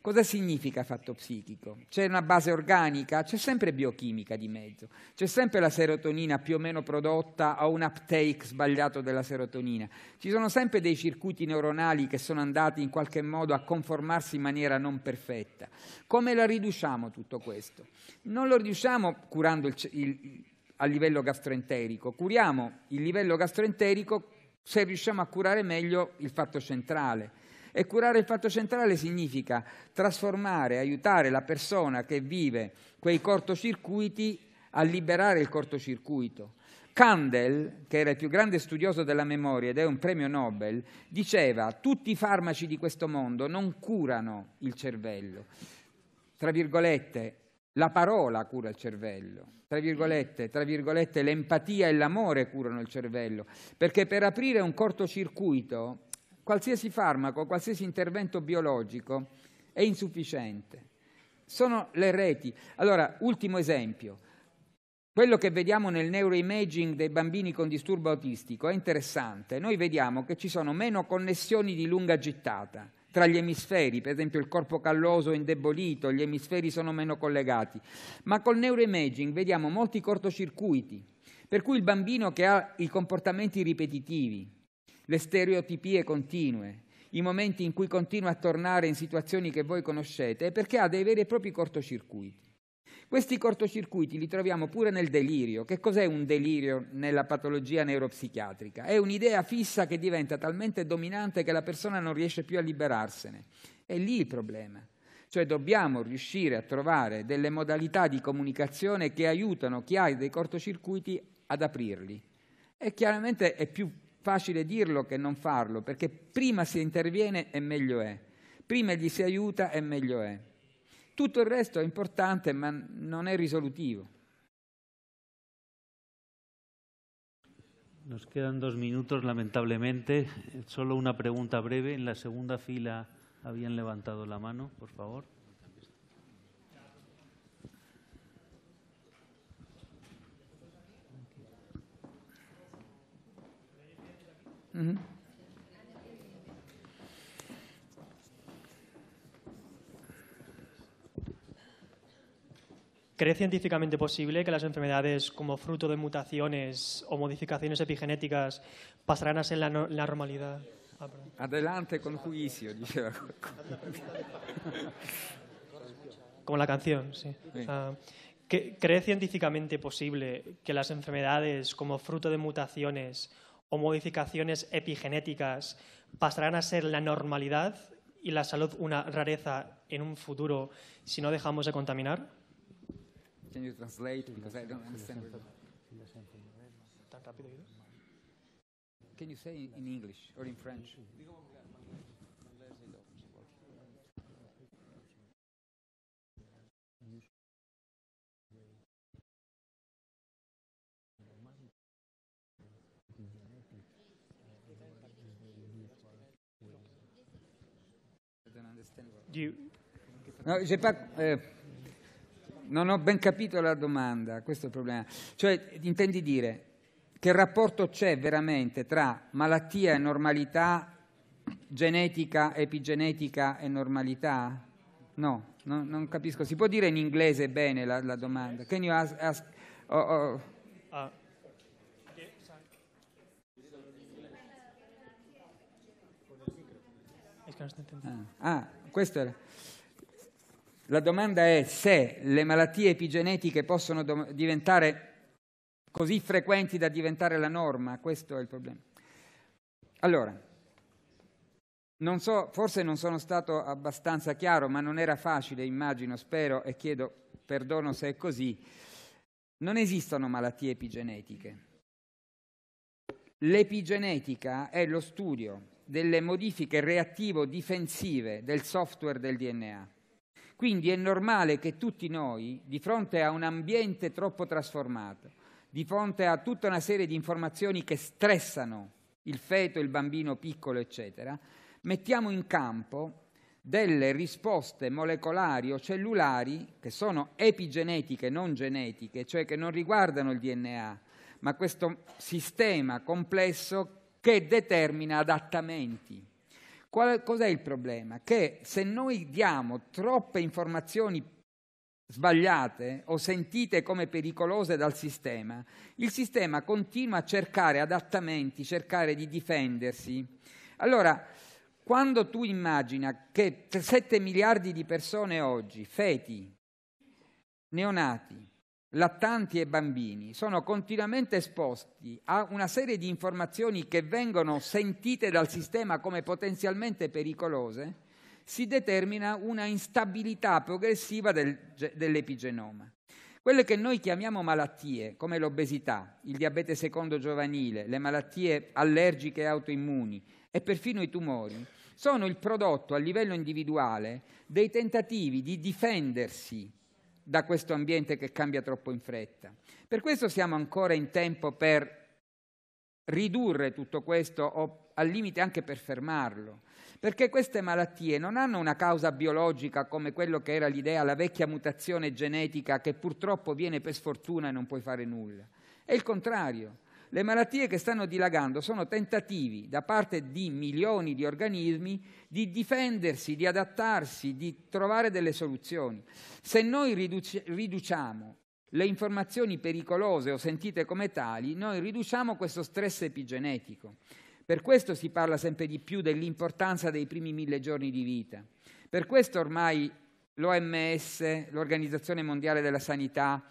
Cosa significa fatto psichico? C'è una base organica? C'è sempre biochimica di mezzo, c'è sempre la serotonina più o meno prodotta o un uptake sbagliato della serotonina, ci sono sempre dei circuiti neuronali che sono andati in qualche modo a conformarsi in maniera non perfetta. Come la riduciamo tutto questo? Non lo riduciamo curando il, il, a livello gastroenterico, curiamo il livello gastroenterico se riusciamo a curare meglio il fatto centrale e curare il fatto centrale significa trasformare, aiutare la persona che vive quei cortocircuiti a liberare il cortocircuito. Kandel, che era il più grande studioso della memoria ed è un premio Nobel, diceva tutti i farmaci di questo mondo non curano il cervello. Tra virgolette, la parola cura il cervello, tra virgolette, tra virgolette, l'empatia e l'amore curano il cervello, perché per aprire un cortocircuito Qualsiasi farmaco, qualsiasi intervento biologico è insufficiente. Sono le reti. Allora, ultimo esempio. Quello che vediamo nel neuroimaging dei bambini con disturbo autistico è interessante. Noi vediamo che ci sono meno connessioni di lunga gittata tra gli emisferi, per esempio il corpo calloso è indebolito, gli emisferi sono meno collegati, ma col neuroimaging vediamo molti cortocircuiti, per cui il bambino che ha i comportamenti ripetitivi, le stereotipie continue, i momenti in cui continua a tornare in situazioni che voi conoscete, è perché ha dei veri e propri cortocircuiti. Questi cortocircuiti li troviamo pure nel delirio. Che cos'è un delirio nella patologia neuropsichiatrica? È un'idea fissa che diventa talmente dominante che la persona non riesce più a liberarsene. È lì il problema. Cioè dobbiamo riuscire a trovare delle modalità di comunicazione che aiutano chi ha dei cortocircuiti ad aprirli. E chiaramente è più Facile dirlo che non farlo, perché prima si interviene e meglio è, prima gli si aiuta e meglio è. Tutto il resto è importante ma non è risolutivo. Nos quedan dos minutos, lamentablemente. Solo una pregunta breve. En la segunda fila habían levantado la mano, por favor. ¿Cree científicamente posible que las enfermedades como fruto de mutaciones o modificaciones epigenéticas pasarán a ser la, normalidad? Ah, Adelante con juicio, diceva. Como la canción, sí. Ah, ¿Cree científicamente posible que las enfermedades como fruto de mutaciones o modificaciones epigenéticas pasarán a ser la normalidad y la salud una rareza en un futuro si no dejamos de contaminar? You... No, pas, eh, non ho ben capito la domanda, questo è il problema. Cioè, intendi dire che rapporto c'è veramente tra malattia e normalità, genetica, epigenetica e normalità? No, no non capisco. Si può dire in inglese bene la, la domanda? Can you ask, ask oh, oh. Uh. Ah, ah, questo era. La domanda è se le malattie epigenetiche possono do- diventare così frequenti da diventare la norma, questo è il problema. Allora, non so, forse non sono stato abbastanza chiaro, ma non era facile, immagino, spero e chiedo perdono se è così. Non esistono malattie epigenetiche. L'epigenetica è lo studio delle modifiche reattivo-difensive del software del DNA. Quindi è normale che tutti noi, di fronte a un ambiente troppo trasformato, di fronte a tutta una serie di informazioni che stressano il feto, il bambino piccolo, eccetera, mettiamo in campo delle risposte molecolari o cellulari che sono epigenetiche, non genetiche, cioè che non riguardano il DNA, ma questo sistema complesso che determina adattamenti. Qual, cos'è il problema? Che se noi diamo troppe informazioni sbagliate o sentite come pericolose dal sistema, il sistema continua a cercare adattamenti, cercare di difendersi. Allora, quando tu immagina che 7 miliardi di persone oggi, feti, neonati, lattanti e bambini sono continuamente esposti a una serie di informazioni che vengono sentite dal sistema come potenzialmente pericolose, si determina una instabilità progressiva del, dell'epigenoma. Quelle che noi chiamiamo malattie, come l'obesità, il diabete secondo giovanile, le malattie allergiche e autoimmuni e perfino i tumori, sono il prodotto a livello individuale dei tentativi di difendersi da questo ambiente che cambia troppo in fretta. Per questo siamo ancora in tempo per ridurre tutto questo o al limite anche per fermarlo, perché queste malattie non hanno una causa biologica come quello che era l'idea, la vecchia mutazione genetica che purtroppo viene per sfortuna e non puoi fare nulla. È il contrario, le malattie che stanno dilagando sono tentativi da parte di milioni di organismi di difendersi, di adattarsi, di trovare delle soluzioni. Se noi riduci- riduciamo le informazioni pericolose o sentite come tali, noi riduciamo questo stress epigenetico. Per questo si parla sempre di più dell'importanza dei primi mille giorni di vita. Per questo ormai l'OMS, l'Organizzazione Mondiale della Sanità,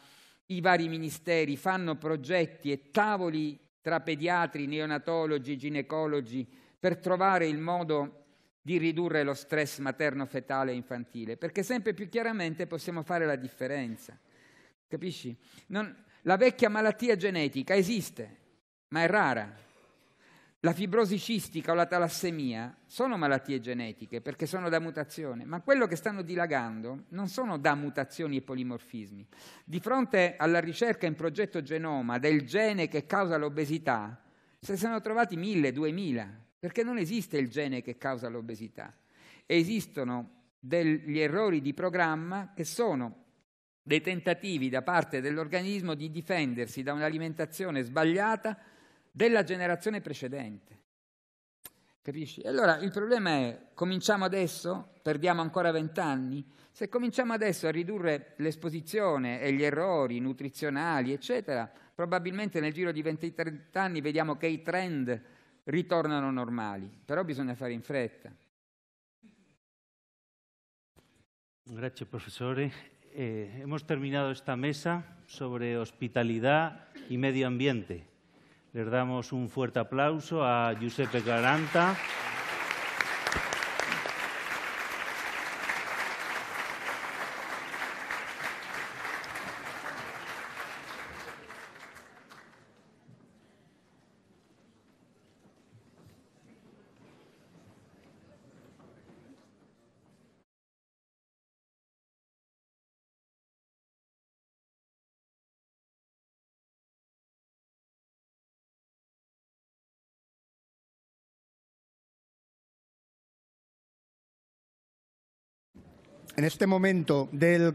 i vari ministeri fanno progetti e tavoli tra pediatri, neonatologi, ginecologi per trovare il modo di ridurre lo stress materno, fetale e infantile, perché sempre più chiaramente possiamo fare la differenza. Capisci? Non, la vecchia malattia genetica esiste, ma è rara. La fibrosi cistica o la talassemia sono malattie genetiche perché sono da mutazione, ma quello che stanno dilagando non sono da mutazioni e polimorfismi. Di fronte alla ricerca in progetto genoma del gene che causa l'obesità, se sono trovati mille, duemila, perché non esiste il gene che causa l'obesità. Esistono degli errori di programma che sono dei tentativi da parte dell'organismo di difendersi da un'alimentazione sbagliata della generazione precedente. Capisci? E allora il problema è, cominciamo adesso? Perdiamo ancora vent'anni? Se cominciamo adesso a ridurre l'esposizione e gli errori nutrizionali, eccetera, probabilmente nel giro di 20-30 anni vediamo che i trend ritornano normali, però bisogna fare in fretta. Grazie professore. Eh, hemos terminado esta mesa sobre ospitalità e medio ambiente. Les damos un fuerte aplauso a Giuseppe Garanta. en este momento del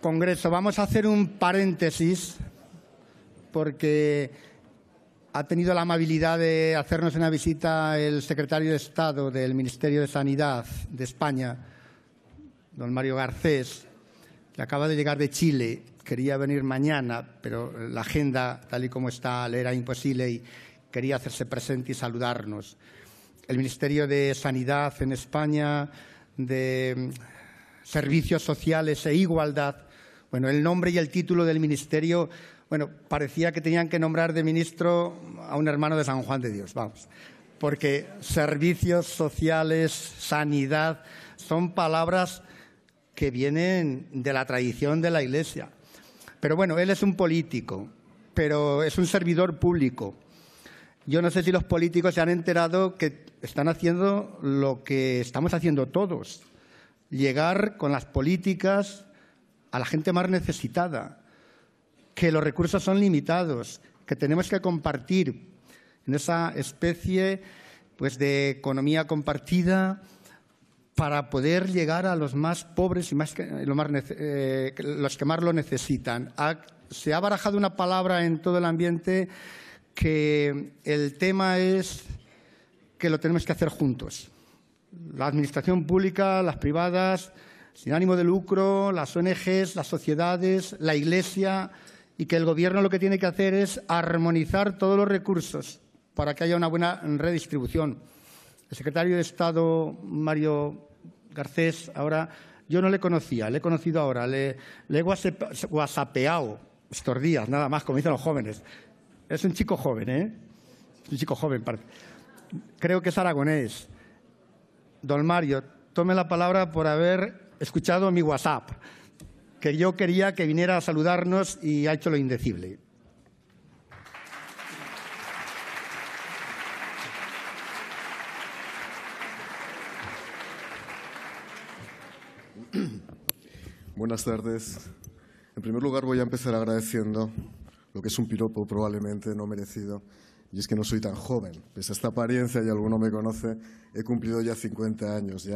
Congreso. Vamos a hacer un paréntesis porque ha tenido la amabilidad de hacernos una visita el secretario de Estado del Ministerio de Sanidad de España, don Mario Garcés, que acaba de llegar de Chile. Quería venir mañana, pero la agenda, tal y como está, le era imposible y quería hacerse presente y saludarnos. El Ministerio de Sanidad en España, de servicios sociales e igualdad. Bueno, el nombre y el título del ministerio, bueno, parecía que tenían que nombrar de ministro a un hermano de San Juan de Dios, vamos, porque servicios sociales, sanidad, son palabras que vienen de la tradición de la Iglesia. Pero bueno, él es un político, pero es un servidor público. Yo no sé si los políticos se han enterado que están haciendo lo que estamos haciendo todos llegar con las políticas a la gente más necesitada, que los recursos son limitados, que tenemos que compartir en esa especie pues, de economía compartida para poder llegar a los más pobres y eh, los que más lo necesitan. se ha barajado una palabra en todo el ambiente que el tema es que lo tenemos que hacer juntos la administración pública, las privadas, sin ánimo de lucro, las ONGs, las sociedades, la Iglesia, y que el Gobierno lo que tiene que hacer es armonizar todos los recursos para que haya una buena redistribución. El secretario de Estado, Mario Garcés, ahora yo no le conocía, le he conocido ahora, le, he guasapeado estos días, nada más, como dicen los jóvenes. Es un chico joven, ¿eh? un chico joven, creo que es aragonés. Don Mario, tome la palabra por haber escuchado mi WhatsApp, que yo quería que viniera a saludarnos y ha hecho lo indecible. Buenas tardes. En primer lugar, voy a empezar agradeciendo lo que es un piropo probablemente no merecido y es que no soy tan joven. Pese a esta apariencia, y alguno me conoce, he cumplido ya 50 años.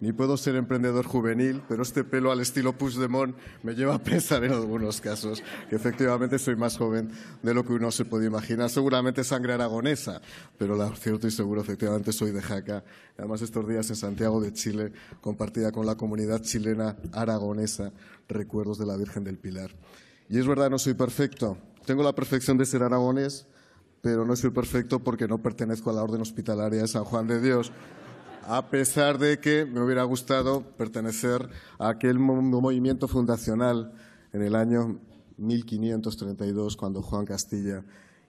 ni puedo ser emprendedor juvenil, pero este pelo al estilo Puigdemont me lleva a pensar en algunos casos que efectivamente soy más joven de lo que uno se puede imaginar. Seguramente sangre aragonesa, pero lo cierto y seguro, efectivamente, soy de Jaca. Además, estos días en Santiago de Chile, compartida con la comunidad chilena aragonesa, recuerdos de la Virgen del Pilar. Y es verdad, no soy perfecto. Tengo la perfección de ser aragonés, pero no soy perfecto porque no pertenezco a la Orden Hospitalaria de San Juan de Dios. A pesar de que me hubiera gustado pertenecer a aquel movimiento fundacional en el año 1532, cuando Juan Castilla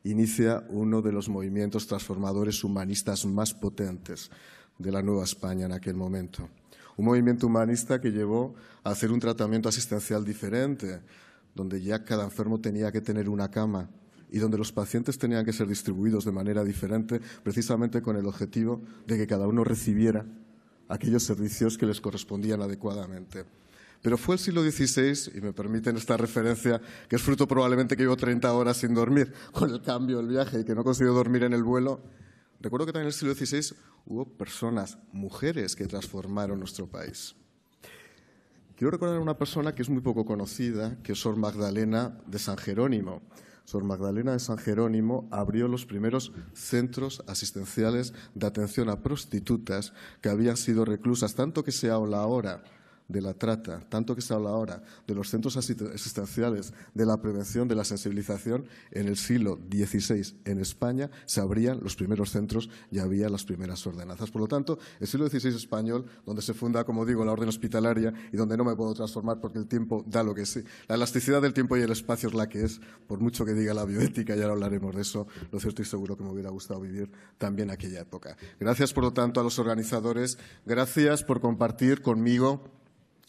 inicia uno de los movimientos transformadores humanistas más potentes de la Nueva España en aquel momento. Un movimiento humanista que llevó a hacer un tratamiento asistencial diferente, donde ya cada enfermo tenía que tener una cama y donde los pacientes tenían que ser distribuidos de manera diferente, precisamente con el objetivo de que cada uno recibiera aquellos servicios que les correspondían adecuadamente. Pero fue el siglo XVI, y me permiten esta referencia, que es fruto probablemente que llevo 30 horas sin dormir con el cambio, del viaje y que no consigo dormir en el vuelo. Recuerdo que también en el siglo XVI hubo personas, mujeres, que transformaron nuestro país. Quiero recordar a una persona que es muy poco conocida, que es Sor Magdalena de San Jerónimo. Sor Magdalena de San Jerónimo abrió los primeros centros asistenciales de atención a prostitutas que habían sido reclusas, tanto que se habla ahora de la trata, tanto que se habla ahora, de los centros asistenciales, de la prevención, de la sensibilización, en el siglo XVI en España se abrían los primeros centros y había las primeras ordenanzas. Por lo tanto, el siglo XVI español, donde se funda, como digo, la orden hospitalaria y donde no me puedo transformar porque el tiempo da lo que sí. La elasticidad del tiempo y el espacio es la que es, por mucho que diga la bioética, ya ahora hablaremos de eso, lo cierto y seguro que me hubiera gustado vivir también aquella época. Gracias, por lo tanto, a los organizadores, gracias por compartir conmigo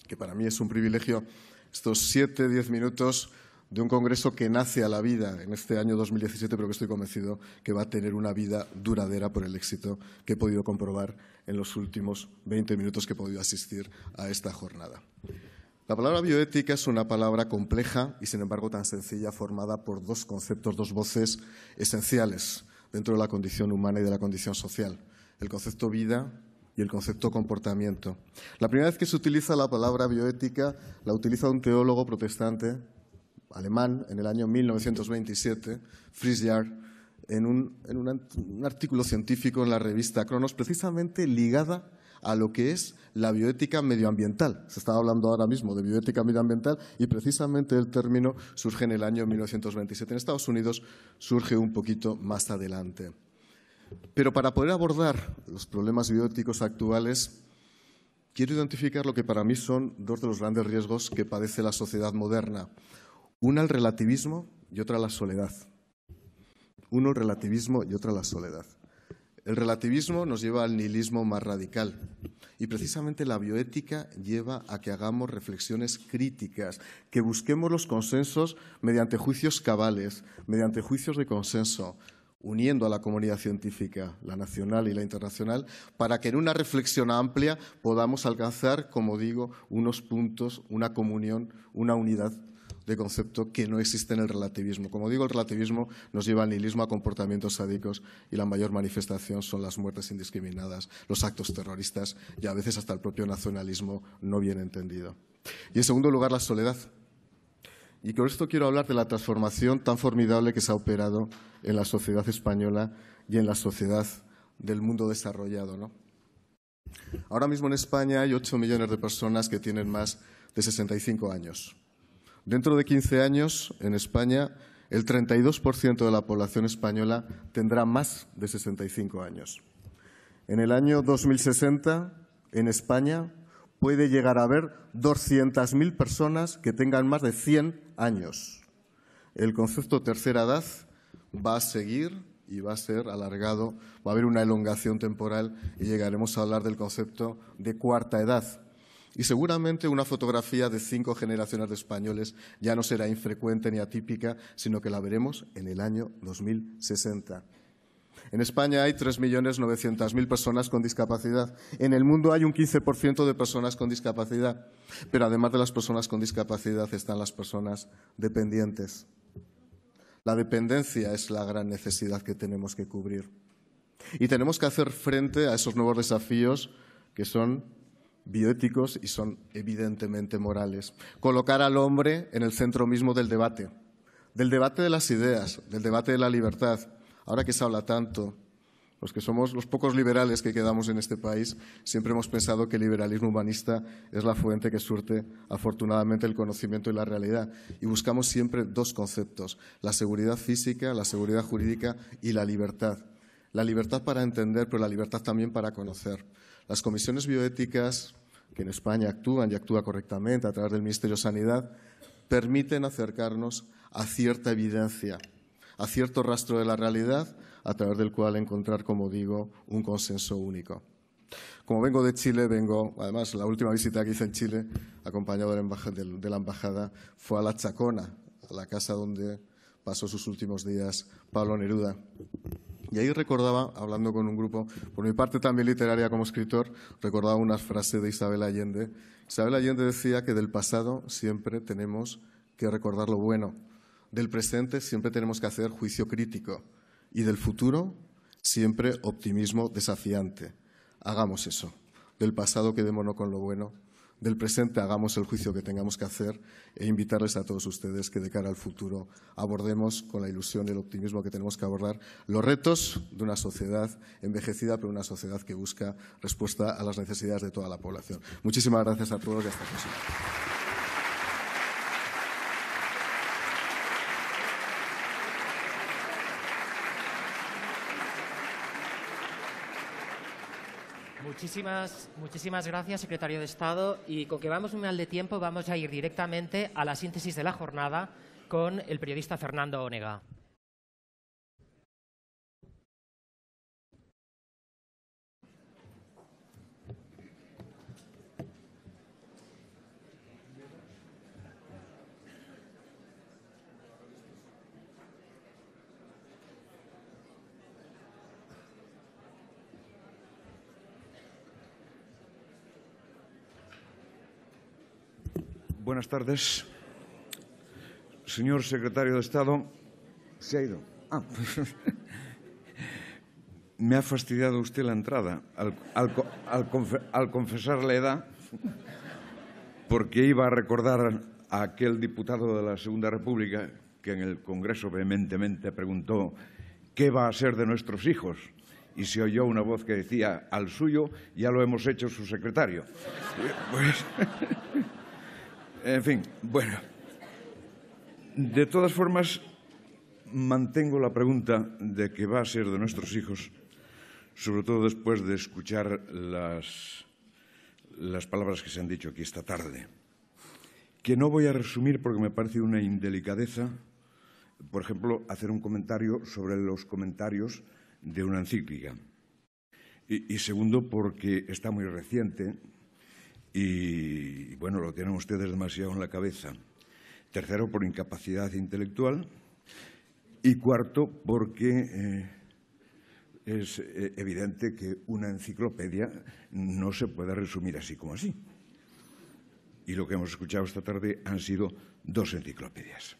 que para mí es un privilegio, estos siete, diez minutos de un congreso que nace a la vida en este año 2017, pero que estoy convencido que va a tener una vida duradera por el éxito que he podido comprobar en los últimos veinte minutos que he podido asistir a esta jornada. La palabra bioética es una palabra compleja y, sin embargo, tan sencilla, formada por dos conceptos, dos voces esenciales dentro de la condición humana y de la condición social. El concepto vida y el concepto comportamiento. La primera vez que se utiliza la palabra bioética la utiliza un teólogo protestante alemán en el año 1927, Fritz en, un, artículo científico en la revista Cronos, precisamente ligada a lo que es la bioética medioambiental. Se estaba hablando ahora mismo de bioética medioambiental y precisamente el término surge en el año 1927. En Estados Unidos surge un poquito más adelante. Pero para poder abordar los problemas bioéticos actuales, quiero identificar lo que para mí son dos de los grandes riesgos que padece la sociedad moderna. Una el relativismo y otra la soledad. Uno el relativismo y otra la soledad. El relativismo nos lleva al nihilismo más radical y precisamente la bioética lleva a que hagamos reflexiones críticas, que busquemos los consensos mediante juicios cabales, mediante juicios de consenso, uniendo a la comunidad científica, la nacional y la internacional, para que en una reflexión amplia podamos alcanzar, como digo, unos puntos, una comunión, una unidad de concepto que no existe en el relativismo. Como digo, el relativismo nos lleva al nihilismo, a comportamientos sádicos y la mayor manifestación son las muertes indiscriminadas, los actos terroristas y a veces hasta el propio nacionalismo no bien entendido. Y en segundo lugar, la soledad. Y con esto quiero hablar de la transformación tan formidable que se ha operado en la sociedad española y en la sociedad del mundo desarrollado. Ahora mismo en España hay 8 millones de personas que tienen más de 65 años. Dentro de 15 años, en España, el 32% de la población española tendrá más de 65 años. En el año 2060, en España, puede llegar a haber 200.000 personas que tengan más de 100 años. El concepto tercera edad va a seguir y va a ser alargado, va a haber una elongación temporal y llegaremos a hablar del concepto de cuarta edad. Y seguramente una fotografía de cinco generaciones de españoles ya no será infrecuente ni atípica, sino que la veremos en el año 2060. En España hay 3.900.000 personas con discapacidad. En el mundo hay un 15% de personas con discapacidad. Pero además de las personas con discapacidad están las personas dependientes. La dependencia es la gran necesidad que tenemos que cubrir. Y tenemos que hacer frente a esos nuevos desafíos que son bioéticos y son evidentemente morales. Colocar al hombre en el centro mismo del debate, del debate de las ideas, del debate de la libertad, Ahora que se habla tanto, los que somos los pocos liberales que quedamos en este país, siempre hemos pensado que el liberalismo humanista es la fuente que surte afortunadamente el conocimiento y la realidad. Y buscamos siempre dos conceptos, la seguridad física, la seguridad jurídica y la libertad. La libertad para entender, pero la libertad también para conocer. Las comisiones bioéticas, que en España actúan y actúan correctamente a través del Ministerio de Sanidad, permiten acercarnos a cierta evidencia a cierto rastro de la realidad a través del cual encontrar, como digo, un consenso único. Como vengo de Chile, vengo, además, la última visita que hice en Chile, acompañado de la embajada, fue a La Chacona, a la casa donde pasó sus últimos días Pablo Neruda. Y ahí recordaba, hablando con un grupo, por mi parte también literaria como escritor, recordaba una frase de Isabel Allende. Isabel Allende decía que del pasado siempre tenemos que recordar lo bueno. Del presente siempre tenemos que hacer juicio crítico y del futuro siempre optimismo desafiante. Hagamos eso. Del pasado quedémonos con lo bueno. Del presente hagamos el juicio que tengamos que hacer e invitarles a todos ustedes que de cara al futuro abordemos con la ilusión y el optimismo que tenemos que abordar los retos de una sociedad envejecida, pero una sociedad que busca respuesta a las necesidades de toda la población. Muchísimas gracias a todos y hasta la Muchísimas, gracias, secretario de Estado. Y con que vamos un mal de tiempo, vamos a ir directamente a la síntesis de la jornada con el periodista Fernando Onega. Buenas tardes. Señor secretario de Estado, se ha ido. Ah. Me ha fastidiado usted la entrada al, al, confesar la edad, porque iba a recordar a aquel diputado de la Segunda República que en el Congreso vehementemente preguntó qué va a ser de nuestros hijos. Y se oyó una voz que decía, al suyo ya lo hemos hecho su secretario. Pues, en fin, bueno. De todas formas, mantengo la pregunta de qué va a ser de nuestros hijos, sobre todo después de escuchar las, palabras que se han dicho aquí esta tarde, que no voy a resumir porque me parece una indelicadeza, por ejemplo, hacer un comentario sobre los comentarios de una encíclica. y segundo, porque está muy reciente, y bueno, lo tienen ustedes demasiado en la cabeza. Tercero, por incapacidad intelectual. Y cuarto, porque eh, es eh, evidente que una enciclopedia no se puede resumir así como así. Y lo que hemos escuchado esta tarde han sido dos enciclopedias.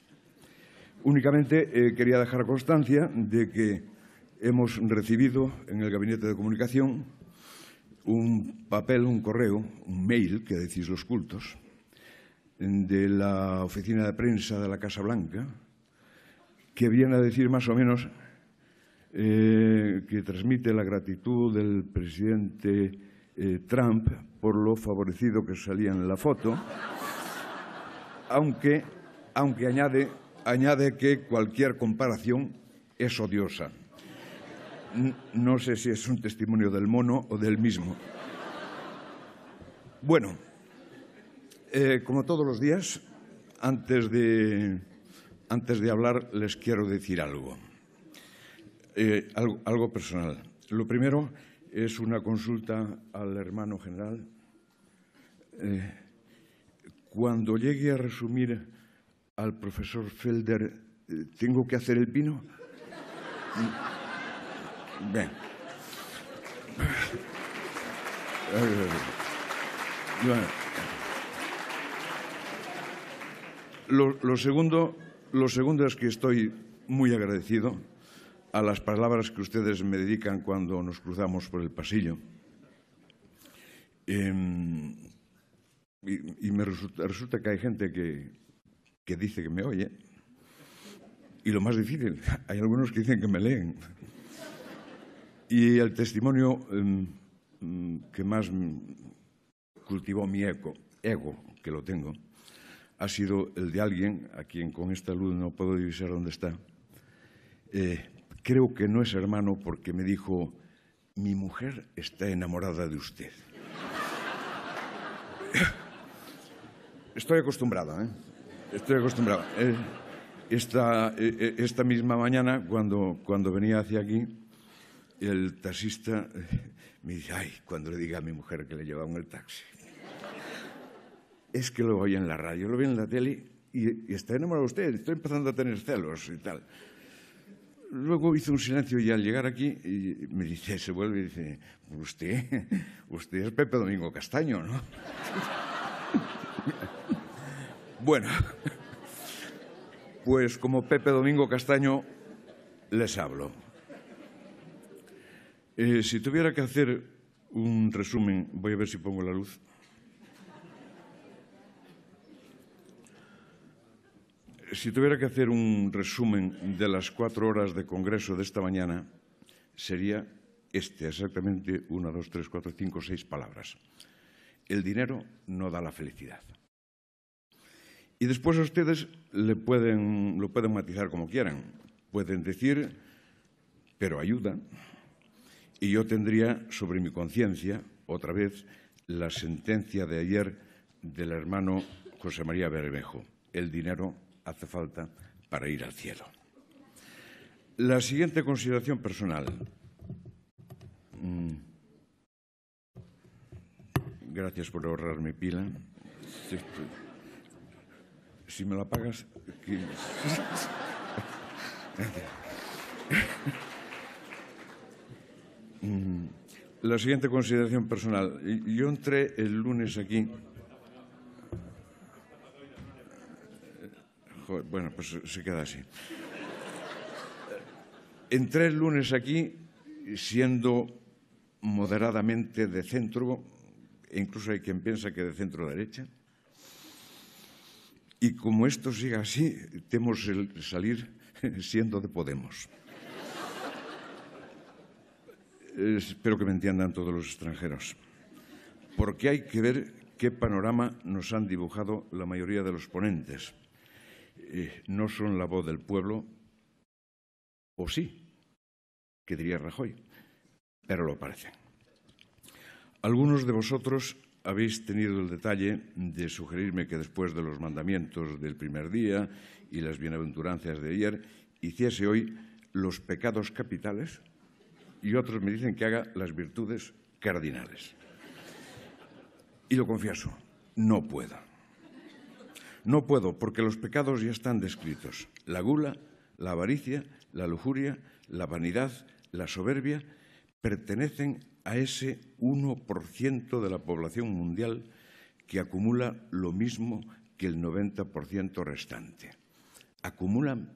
Únicamente eh, quería dejar constancia de que hemos recibido en el Gabinete de Comunicación un papel, un correo, un mail, que decís los cultos, de la oficina de prensa de la Casa Blanca, que viene a decir más o menos eh, que transmite la gratitud del presidente eh, Trump por lo favorecido que salía en la foto, aunque, añade que cualquier comparación es odiosa. No sé si es un testimonio del mono o del mismo. Bueno, eh, como todos los días, antes de, antes de hablar les quiero decir algo. Eh, algo, personal. Lo primero es una consulta al hermano general. Eh, cuando llegue a resumir al profesor Felder, ¿tengo que hacer el pino? Bien. Lo, segundo, es que estoy muy agradecido a las palabras que ustedes me dedican cuando nos cruzamos por el pasillo. Em, y, me resulta, que hay gente que dice que me oye. Y lo más difícil, hay algunos que dicen que me leen. Y el testimonio em, mm, que más cultivó mi eco, ego, que lo tengo, ha sido el de alguien a quien con esta luz no puedo divisar dónde está. Eh, creo que no es hermano porque me dijo, mi mujer está enamorada de usted. Estoy acostumbrado, ¿eh? Estoy acostumbrado. Eh, eh, esta, misma mañana, cuando, cuando venía hacia aquí, el taxista eh, me dice, ay, cuando le diga a mi mujer que le llevamos el taxi. es que lo oí en la radio, lo vi en la tele y, está enamorado usted, estoy empezando a tener celos y tal. Luego hizo un silencio y al llegar aquí y me dice, se vuelve y dice, pues usted, usted es Pepe Domingo Castaño, ¿no? bueno, pues como Pepe Domingo Castaño les hablo. Eh, si tuviera que hacer un resumen, voy a ver si pongo la luz. Si tuviera que hacer un resumen de las cuatro horas de congreso de esta mañana, sería este, exactamente una, dos, tres, cuatro, cinco, seis palabras. El dinero no da la felicidad. Y después a ustedes lo pueden matizar como quieran. Pueden decir, pero ayuda, y yo tendría sobre mi conciencia, otra vez, la sentencia de ayer del hermano José María Bermejo. El dinero hace falta para ir al cielo. La siguiente consideración personal. Mm. Gracias por ahorrar mi pila. Si me la pagas... La siguiente consideración personal. Yo entré el lunes aquí. Eh, bueno, pues se queda así. Entré el lunes aquí siendo moderadamente de centro, e incluso hay quien piensa que de centro derecha. Y como esto siga así, temo salir siendo de Podemos espero que me entiendan todos los extranjeros, porque hay que ver qué panorama nos han dibujado la mayoría de los ponentes. Eh, no son la voz del pueblo, o sí, que diría Rajoy, pero lo parecen. Algunos de vosotros habéis tenido el detalle de sugerirme que después de los mandamientos del primer día y las bienaventuranzas de ayer, hiciese hoy los pecados capitales y otros me dicen que haga las virtudes cardinales. Y lo confieso, no puedo. No puedo porque los pecados ya están descritos. La gula, la avaricia, la lujuria, la vanidad, la soberbia pertenecen a ese 1% de la población mundial que acumula lo mismo que el 90% restante. Acumulan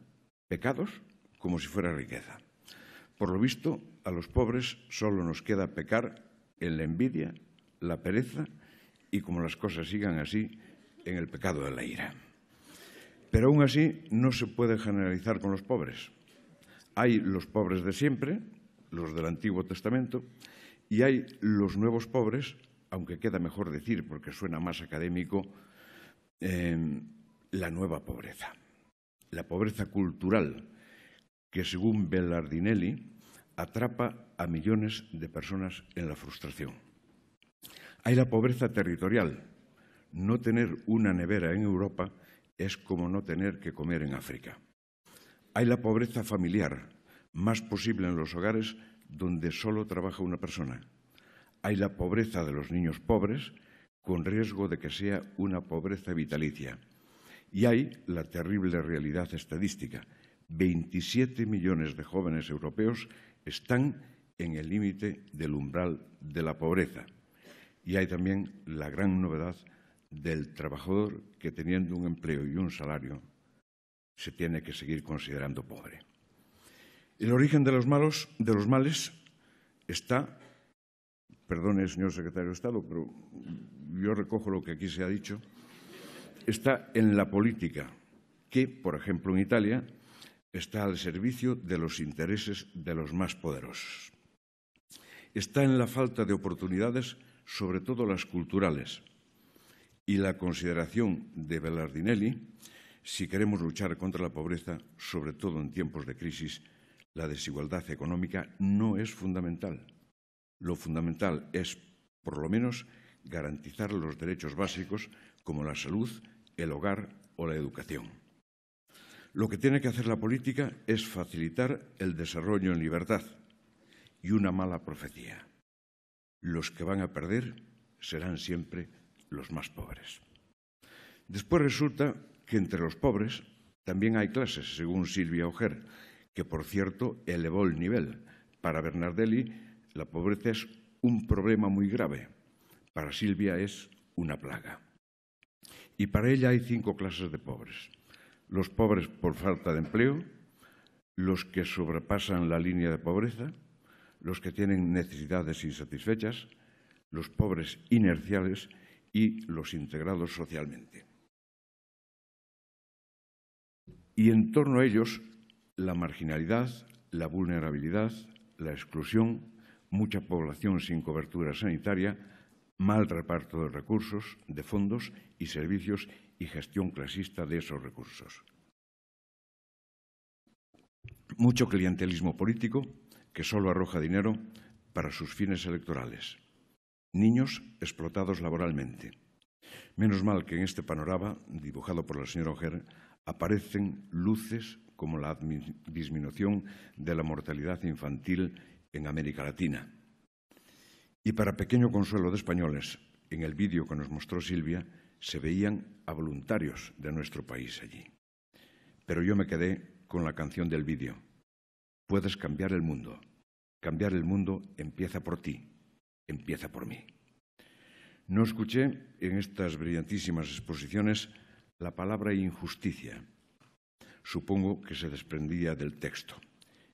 pecados como si fuera riqueza. Por lo visto, a los pobres solo nos queda pecar en la envidia, la pereza y, como las cosas sigan así, en el pecado de la ira. Pero aún así no se puede generalizar con los pobres. Hay los pobres de siempre, los del Antiguo Testamento, y hay los nuevos pobres, aunque queda mejor decir porque suena más académico, la nueva pobreza, la pobreza cultural, que según Bellardinelli atrapa a millones de personas en la frustración. Hay la pobreza territorial. No tener una nevera en Europa es como no tener que comer en África. Hay la pobreza familiar, más posible en los hogares donde solo trabaja una persona. Hay la pobreza de los niños pobres, con riesgo de que sea una pobreza vitalicia. Y hay la terrible realidad estadística. 27 millones de jóvenes europeos están en el límite del umbral de la pobreza. Y hay también la gran novedad del trabajador que teniendo un empleo y un salario se tiene que seguir considerando pobre. El origen de los, malos, de los males está, perdone señor secretario de Estado, pero yo recojo lo que aquí se ha dicho, está en la política, que, por ejemplo, en Italia está al servicio de los intereses de los más poderosos. Está en la falta de oportunidades, sobre todo las culturales, y la consideración de Bellardinelli, si queremos luchar contra la pobreza, sobre todo en tiempos de crisis, la desigualdad económica no es fundamental. Lo fundamental es, por lo menos, garantizar los derechos básicos como la salud, el hogar o la educación. Lo que tiene que hacer la política es facilitar el desarrollo en libertad y una mala profecía. Los que van a perder serán siempre los más pobres. Después resulta que entre los pobres también hay clases, según Silvia Oger, que por cierto elevó el nivel. Para Bernardelli la pobreza es un problema muy grave, para Silvia es una plaga. Y para ella hay cinco clases de pobres los pobres por falta de empleo, los que sobrepasan la línea de pobreza, los que tienen necesidades insatisfechas, los pobres inerciales y los integrados socialmente. Y en torno a ellos, la marginalidad, la vulnerabilidad, la exclusión, mucha población sin cobertura sanitaria, mal reparto de recursos, de fondos y servicios y gestión clasista de esos recursos. Mucho clientelismo político que solo arroja dinero para sus fines electorales. Niños explotados laboralmente. Menos mal que en este panorama, dibujado por la señora O'Ger, aparecen luces como la disminución de la mortalidad infantil en América Latina. Y para pequeño consuelo de españoles, en el vídeo que nos mostró Silvia, se veían a voluntarios de nuestro país allí. Pero yo me quedé con la canción del vídeo. Puedes cambiar el mundo. Cambiar el mundo empieza por ti, empieza por mí. No escuché en estas brillantísimas exposiciones la palabra injusticia. Supongo que se desprendía del texto.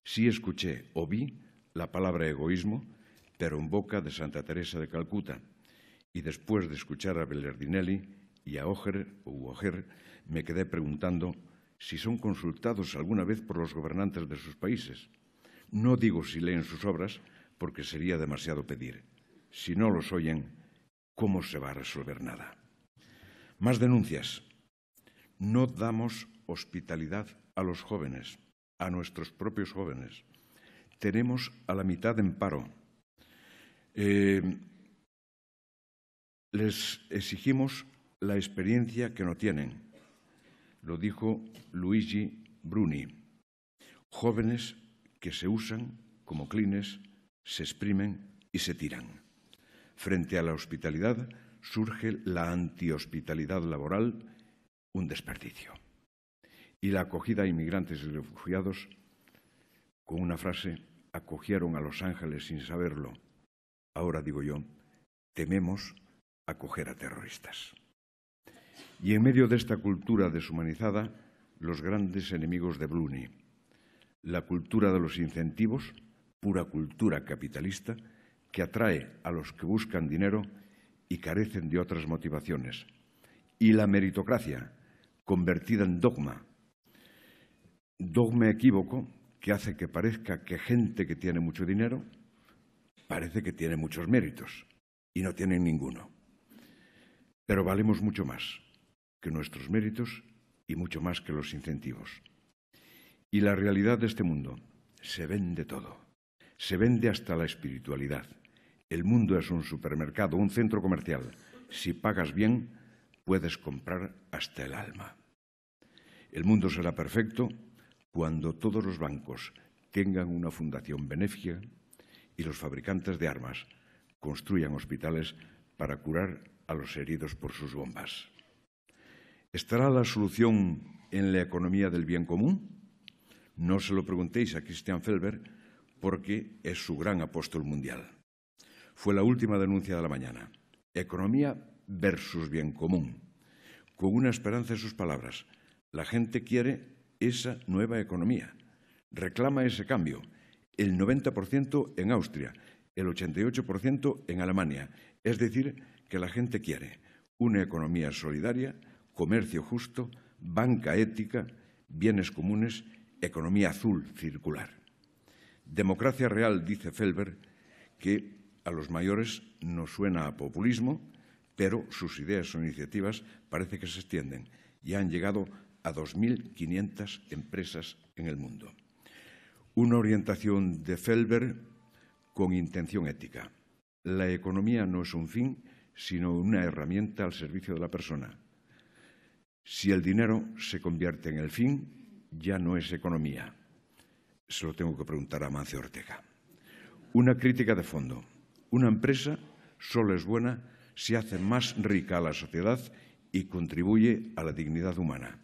Sí escuché o vi la palabra egoísmo, pero en boca de Santa Teresa de Calcuta, y después de escuchar a Bellardinelli y a Oger, Oger, me quedé preguntando si son consultados alguna vez por los gobernantes de sus países. No digo si leen sus obras, porque sería demasiado pedir. Si no los oyen, ¿cómo se va a resolver nada? Más denuncias. No damos hospitalidad a los jóvenes, a nuestros propios jóvenes. Tenemos a la mitad en paro. Eh, les exigimos la experiencia que no tienen, lo dijo Luigi Bruni. Jóvenes que se usan como clines, se exprimen y se tiran. Frente a la hospitalidad surge la antihospitalidad laboral, un desperdicio. Y la acogida a inmigrantes y refugiados, con una frase, acogieron a los ángeles sin saberlo. Ahora digo yo, tememos acoger a terroristas. Y en medio de esta cultura deshumanizada, los grandes enemigos de Bruni, la cultura de los incentivos, pura cultura capitalista, que atrae a los que buscan dinero y carecen de otras motivaciones, y la meritocracia, convertida en dogma, dogma equívoco que hace que parezca que gente que tiene mucho dinero parece que tiene muchos méritos y no tiene ninguno. Pero valemos mucho más que nuestros méritos y mucho más que los incentivos. Y la realidad de este mundo, se vende todo. Se vende hasta la espiritualidad. El mundo es un supermercado, un centro comercial. Si pagas bien, puedes comprar hasta el alma. El mundo será perfecto cuando todos los bancos tengan una fundación benéfica y los fabricantes de armas construyan hospitales para curar a los heridos por sus bombas. ¿Estará la solución en la economía del bien común? No se lo preguntéis a Christian Felber porque es su gran apóstol mundial. Fue la última denuncia de la mañana. Economía versus bien común. Con una esperanza en sus palabras. La gente quiere esa nueva economía. Reclama ese cambio. El 90% en Austria, el 88% en Alemania. Es decir, que la gente quiere, una economía solidaria, comercio justo, banca ética, bienes comunes, economía azul circular. Democracia real, dice Felber, que a los mayores no suena a populismo, pero sus ideas o iniciativas parece que se extienden y han llegado a 2.500 empresas en el mundo. Una orientación de Felber con intención ética. La economía no es un fin, sino una herramienta al servicio de la persona. Si el dinero se convierte en el fin, ya no es economía. Se lo tengo que preguntar a Mancio Ortega. Una crítica de fondo. Una empresa solo es buena si hace más rica a la sociedad y contribuye a la dignidad humana.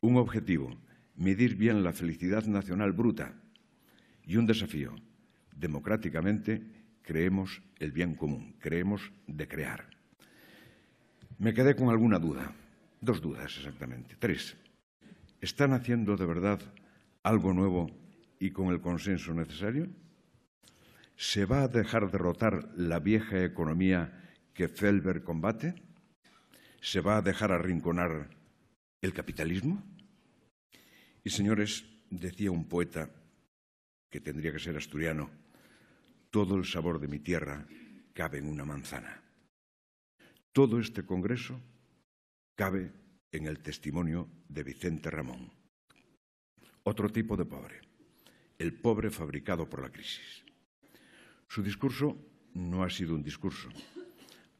Un objetivo, medir bien la felicidad nacional bruta. Y un desafío, democráticamente, creemos el bien común, creemos de crear. Me quedé con alguna duda, dos dudas exactamente, tres. ¿Están haciendo de verdad algo nuevo y con el consenso necesario? ¿Se va a dejar derrotar la vieja economía que Felber combate? ¿Se va a dejar arrinconar el capitalismo? Y señores, decía un poeta que tendría que ser asturiano, todo el sabor de mi tierra cabe en una manzana. Todo este Congreso cabe en el testimonio de Vicente Ramón. Otro tipo de pobre, el pobre fabricado por la crisis. Su discurso no ha sido un discurso,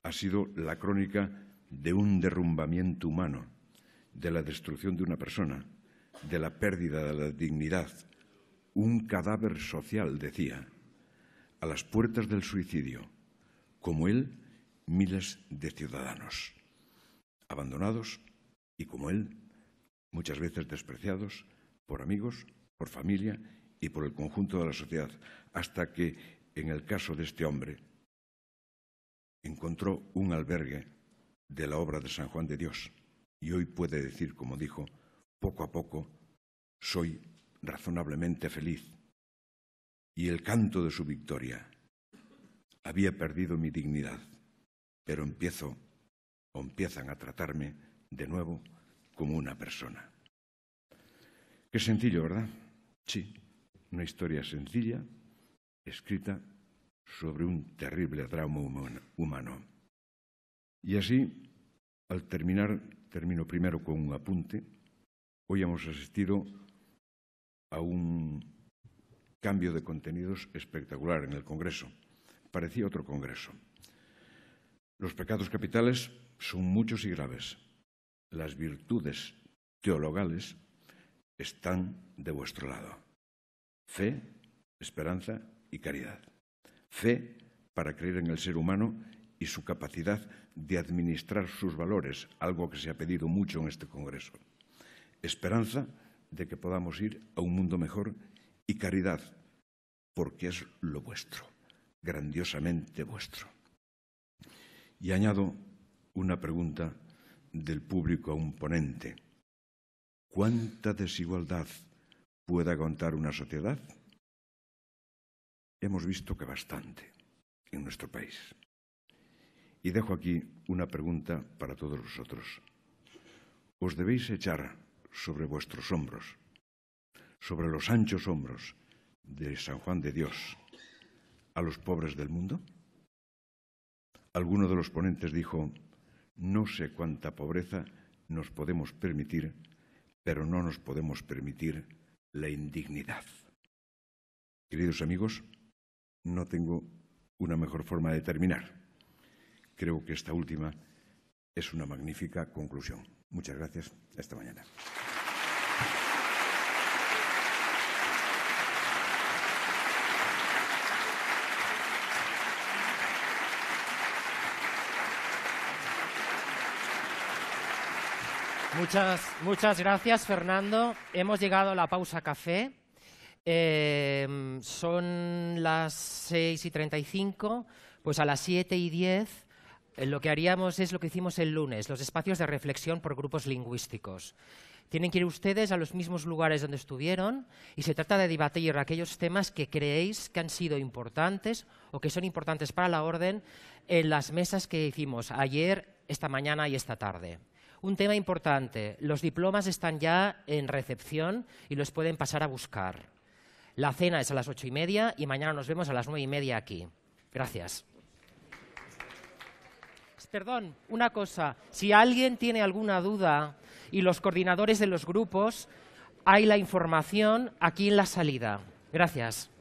ha sido la crónica de un derrumbamiento humano, de la destrucción de una persona, de la pérdida de la dignidad, un cadáver social, decía, a las puertas del suicidio, como él, miles de ciudadanos, abandonados y como él, muchas veces despreciados por amigos, por familia y por el conjunto de la sociedad, hasta que, en el caso de este hombre, encontró un albergue de la obra de San Juan de Dios y hoy puede decir, como dijo, poco a poco soy razonablemente feliz y el canto de su victoria. Había perdido mi dignidad, pero empiezo o empiezan a tratarme de nuevo como una persona. Qué sencillo, ¿verdad? Sí, una historia sencilla, escrita sobre un terrible drama humano. Y así, al terminar, termino primero con un apunte. Hoy hemos asistido a un Cambio de contenidos espectacular en el Congreso. Parecía otro Congreso. Los pecados capitales son muchos y graves. Las virtudes teologales están de vuestro lado. Fe, esperanza y caridad. Fe para creer en el ser humano y su capacidad de administrar sus valores, algo que se ha pedido mucho en este Congreso. Esperanza de que podamos ir a un mundo mejor y caridad, porque es lo vuestro, grandiosamente vuestro. Y añado una pregunta del público a un ponente. ¿Cuánta desigualdad puede aguantar una sociedad? Hemos visto que bastante en nuestro país. Y dejo aquí una pregunta para todos vosotros. ¿Os debéis echar sobre vuestros hombros sobre los anchos hombros de San Juan de Dios a los pobres del mundo? Alguno de los ponentes dijo, no sé cuánta pobreza nos podemos permitir, pero no nos podemos permitir la indignidad. Queridos amigos, no tengo una mejor forma de terminar. Creo que esta última es una magnífica conclusión. Muchas gracias. Hasta mañana. Muchas, gracias, Fernando. Hemos llegado a la pausa café. Em, son las 6 y 35, pues a las 7 y 10 eh, lo que haríamos es lo que hicimos el lunes, los espacios de reflexión por grupos lingüísticos. Tienen que ir ustedes a los mismos lugares donde estuvieron y se trata de debatir aquellos temas que creéis que han sido importantes o que son importantes para la orden en las mesas que hicimos ayer, esta mañana y esta tarde. Un tema importante, los diplomas están ya en recepción y los pueden pasar a buscar. La cena es a las ocho y media y mañana nos vemos a las nueve y media aquí. Gracias. Perdón, una cosa. Si alguien tiene alguna duda y los coordinadores de los grupos, hay la información aquí en la salida. Gracias.